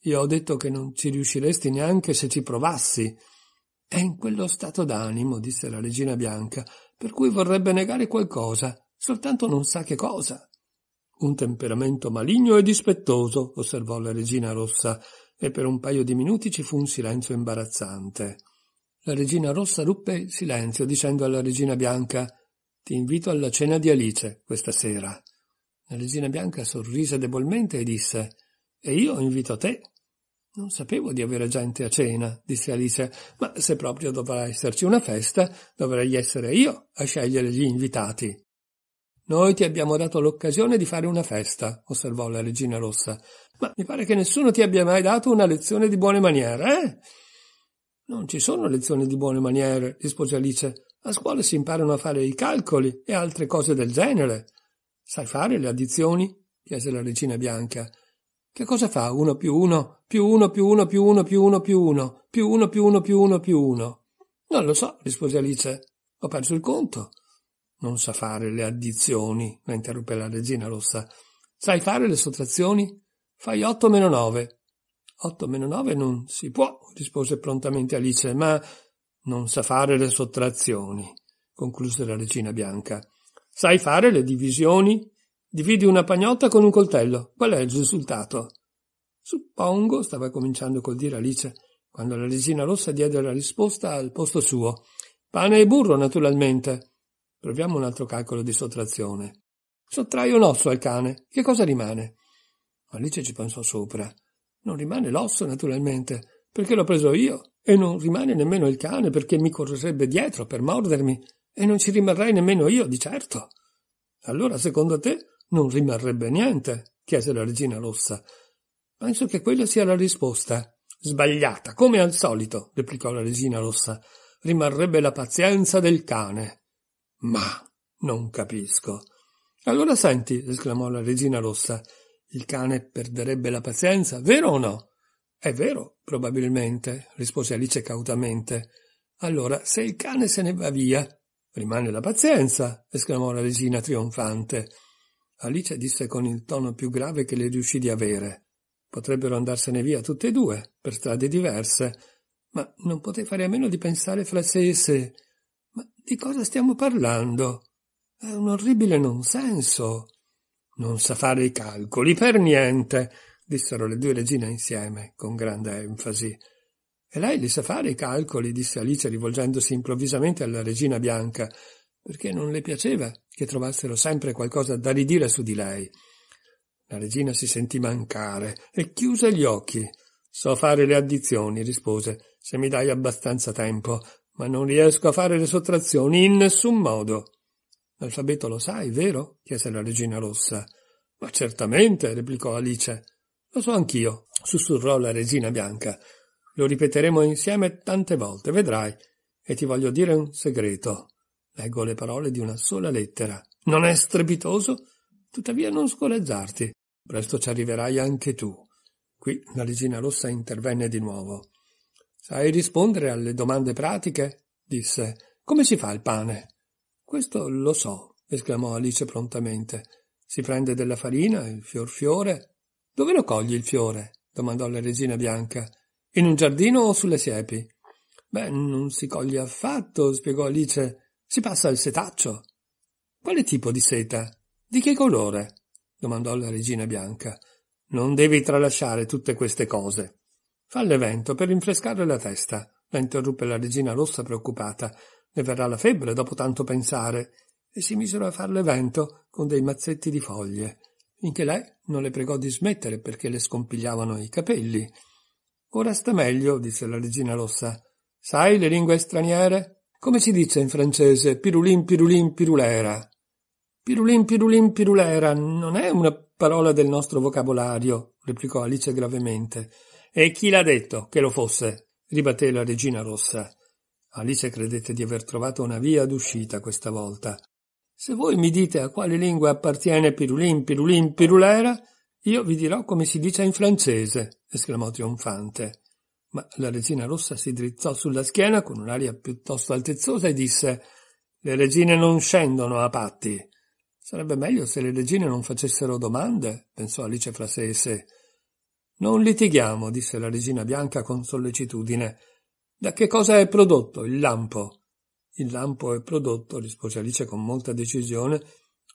Io ho detto che non ci riusciresti neanche se ci provassi. È in quello stato d'animo, disse la regina bianca, per cui vorrebbe negare qualcosa, soltanto non sa che cosa. Un temperamento maligno e dispettoso, osservò la regina rossa, e per un paio di minuti ci fu un silenzio imbarazzante. La regina rossa ruppe il silenzio, dicendo alla regina bianca ti invito alla cena di Alice, questa sera. La regina bianca sorrise debolmente e disse E io invito te. Non sapevo di avere gente a cena, disse Alice, ma se proprio dovrà esserci una festa, dovrei essere io a scegliere gli invitati. Noi ti abbiamo dato l'occasione di fare una festa, osservò la regina rossa, ma mi pare che nessuno ti abbia mai dato una lezione di buone maniere, eh? Non ci sono lezioni di buone maniere, rispose Alice. A scuola si imparano a fare i calcoli e altre cose del genere. Sai fare le addizioni? chiese la regina bianca. Che cosa fa uno più uno più uno più uno più uno più uno più uno più uno più uno più uno più uno? Non lo so, rispose Alice. Ho perso il conto. Non sa fare le addizioni, la interruppe la regina rossa. Sai fare le sottrazioni? Fai otto meno nove. Otto meno nove non si può, rispose prontamente Alice, ma non sa fare le sottrazioni, concluse la regina bianca. Sai fare le divisioni? Dividi una pagnotta con un coltello. Qual è il risultato? Suppongo, stava cominciando col dire Alice, quando la regina rossa diede la risposta al posto suo. Pane e burro, naturalmente. Proviamo un altro calcolo di sottrazione. Sottrai un osso al cane. Che cosa rimane? Alice ci pensò sopra. Non rimane l'osso, naturalmente perché l'ho preso io, e non rimane nemmeno il cane perché mi correrebbe dietro per mordermi, e non ci rimarrei nemmeno io, di certo. Allora, secondo te, non rimarrebbe niente? chiese la regina rossa. Penso che quella sia la risposta. Sbagliata, come al solito, replicò la regina rossa. Rimarrebbe la pazienza del cane. Ma non capisco. Allora senti, esclamò la regina rossa, il cane perderebbe la pazienza, vero o no? È vero, Probabilmente, rispose Alice cautamente. Allora, se il cane se ne va via, rimane la pazienza, esclamò la regina trionfante. Alice disse con il tono più grave che le riuscì di avere. Potrebbero andarsene via tutte e due, per strade diverse, ma non poté fare a meno di pensare fra sé e sé. Ma di cosa stiamo parlando? È un orribile nonsenso. Non sa fare i calcoli per niente dissero le due regine insieme, con grande enfasi. E lei li sa fare i calcoli, disse Alice rivolgendosi improvvisamente alla regina bianca, perché non le piaceva che trovassero sempre qualcosa da ridire su di lei. La regina si sentì mancare e chiuse gli occhi. So fare le addizioni, rispose, se mi dai abbastanza tempo, ma non riesco a fare le sottrazioni in nessun modo. L'alfabeto lo sai, vero? chiese la regina rossa. Ma certamente, replicò Alice. Lo so anch'io, sussurrò la regina bianca. Lo ripeteremo insieme tante volte, vedrai. E ti voglio dire un segreto. Leggo le parole di una sola lettera. Non è strepitoso? Tuttavia non scoraggiarti. Presto ci arriverai anche tu. Qui la regina rossa intervenne di nuovo. Sai rispondere alle domande pratiche? disse. Come si fa il pane? Questo lo so, esclamò Alice prontamente. Si prende della farina, il fior fiore, dove lo cogli il fiore? domandò la regina bianca. In un giardino o sulle siepi? Beh, non si coglie affatto, spiegò Alice. Si passa il setaccio. Quale tipo di seta? Di che colore? domandò la regina bianca. Non devi tralasciare tutte queste cose. Falle vento per rinfrescare la testa, la interruppe la regina rossa preoccupata. Ne verrà la febbre dopo tanto pensare. E si misero a farle vento con dei mazzetti di foglie finché lei non le pregò di smettere perché le scompigliavano i capelli. Ora sta meglio, disse la regina rossa. Sai le lingue straniere? Come si dice in francese pirulin pirulin pirulera? Pirulin pirulin pirulera non è una parola del nostro vocabolario, replicò Alice gravemente. E chi l'ha detto che lo fosse? ribatté la regina rossa. Alice credette di aver trovato una via d'uscita questa volta. Se voi mi dite a quale lingua appartiene Pirulin, Pirulin, Pirulera, io vi dirò come si dice in francese, esclamò trionfante. Ma la regina rossa si drizzò sulla schiena con un'aria piuttosto altezzosa e disse Le regine non scendono a patti. Sarebbe meglio se le regine non facessero domande, pensò Alice fra sé e sé. Non litighiamo, disse la regina bianca con sollecitudine. Da che cosa è prodotto il lampo? Il lampo è prodotto, rispose Alice con molta decisione,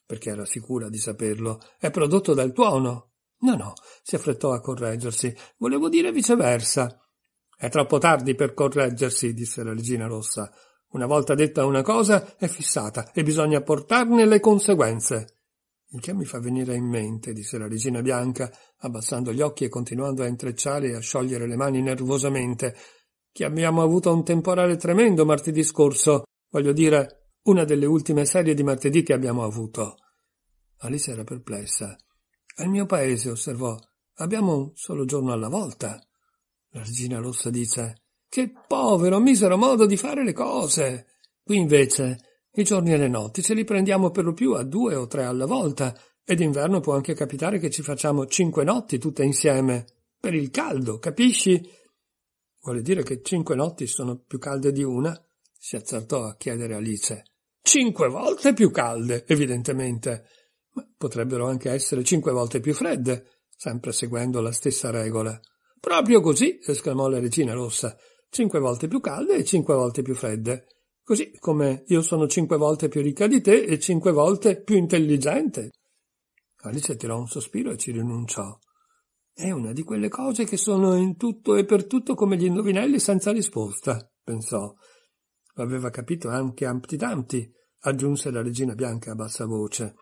perché era sicura di saperlo, è prodotto dal tuono. No, no, si affrettò a correggersi. Volevo dire viceversa. È troppo tardi per correggersi, disse la regina rossa. Una volta detta una cosa è fissata e bisogna portarne le conseguenze. Il che mi fa venire in mente, disse la regina bianca, abbassando gli occhi e continuando a intrecciare e a sciogliere le mani nervosamente, che abbiamo avuto un temporale tremendo martedì scorso Voglio dire, una delle ultime serie di martedì che abbiamo avuto. Alice era perplessa. Al mio paese, osservò, abbiamo un solo giorno alla volta. La regina rossa dice, che povero, misero modo di fare le cose. Qui invece, i giorni e le notti ce li prendiamo per lo più a due o tre alla volta, ed inverno può anche capitare che ci facciamo cinque notti tutte insieme. Per il caldo, capisci? Vuole dire che cinque notti sono più calde di una? si azzardò a chiedere Alice. Cinque volte più calde, evidentemente. Ma potrebbero anche essere cinque volte più fredde, sempre seguendo la stessa regola. Proprio così, esclamò la regina rossa. Cinque volte più calde e cinque volte più fredde. Così come io sono cinque volte più ricca di te e cinque volte più intelligente. Alice tirò un sospiro e ci rinunciò. È una di quelle cose che sono in tutto e per tutto come gli indovinelli senza risposta, pensò aveva capito anche Amptitanti, aggiunse la regina bianca a bassa voce,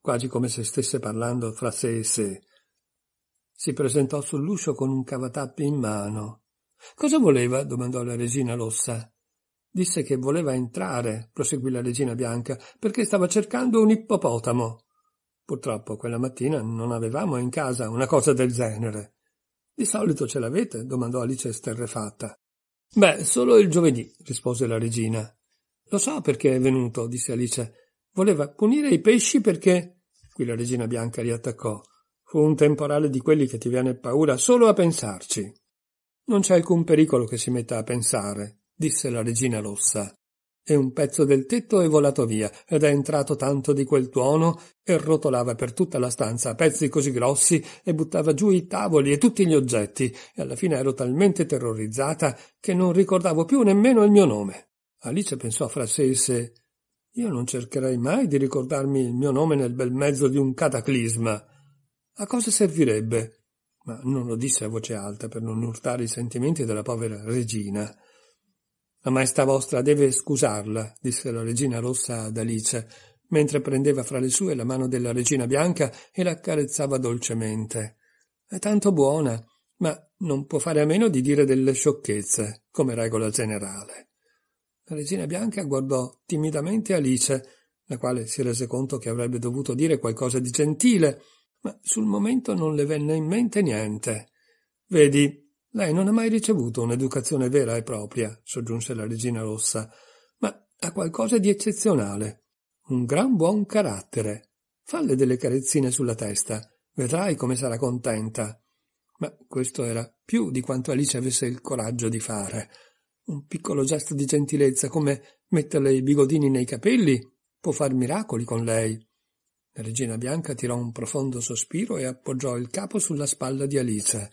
quasi come se stesse parlando fra sé e sé. Si presentò sull'uscio con un cavatappi in mano. Cosa voleva? domandò la regina rossa. Disse che voleva entrare, proseguì la regina bianca, perché stava cercando un ippopotamo. Purtroppo quella mattina non avevamo in casa una cosa del genere. Di solito ce l'avete? domandò Alice esterrefatta. Beh, solo il giovedì, rispose la regina. Lo so perché è venuto, disse Alice. Voleva punire i pesci perché... Qui la regina bianca riattaccò. Fu un temporale di quelli che ti viene paura solo a pensarci. Non c'è alcun pericolo che si metta a pensare, disse la regina rossa e un pezzo del tetto è volato via ed è entrato tanto di quel tuono e rotolava per tutta la stanza a pezzi così grossi e buttava giù i tavoli e tutti gli oggetti e alla fine ero talmente terrorizzata che non ricordavo più nemmeno il mio nome. Alice pensò fra sé e sé io non cercherei mai di ricordarmi il mio nome nel bel mezzo di un cataclisma. A cosa servirebbe? Ma non lo disse a voce alta per non urtare i sentimenti della povera regina. La maestà vostra deve scusarla, disse la regina rossa ad Alice, mentre prendeva fra le sue la mano della regina bianca e la accarezzava dolcemente. È tanto buona, ma non può fare a meno di dire delle sciocchezze, come regola generale. La regina bianca guardò timidamente Alice, la quale si rese conto che avrebbe dovuto dire qualcosa di gentile, ma sul momento non le venne in mente niente. Vedi, lei non ha mai ricevuto un'educazione vera e propria, soggiunse la regina rossa, ma ha qualcosa di eccezionale. Un gran buon carattere. Falle delle carezzine sulla testa, vedrai come sarà contenta. Ma questo era più di quanto Alice avesse il coraggio di fare. Un piccolo gesto di gentilezza, come metterle i bigodini nei capelli, può far miracoli con lei. La regina bianca tirò un profondo sospiro e appoggiò il capo sulla spalla di Alice.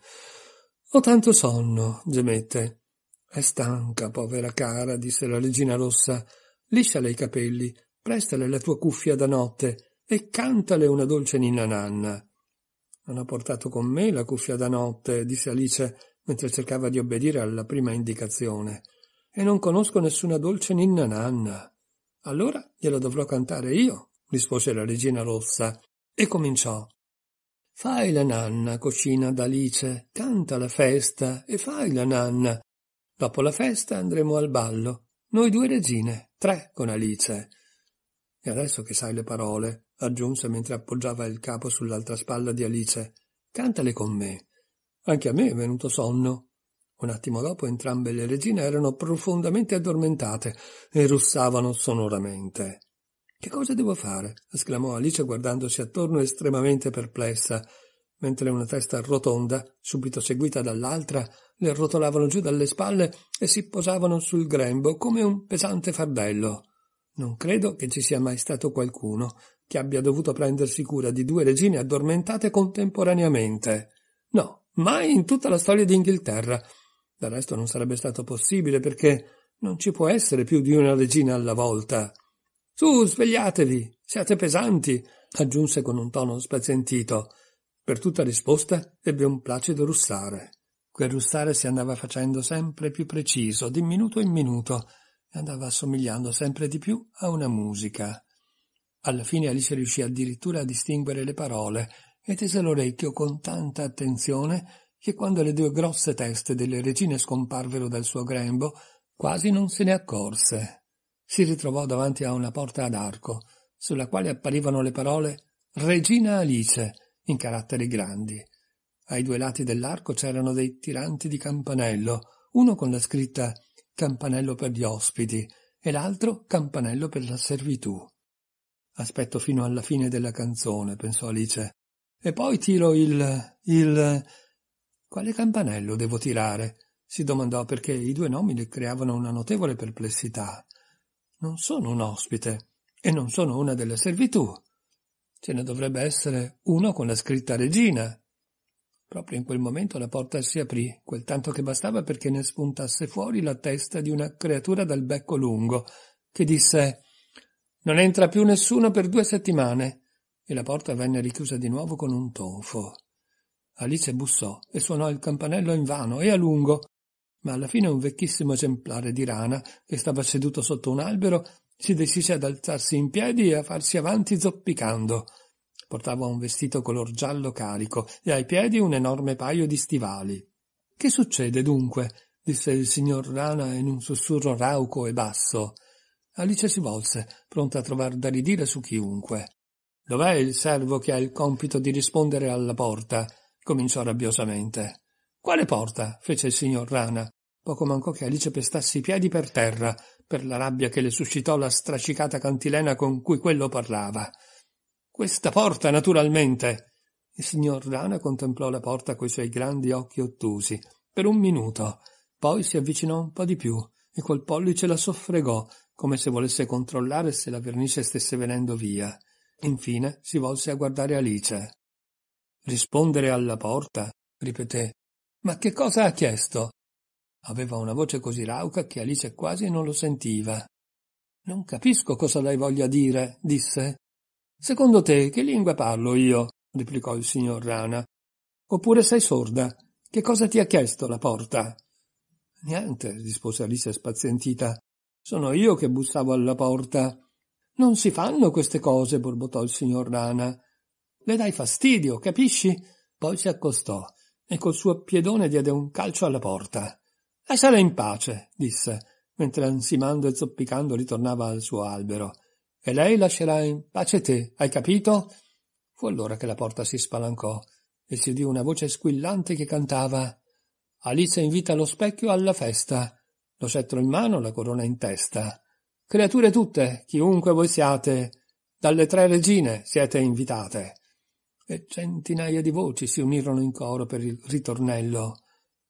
Ho tanto sonno, gemette. È stanca, povera cara, disse la regina rossa. Lisciale i capelli, prestale la tua cuffia da notte e cantale una dolce ninna nanna. Non ho portato con me la cuffia da notte, disse Alice, mentre cercava di obbedire alla prima indicazione. E non conosco nessuna dolce ninna nanna. Allora gliela dovrò cantare io, rispose la regina rossa, e cominciò. Fai la nanna, cucina d'Alice, canta la festa e fai la nanna. Dopo la festa andremo al ballo, noi due regine, tre con Alice. E adesso che sai le parole, aggiunse mentre appoggiava il capo sull'altra spalla di Alice, cantale con me. Anche a me è venuto sonno. Un attimo dopo entrambe le regine erano profondamente addormentate e russavano sonoramente. Che cosa devo fare? esclamò Alice guardandosi attorno estremamente perplessa, mentre una testa rotonda, subito seguita dall'altra, le rotolavano giù dalle spalle e si posavano sul grembo come un pesante fardello. Non credo che ci sia mai stato qualcuno che abbia dovuto prendersi cura di due regine addormentate contemporaneamente. No, mai in tutta la storia d'Inghilterra. Del resto non sarebbe stato possibile perché non ci può essere più di una regina alla volta. Su, svegliatevi, siate pesanti, aggiunse con un tono spazientito. Per tutta risposta ebbe un placido russare. Quel russare si andava facendo sempre più preciso, di minuto in minuto, e andava assomigliando sempre di più a una musica. Alla fine Alice riuscì addirittura a distinguere le parole e tese l'orecchio con tanta attenzione che quando le due grosse teste delle regine scomparvero dal suo grembo, quasi non se ne accorse si ritrovò davanti a una porta ad arco, sulla quale apparivano le parole Regina Alice in caratteri grandi. Ai due lati dell'arco c'erano dei tiranti di campanello, uno con la scritta Campanello per gli ospiti e l'altro Campanello per la servitù. Aspetto fino alla fine della canzone, pensò Alice, e poi tiro il... il... Quale campanello devo tirare? si domandò perché i due nomi le creavano una notevole perplessità non sono un ospite e non sono una delle servitù. Ce ne dovrebbe essere uno con la scritta regina. Proprio in quel momento la porta si aprì, quel tanto che bastava perché ne spuntasse fuori la testa di una creatura dal becco lungo, che disse Non entra più nessuno per due settimane. E la porta venne richiusa di nuovo con un tonfo. Alice bussò e suonò il campanello invano e a lungo, ma alla fine un vecchissimo esemplare di rana, che stava seduto sotto un albero, si decise ad alzarsi in piedi e a farsi avanti zoppicando. Portava un vestito color giallo carico e ai piedi un enorme paio di stivali. Che succede dunque? disse il signor Rana in un sussurro rauco e basso. Alice si volse, pronta a trovar da ridire su chiunque. Dov'è il servo che ha il compito di rispondere alla porta? cominciò rabbiosamente. Quale porta? fece il signor Rana. Poco mancò che Alice pestasse i piedi per terra, per la rabbia che le suscitò la stracicata cantilena con cui quello parlava. Questa porta, naturalmente. Il signor Rana contemplò la porta coi suoi grandi occhi ottusi, per un minuto, poi si avvicinò un po' di più e col pollice la soffregò, come se volesse controllare se la vernice stesse venendo via. Infine si volse a guardare Alice. Rispondere alla porta? ripeté ma che cosa ha chiesto? Aveva una voce così rauca che Alice quasi non lo sentiva. Non capisco cosa lei voglia dire, disse. Secondo te che lingua parlo io? replicò il signor Rana. Oppure sei sorda? Che cosa ti ha chiesto la porta? Niente, rispose Alice spazientita. Sono io che bussavo alla porta. Non si fanno queste cose, borbottò il signor Rana. Le dai fastidio, capisci? Poi si accostò e col suo piedone diede un calcio alla porta. Lasciala in pace, disse, mentre ansimando e zoppicando ritornava al suo albero. E lei lascerà in pace te, hai capito? Fu allora che la porta si spalancò e si udì una voce squillante che cantava Alice invita lo specchio alla festa, lo scettro in mano, la corona in testa. Creature tutte, chiunque voi siate, dalle tre regine siete invitate e centinaia di voci si unirono in coro per il ritornello.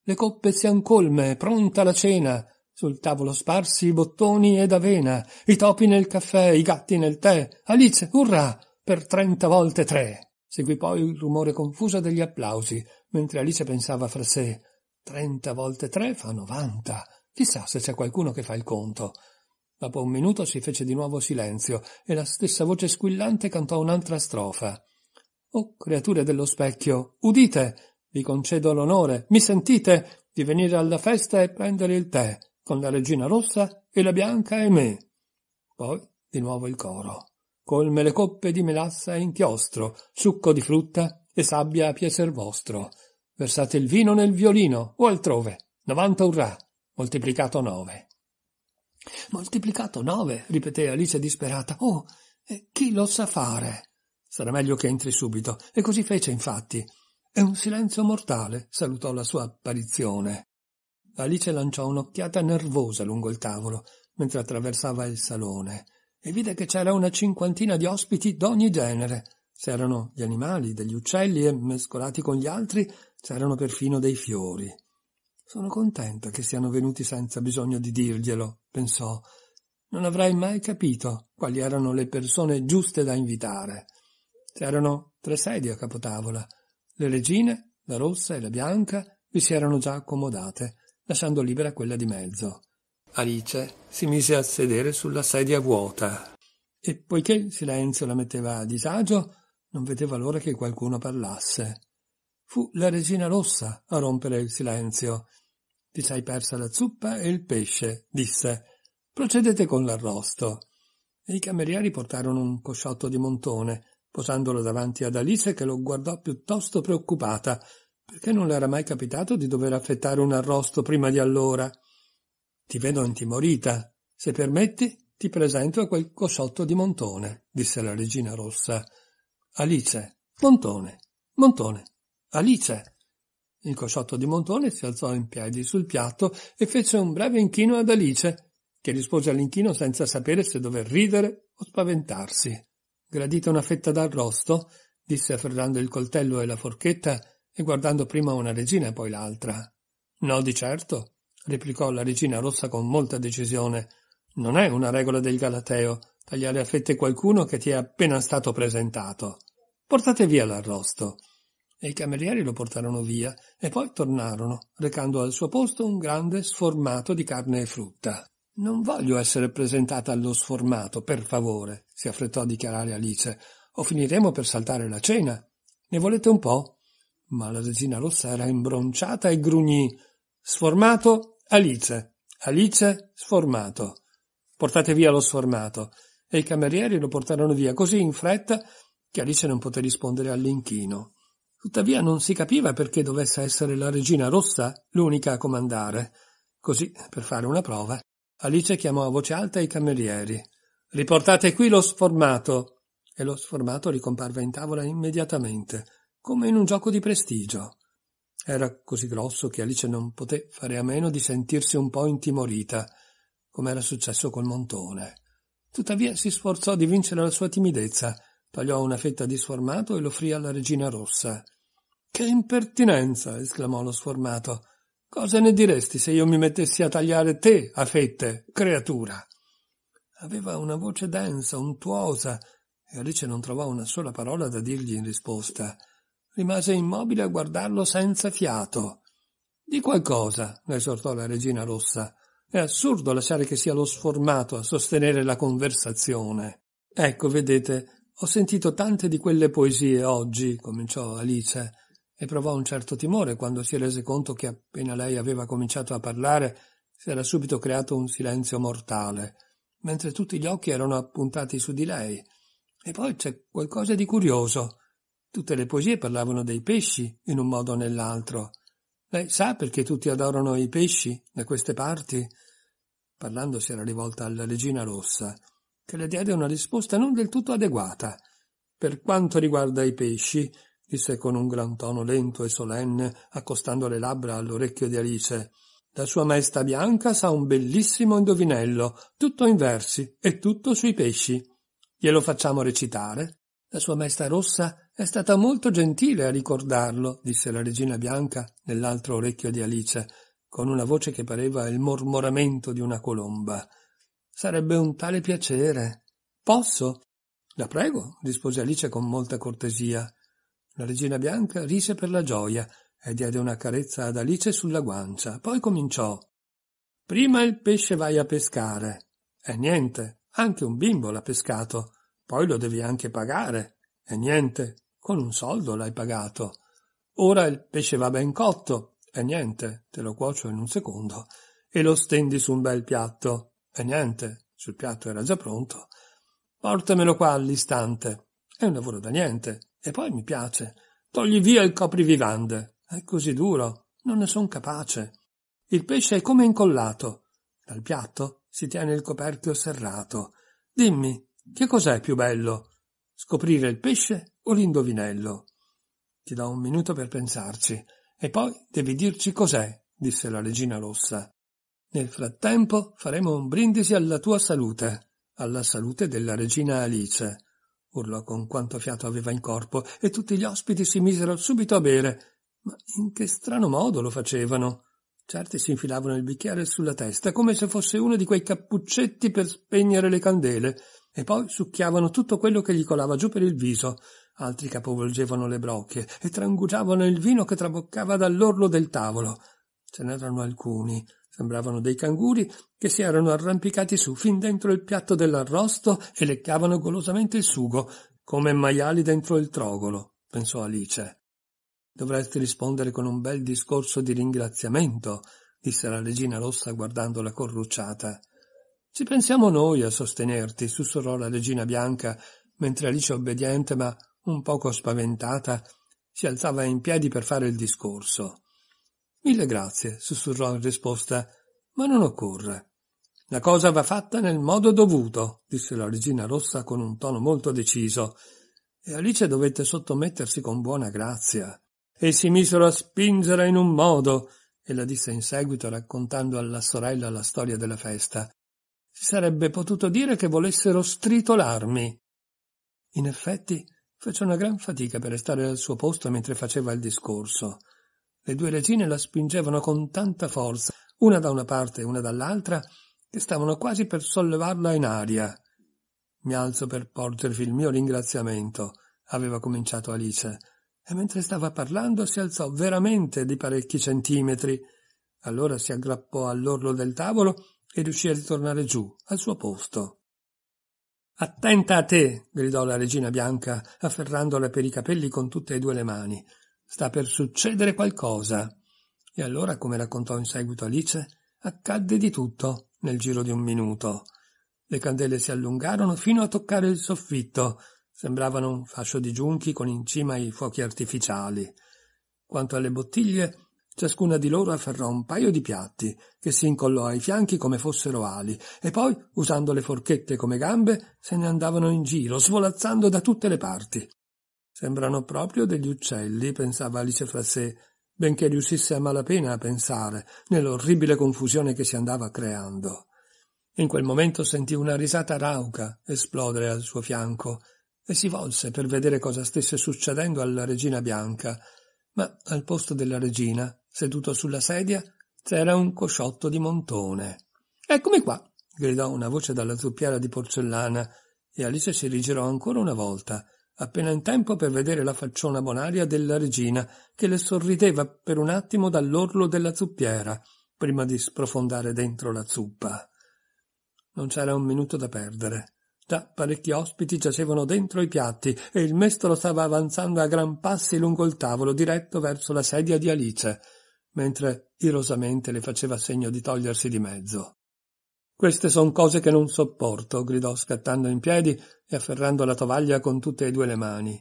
Le coppe sian colme, pronta la cena, sul tavolo sparsi i bottoni ed avena, i topi nel caffè, i gatti nel tè. Alice, urrà, per trenta volte tre. Seguì poi il rumore confuso degli applausi, mentre Alice pensava fra sé. Trenta volte tre fa novanta. Chissà se c'è qualcuno che fa il conto. Dopo un minuto si fece di nuovo silenzio e la stessa voce squillante cantò un'altra strofa. O creature dello specchio, udite! Vi concedo l'onore, mi sentite, di venire alla festa e prendere il tè, con la regina rossa e la bianca e me. Poi di nuovo il coro. Colme le coppe di melassa e inchiostro, succo di frutta e sabbia a piacer vostro. Versate il vino nel violino o altrove. Novanta urrà, moltiplicato nove. Moltiplicato nove, ripeté Alice disperata. Oh, e chi lo sa fare? Sarà meglio che entri subito. E così fece, infatti. E un silenzio mortale salutò la sua apparizione. Alice lanciò un'occhiata nervosa lungo il tavolo, mentre attraversava il salone, e vide che c'era una cinquantina di ospiti d'ogni genere. C'erano gli animali, degli uccelli e, mescolati con gli altri, c'erano perfino dei fiori. Sono contenta che siano venuti senza bisogno di dirglielo, pensò. Non avrei mai capito quali erano le persone giuste da invitare. C'erano tre sedie a capotavola. Le regine, la rossa e la bianca, vi si erano già accomodate, lasciando libera quella di mezzo. Alice si mise a sedere sulla sedia vuota e poiché il silenzio la metteva a disagio, non vedeva l'ora che qualcuno parlasse. Fu la regina rossa a rompere il silenzio. Ti sei persa la zuppa e il pesce, disse. Procedete con l'arrosto. E i camerieri portarono un cosciotto di montone posandolo davanti ad Alice che lo guardò piuttosto preoccupata, perché non le era mai capitato di dover affettare un arrosto prima di allora. Ti vedo intimorita. Se permetti, ti presento a quel cosciotto di Montone, disse la regina rossa. Alice, Montone, Montone, Alice. Il cosciotto di Montone si alzò in piedi sul piatto e fece un breve inchino ad Alice, che rispose all'inchino senza sapere se dover ridere o spaventarsi. Gradita una fetta d'arrosto? disse afferrando il coltello e la forchetta e guardando prima una regina e poi l'altra. No, di certo, replicò la regina rossa con molta decisione. Non è una regola del Galateo tagliare a fette qualcuno che ti è appena stato presentato. Portate via l'arrosto. E i camerieri lo portarono via e poi tornarono, recando al suo posto un grande sformato di carne e frutta. Non voglio essere presentata allo sformato, per favore, si affrettò a dichiarare Alice, o finiremo per saltare la cena. Ne volete un po'? Ma la regina rossa era imbronciata e grugnì. Sformato, Alice. Alice, sformato. Portate via lo sformato. E i camerieri lo portarono via così in fretta che Alice non poté rispondere all'inchino. Tuttavia non si capiva perché dovesse essere la regina rossa l'unica a comandare. Così, per fare una prova, Alice chiamò a voce alta i camerieri. Riportate qui lo sformato. E lo sformato ricomparve in tavola immediatamente, come in un gioco di prestigio. Era così grosso che Alice non poté fare a meno di sentirsi un po' intimorita, come era successo col montone. Tuttavia si sforzò di vincere la sua timidezza, tagliò una fetta di sformato e lo offrì alla regina rossa. Che impertinenza! esclamò lo sformato. Cosa ne diresti se io mi mettessi a tagliare te a fette, creatura? Aveva una voce densa, untuosa, e Alice non trovò una sola parola da dirgli in risposta. Rimase immobile a guardarlo senza fiato. Di qualcosa, esortò la regina rossa. È assurdo lasciare che sia lo sformato a sostenere la conversazione. Ecco, vedete, ho sentito tante di quelle poesie oggi, cominciò Alice, e provò un certo timore quando si rese conto che appena lei aveva cominciato a parlare si era subito creato un silenzio mortale, mentre tutti gli occhi erano appuntati su di lei. E poi c'è qualcosa di curioso. Tutte le poesie parlavano dei pesci, in un modo o nell'altro. Lei sa perché tutti adorano i pesci da queste parti? Parlando si era rivolta alla regina rossa, che le diede una risposta non del tutto adeguata. Per quanto riguarda i pesci, disse con un gran tono lento e solenne, accostando le labbra all'orecchio di Alice. La sua maestà bianca sa un bellissimo indovinello, tutto in versi e tutto sui pesci. Glielo facciamo recitare? La sua maestà rossa è stata molto gentile a ricordarlo, disse la regina bianca nell'altro orecchio di Alice, con una voce che pareva il mormoramento di una colomba. Sarebbe un tale piacere. Posso? La prego, rispose Alice con molta cortesia. La regina bianca rise per la gioia e diede una carezza ad Alice sulla guancia, poi cominciò. Prima il pesce vai a pescare. E niente, anche un bimbo l'ha pescato. Poi lo devi anche pagare. E niente, con un soldo l'hai pagato. Ora il pesce va ben cotto. E niente, te lo cuocio in un secondo. E lo stendi su un bel piatto. E niente, sul piatto era già pronto. Portamelo qua all'istante. È un lavoro da niente. E poi mi piace. Togli via il coprivivande. È così duro. Non ne son capace. Il pesce è come incollato. Dal piatto si tiene il coperchio serrato. Dimmi, che cos'è più bello? Scoprire il pesce o l'indovinello? Ti do un minuto per pensarci, e poi devi dirci cos'è, disse la regina rossa. Nel frattempo faremo un brindisi alla tua salute, alla salute della regina Alice urlò con quanto fiato aveva in corpo, e tutti gli ospiti si misero subito a bere. Ma in che strano modo lo facevano? Certi si infilavano il bicchiere sulla testa, come se fosse uno di quei cappuccetti per spegnere le candele, e poi succhiavano tutto quello che gli colava giù per il viso. Altri capovolgevano le brocche e trangugiavano il vino che traboccava dall'orlo del tavolo. Ce n'erano alcuni, Sembravano dei canguri che si erano arrampicati su fin dentro il piatto dell'arrosto e leccavano golosamente il sugo, come maiali dentro il trogolo, pensò Alice. Dovresti rispondere con un bel discorso di ringraziamento, disse la regina rossa guardandola corrucciata. Ci pensiamo noi a sostenerti, sussurrò la regina bianca, mentre Alice obbediente ma un poco spaventata si alzava in piedi per fare il discorso. Mille grazie, sussurrò in risposta, ma non occorre. La cosa va fatta nel modo dovuto, disse la regina rossa con un tono molto deciso, e Alice dovette sottomettersi con buona grazia. E si misero a spingere in un modo, ella disse in seguito raccontando alla sorella la storia della festa. Si sarebbe potuto dire che volessero stritolarmi. In effetti fece una gran fatica per restare al suo posto mentre faceva il discorso. Le due regine la spingevano con tanta forza, una da una parte e una dall'altra, che stavano quasi per sollevarla in aria. Mi alzo per porgervi il mio ringraziamento, aveva cominciato Alice, e mentre stava parlando si alzò veramente di parecchi centimetri. Allora si aggrappò all'orlo del tavolo e riuscì a ritornare giù, al suo posto. Attenta a te! gridò la regina bianca, afferrandola per i capelli con tutte e due le mani. Sta per succedere qualcosa. E allora, come raccontò in seguito Alice, accadde di tutto nel giro di un minuto. Le candele si allungarono fino a toccare il soffitto, sembravano un fascio di giunchi con in cima i fuochi artificiali. Quanto alle bottiglie, ciascuna di loro afferrò un paio di piatti, che si incollò ai fianchi come fossero ali, e poi, usando le forchette come gambe, se ne andavano in giro, svolazzando da tutte le parti. Sembrano proprio degli uccelli, pensava Alice fra sé, benché riuscisse a malapena a pensare, nell'orribile confusione che si andava creando. In quel momento sentì una risata rauca esplodere al suo fianco e si volse per vedere cosa stesse succedendo alla regina bianca, ma al posto della regina, seduto sulla sedia, c'era un cosciotto di montone. Eccomi qua! gridò una voce dalla zuppiera di porcellana e Alice si rigirò ancora una volta appena in tempo per vedere la facciona bonaria della regina che le sorrideva per un attimo dall'orlo della zuppiera prima di sprofondare dentro la zuppa. Non c'era un minuto da perdere. Già parecchi ospiti giacevano dentro i piatti e il mestolo stava avanzando a gran passi lungo il tavolo diretto verso la sedia di Alice, mentre irosamente le faceva segno di togliersi di mezzo. Queste son cose che non sopporto, gridò scattando in piedi e afferrando la tovaglia con tutte e due le mani.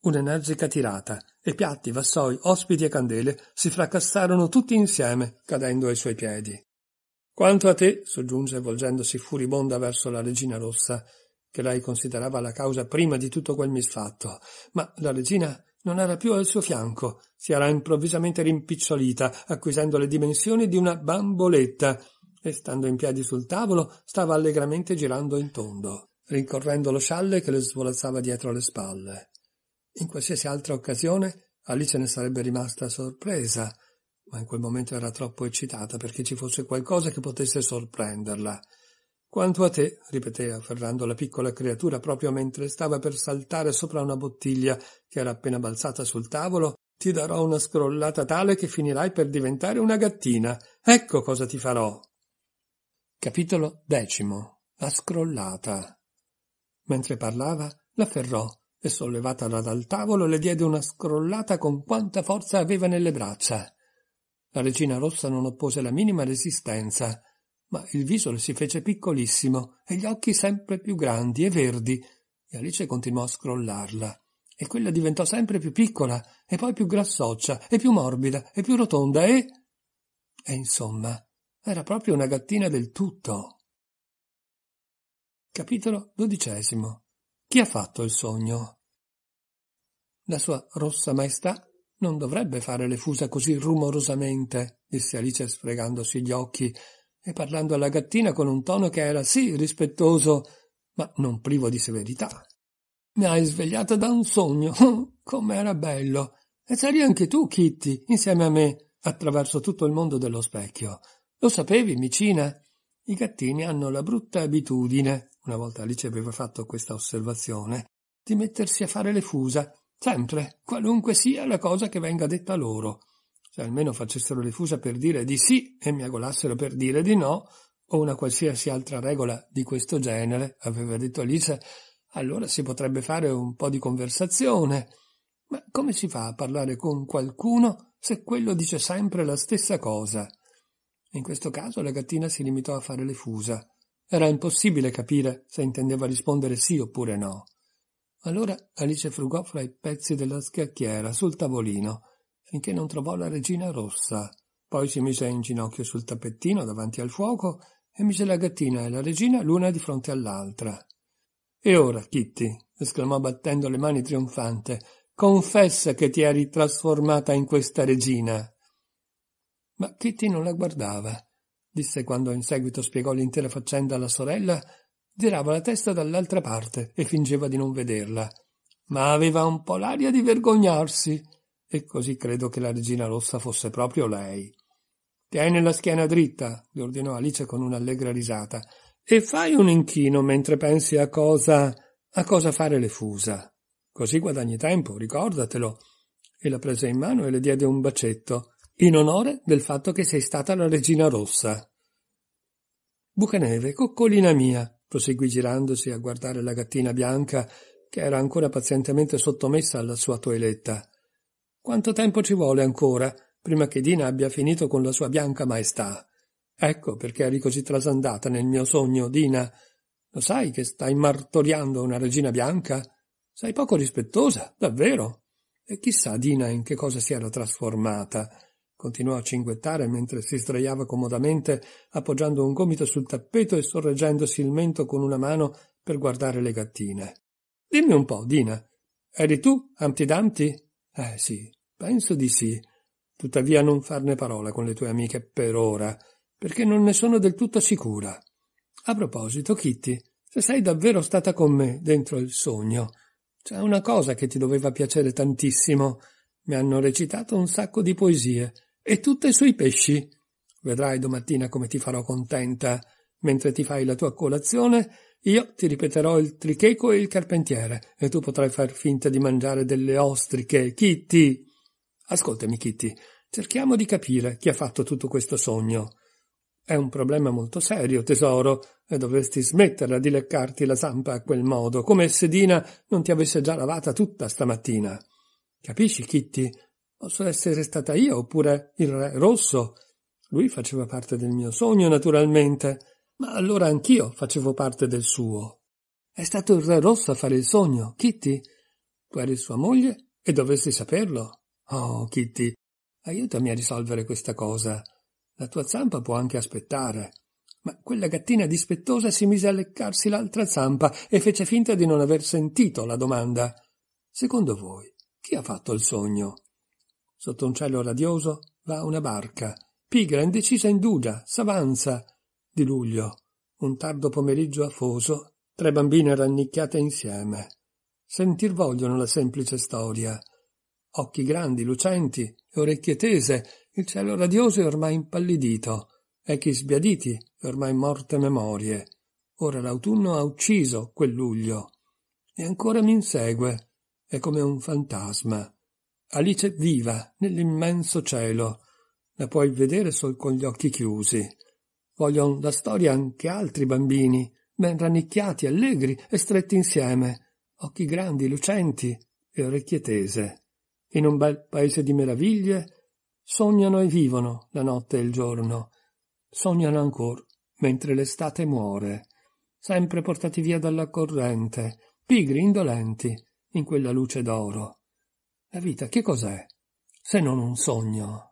Un'energica tirata, e piatti, vassoi, ospiti e candele si fracassarono tutti insieme, cadendo ai suoi piedi. Quanto a te, soggiunse volgendosi furibonda verso la regina rossa, che lei considerava la causa prima di tutto quel misfatto, ma la regina non era più al suo fianco, si era improvvisamente rimpicciolita, acquisendo le dimensioni di una bamboletta, e, stando in piedi sul tavolo, stava allegramente girando in tondo, rincorrendo lo scialle che le svolazzava dietro le spalle. In qualsiasi altra occasione Alice ne sarebbe rimasta sorpresa, ma in quel momento era troppo eccitata perché ci fosse qualcosa che potesse sorprenderla. Quanto a te, ripeté, afferrando la piccola creatura proprio mentre stava per saltare sopra una bottiglia che era appena balzata sul tavolo, ti darò una scrollata tale che finirai per diventare una gattina. Ecco cosa ti farò. Capitolo decimo. La scrollata. Mentre parlava, l'afferrò e sollevatala dal tavolo le diede una scrollata con quanta forza aveva nelle braccia. La regina rossa non oppose la minima resistenza, ma il viso le si fece piccolissimo e gli occhi sempre più grandi e verdi, e Alice continuò a scrollarla. E quella diventò sempre più piccola, e poi più grassoccia, e più morbida, e più rotonda, e... E insomma, era proprio una gattina del tutto. Capitolo dodicesimo. Chi ha fatto il sogno? La sua rossa maestà non dovrebbe fare le fusa così rumorosamente, disse Alice sfregandosi gli occhi e parlando alla gattina con un tono che era sì rispettoso, ma non privo di severità. Mi hai svegliata da un sogno, [laughs] oh, com'era bello! E c'eri anche tu, Kitty, insieme a me, attraverso tutto il mondo dello specchio. Lo sapevi, micina? I gattini hanno la brutta abitudine, una volta Alice aveva fatto questa osservazione, di mettersi a fare le fusa, sempre, qualunque sia la cosa che venga detta loro. Se almeno facessero le fusa per dire di sì e miagolassero per dire di no, o una qualsiasi altra regola di questo genere, aveva detto Alice, allora si potrebbe fare un po' di conversazione. Ma come si fa a parlare con qualcuno se quello dice sempre la stessa cosa? In questo caso la gattina si limitò a fare le fusa. Era impossibile capire se intendeva rispondere sì oppure no. Allora Alice frugò fra i pezzi della schiacchiera sul tavolino, finché non trovò la regina rossa. Poi si mise in ginocchio sul tappettino davanti al fuoco e mise la gattina e la regina l'una di fronte all'altra. E ora, Kitty, esclamò battendo le mani trionfante, confessa che ti eri trasformata in questa regina ma Kitty non la guardava. Disse quando in seguito spiegò l'intera faccenda alla sorella, girava la testa dall'altra parte e fingeva di non vederla, ma aveva un po' l'aria di vergognarsi, e così credo che la regina rossa fosse proprio lei. Tieni la schiena dritta, gli ordinò Alice con un'allegra risata, e fai un inchino mentre pensi a cosa a cosa fare le fusa. Così guadagni tempo, ricordatelo. E la prese in mano e le diede un bacetto in onore del fatto che sei stata la regina rossa. Bucaneve, coccolina mia, proseguì girandosi a guardare la gattina bianca che era ancora pazientemente sottomessa alla sua toeletta. Quanto tempo ci vuole ancora prima che Dina abbia finito con la sua bianca maestà? Ecco perché eri così trasandata nel mio sogno, Dina. Lo sai che stai martoriando una regina bianca? Sei poco rispettosa, davvero. E chissà Dina in che cosa si era trasformata. Continuò a cinguettare mentre si sdraiava comodamente, appoggiando un gomito sul tappeto e sorreggendosi il mento con una mano per guardare le gattine. Dimmi un po', Dina. Eri tu, Amti Damti? Eh sì, penso di sì. Tuttavia non farne parola con le tue amiche per ora, perché non ne sono del tutto sicura. A proposito, Kitty, se sei davvero stata con me dentro il sogno, c'è una cosa che ti doveva piacere tantissimo. Mi hanno recitato un sacco di poesie e tutti i suoi pesci. Vedrai domattina come ti farò contenta. Mentre ti fai la tua colazione, io ti ripeterò il tricheco e il carpentiere, e tu potrai far finta di mangiare delle ostriche. Kitty! Ascoltami, Kitty, cerchiamo di capire chi ha fatto tutto questo sogno. È un problema molto serio, tesoro, e dovresti smetterla di leccarti la zampa a quel modo, come se Dina non ti avesse già lavata tutta stamattina. Capisci, Kitty, Posso essere stata io oppure il re rosso. Lui faceva parte del mio sogno, naturalmente, ma allora anch'io facevo parte del suo. È stato il re rosso a fare il sogno, Kitty. Tu eri sua moglie e dovresti saperlo. Oh, Kitty, aiutami a risolvere questa cosa. La tua zampa può anche aspettare. Ma quella gattina dispettosa si mise a leccarsi l'altra zampa e fece finta di non aver sentito la domanda. Secondo voi, chi ha fatto il sogno? Sotto un cielo radioso va una barca, pigra, indecisa, indugia, s'avanza. Di luglio, un tardo pomeriggio afoso, tre bambine rannicchiate insieme. Sentir vogliono la semplice storia. Occhi grandi, lucenti, e orecchie tese, il cielo radioso è ormai impallidito, echi sbiaditi e ormai morte memorie. Ora l'autunno ha ucciso quel luglio. E ancora mi insegue, è come un fantasma. Alice viva nell'immenso cielo. La puoi vedere sol con gli occhi chiusi. Vogliono la storia anche altri bambini, ben rannicchiati, allegri e stretti insieme, occhi grandi, lucenti e orecchie tese. In un bel paese di meraviglie sognano e vivono la notte e il giorno. Sognano ancora mentre l'estate muore, sempre portati via dalla corrente, pigri indolenti in quella luce d'oro. La vita che cos'è se non un sogno?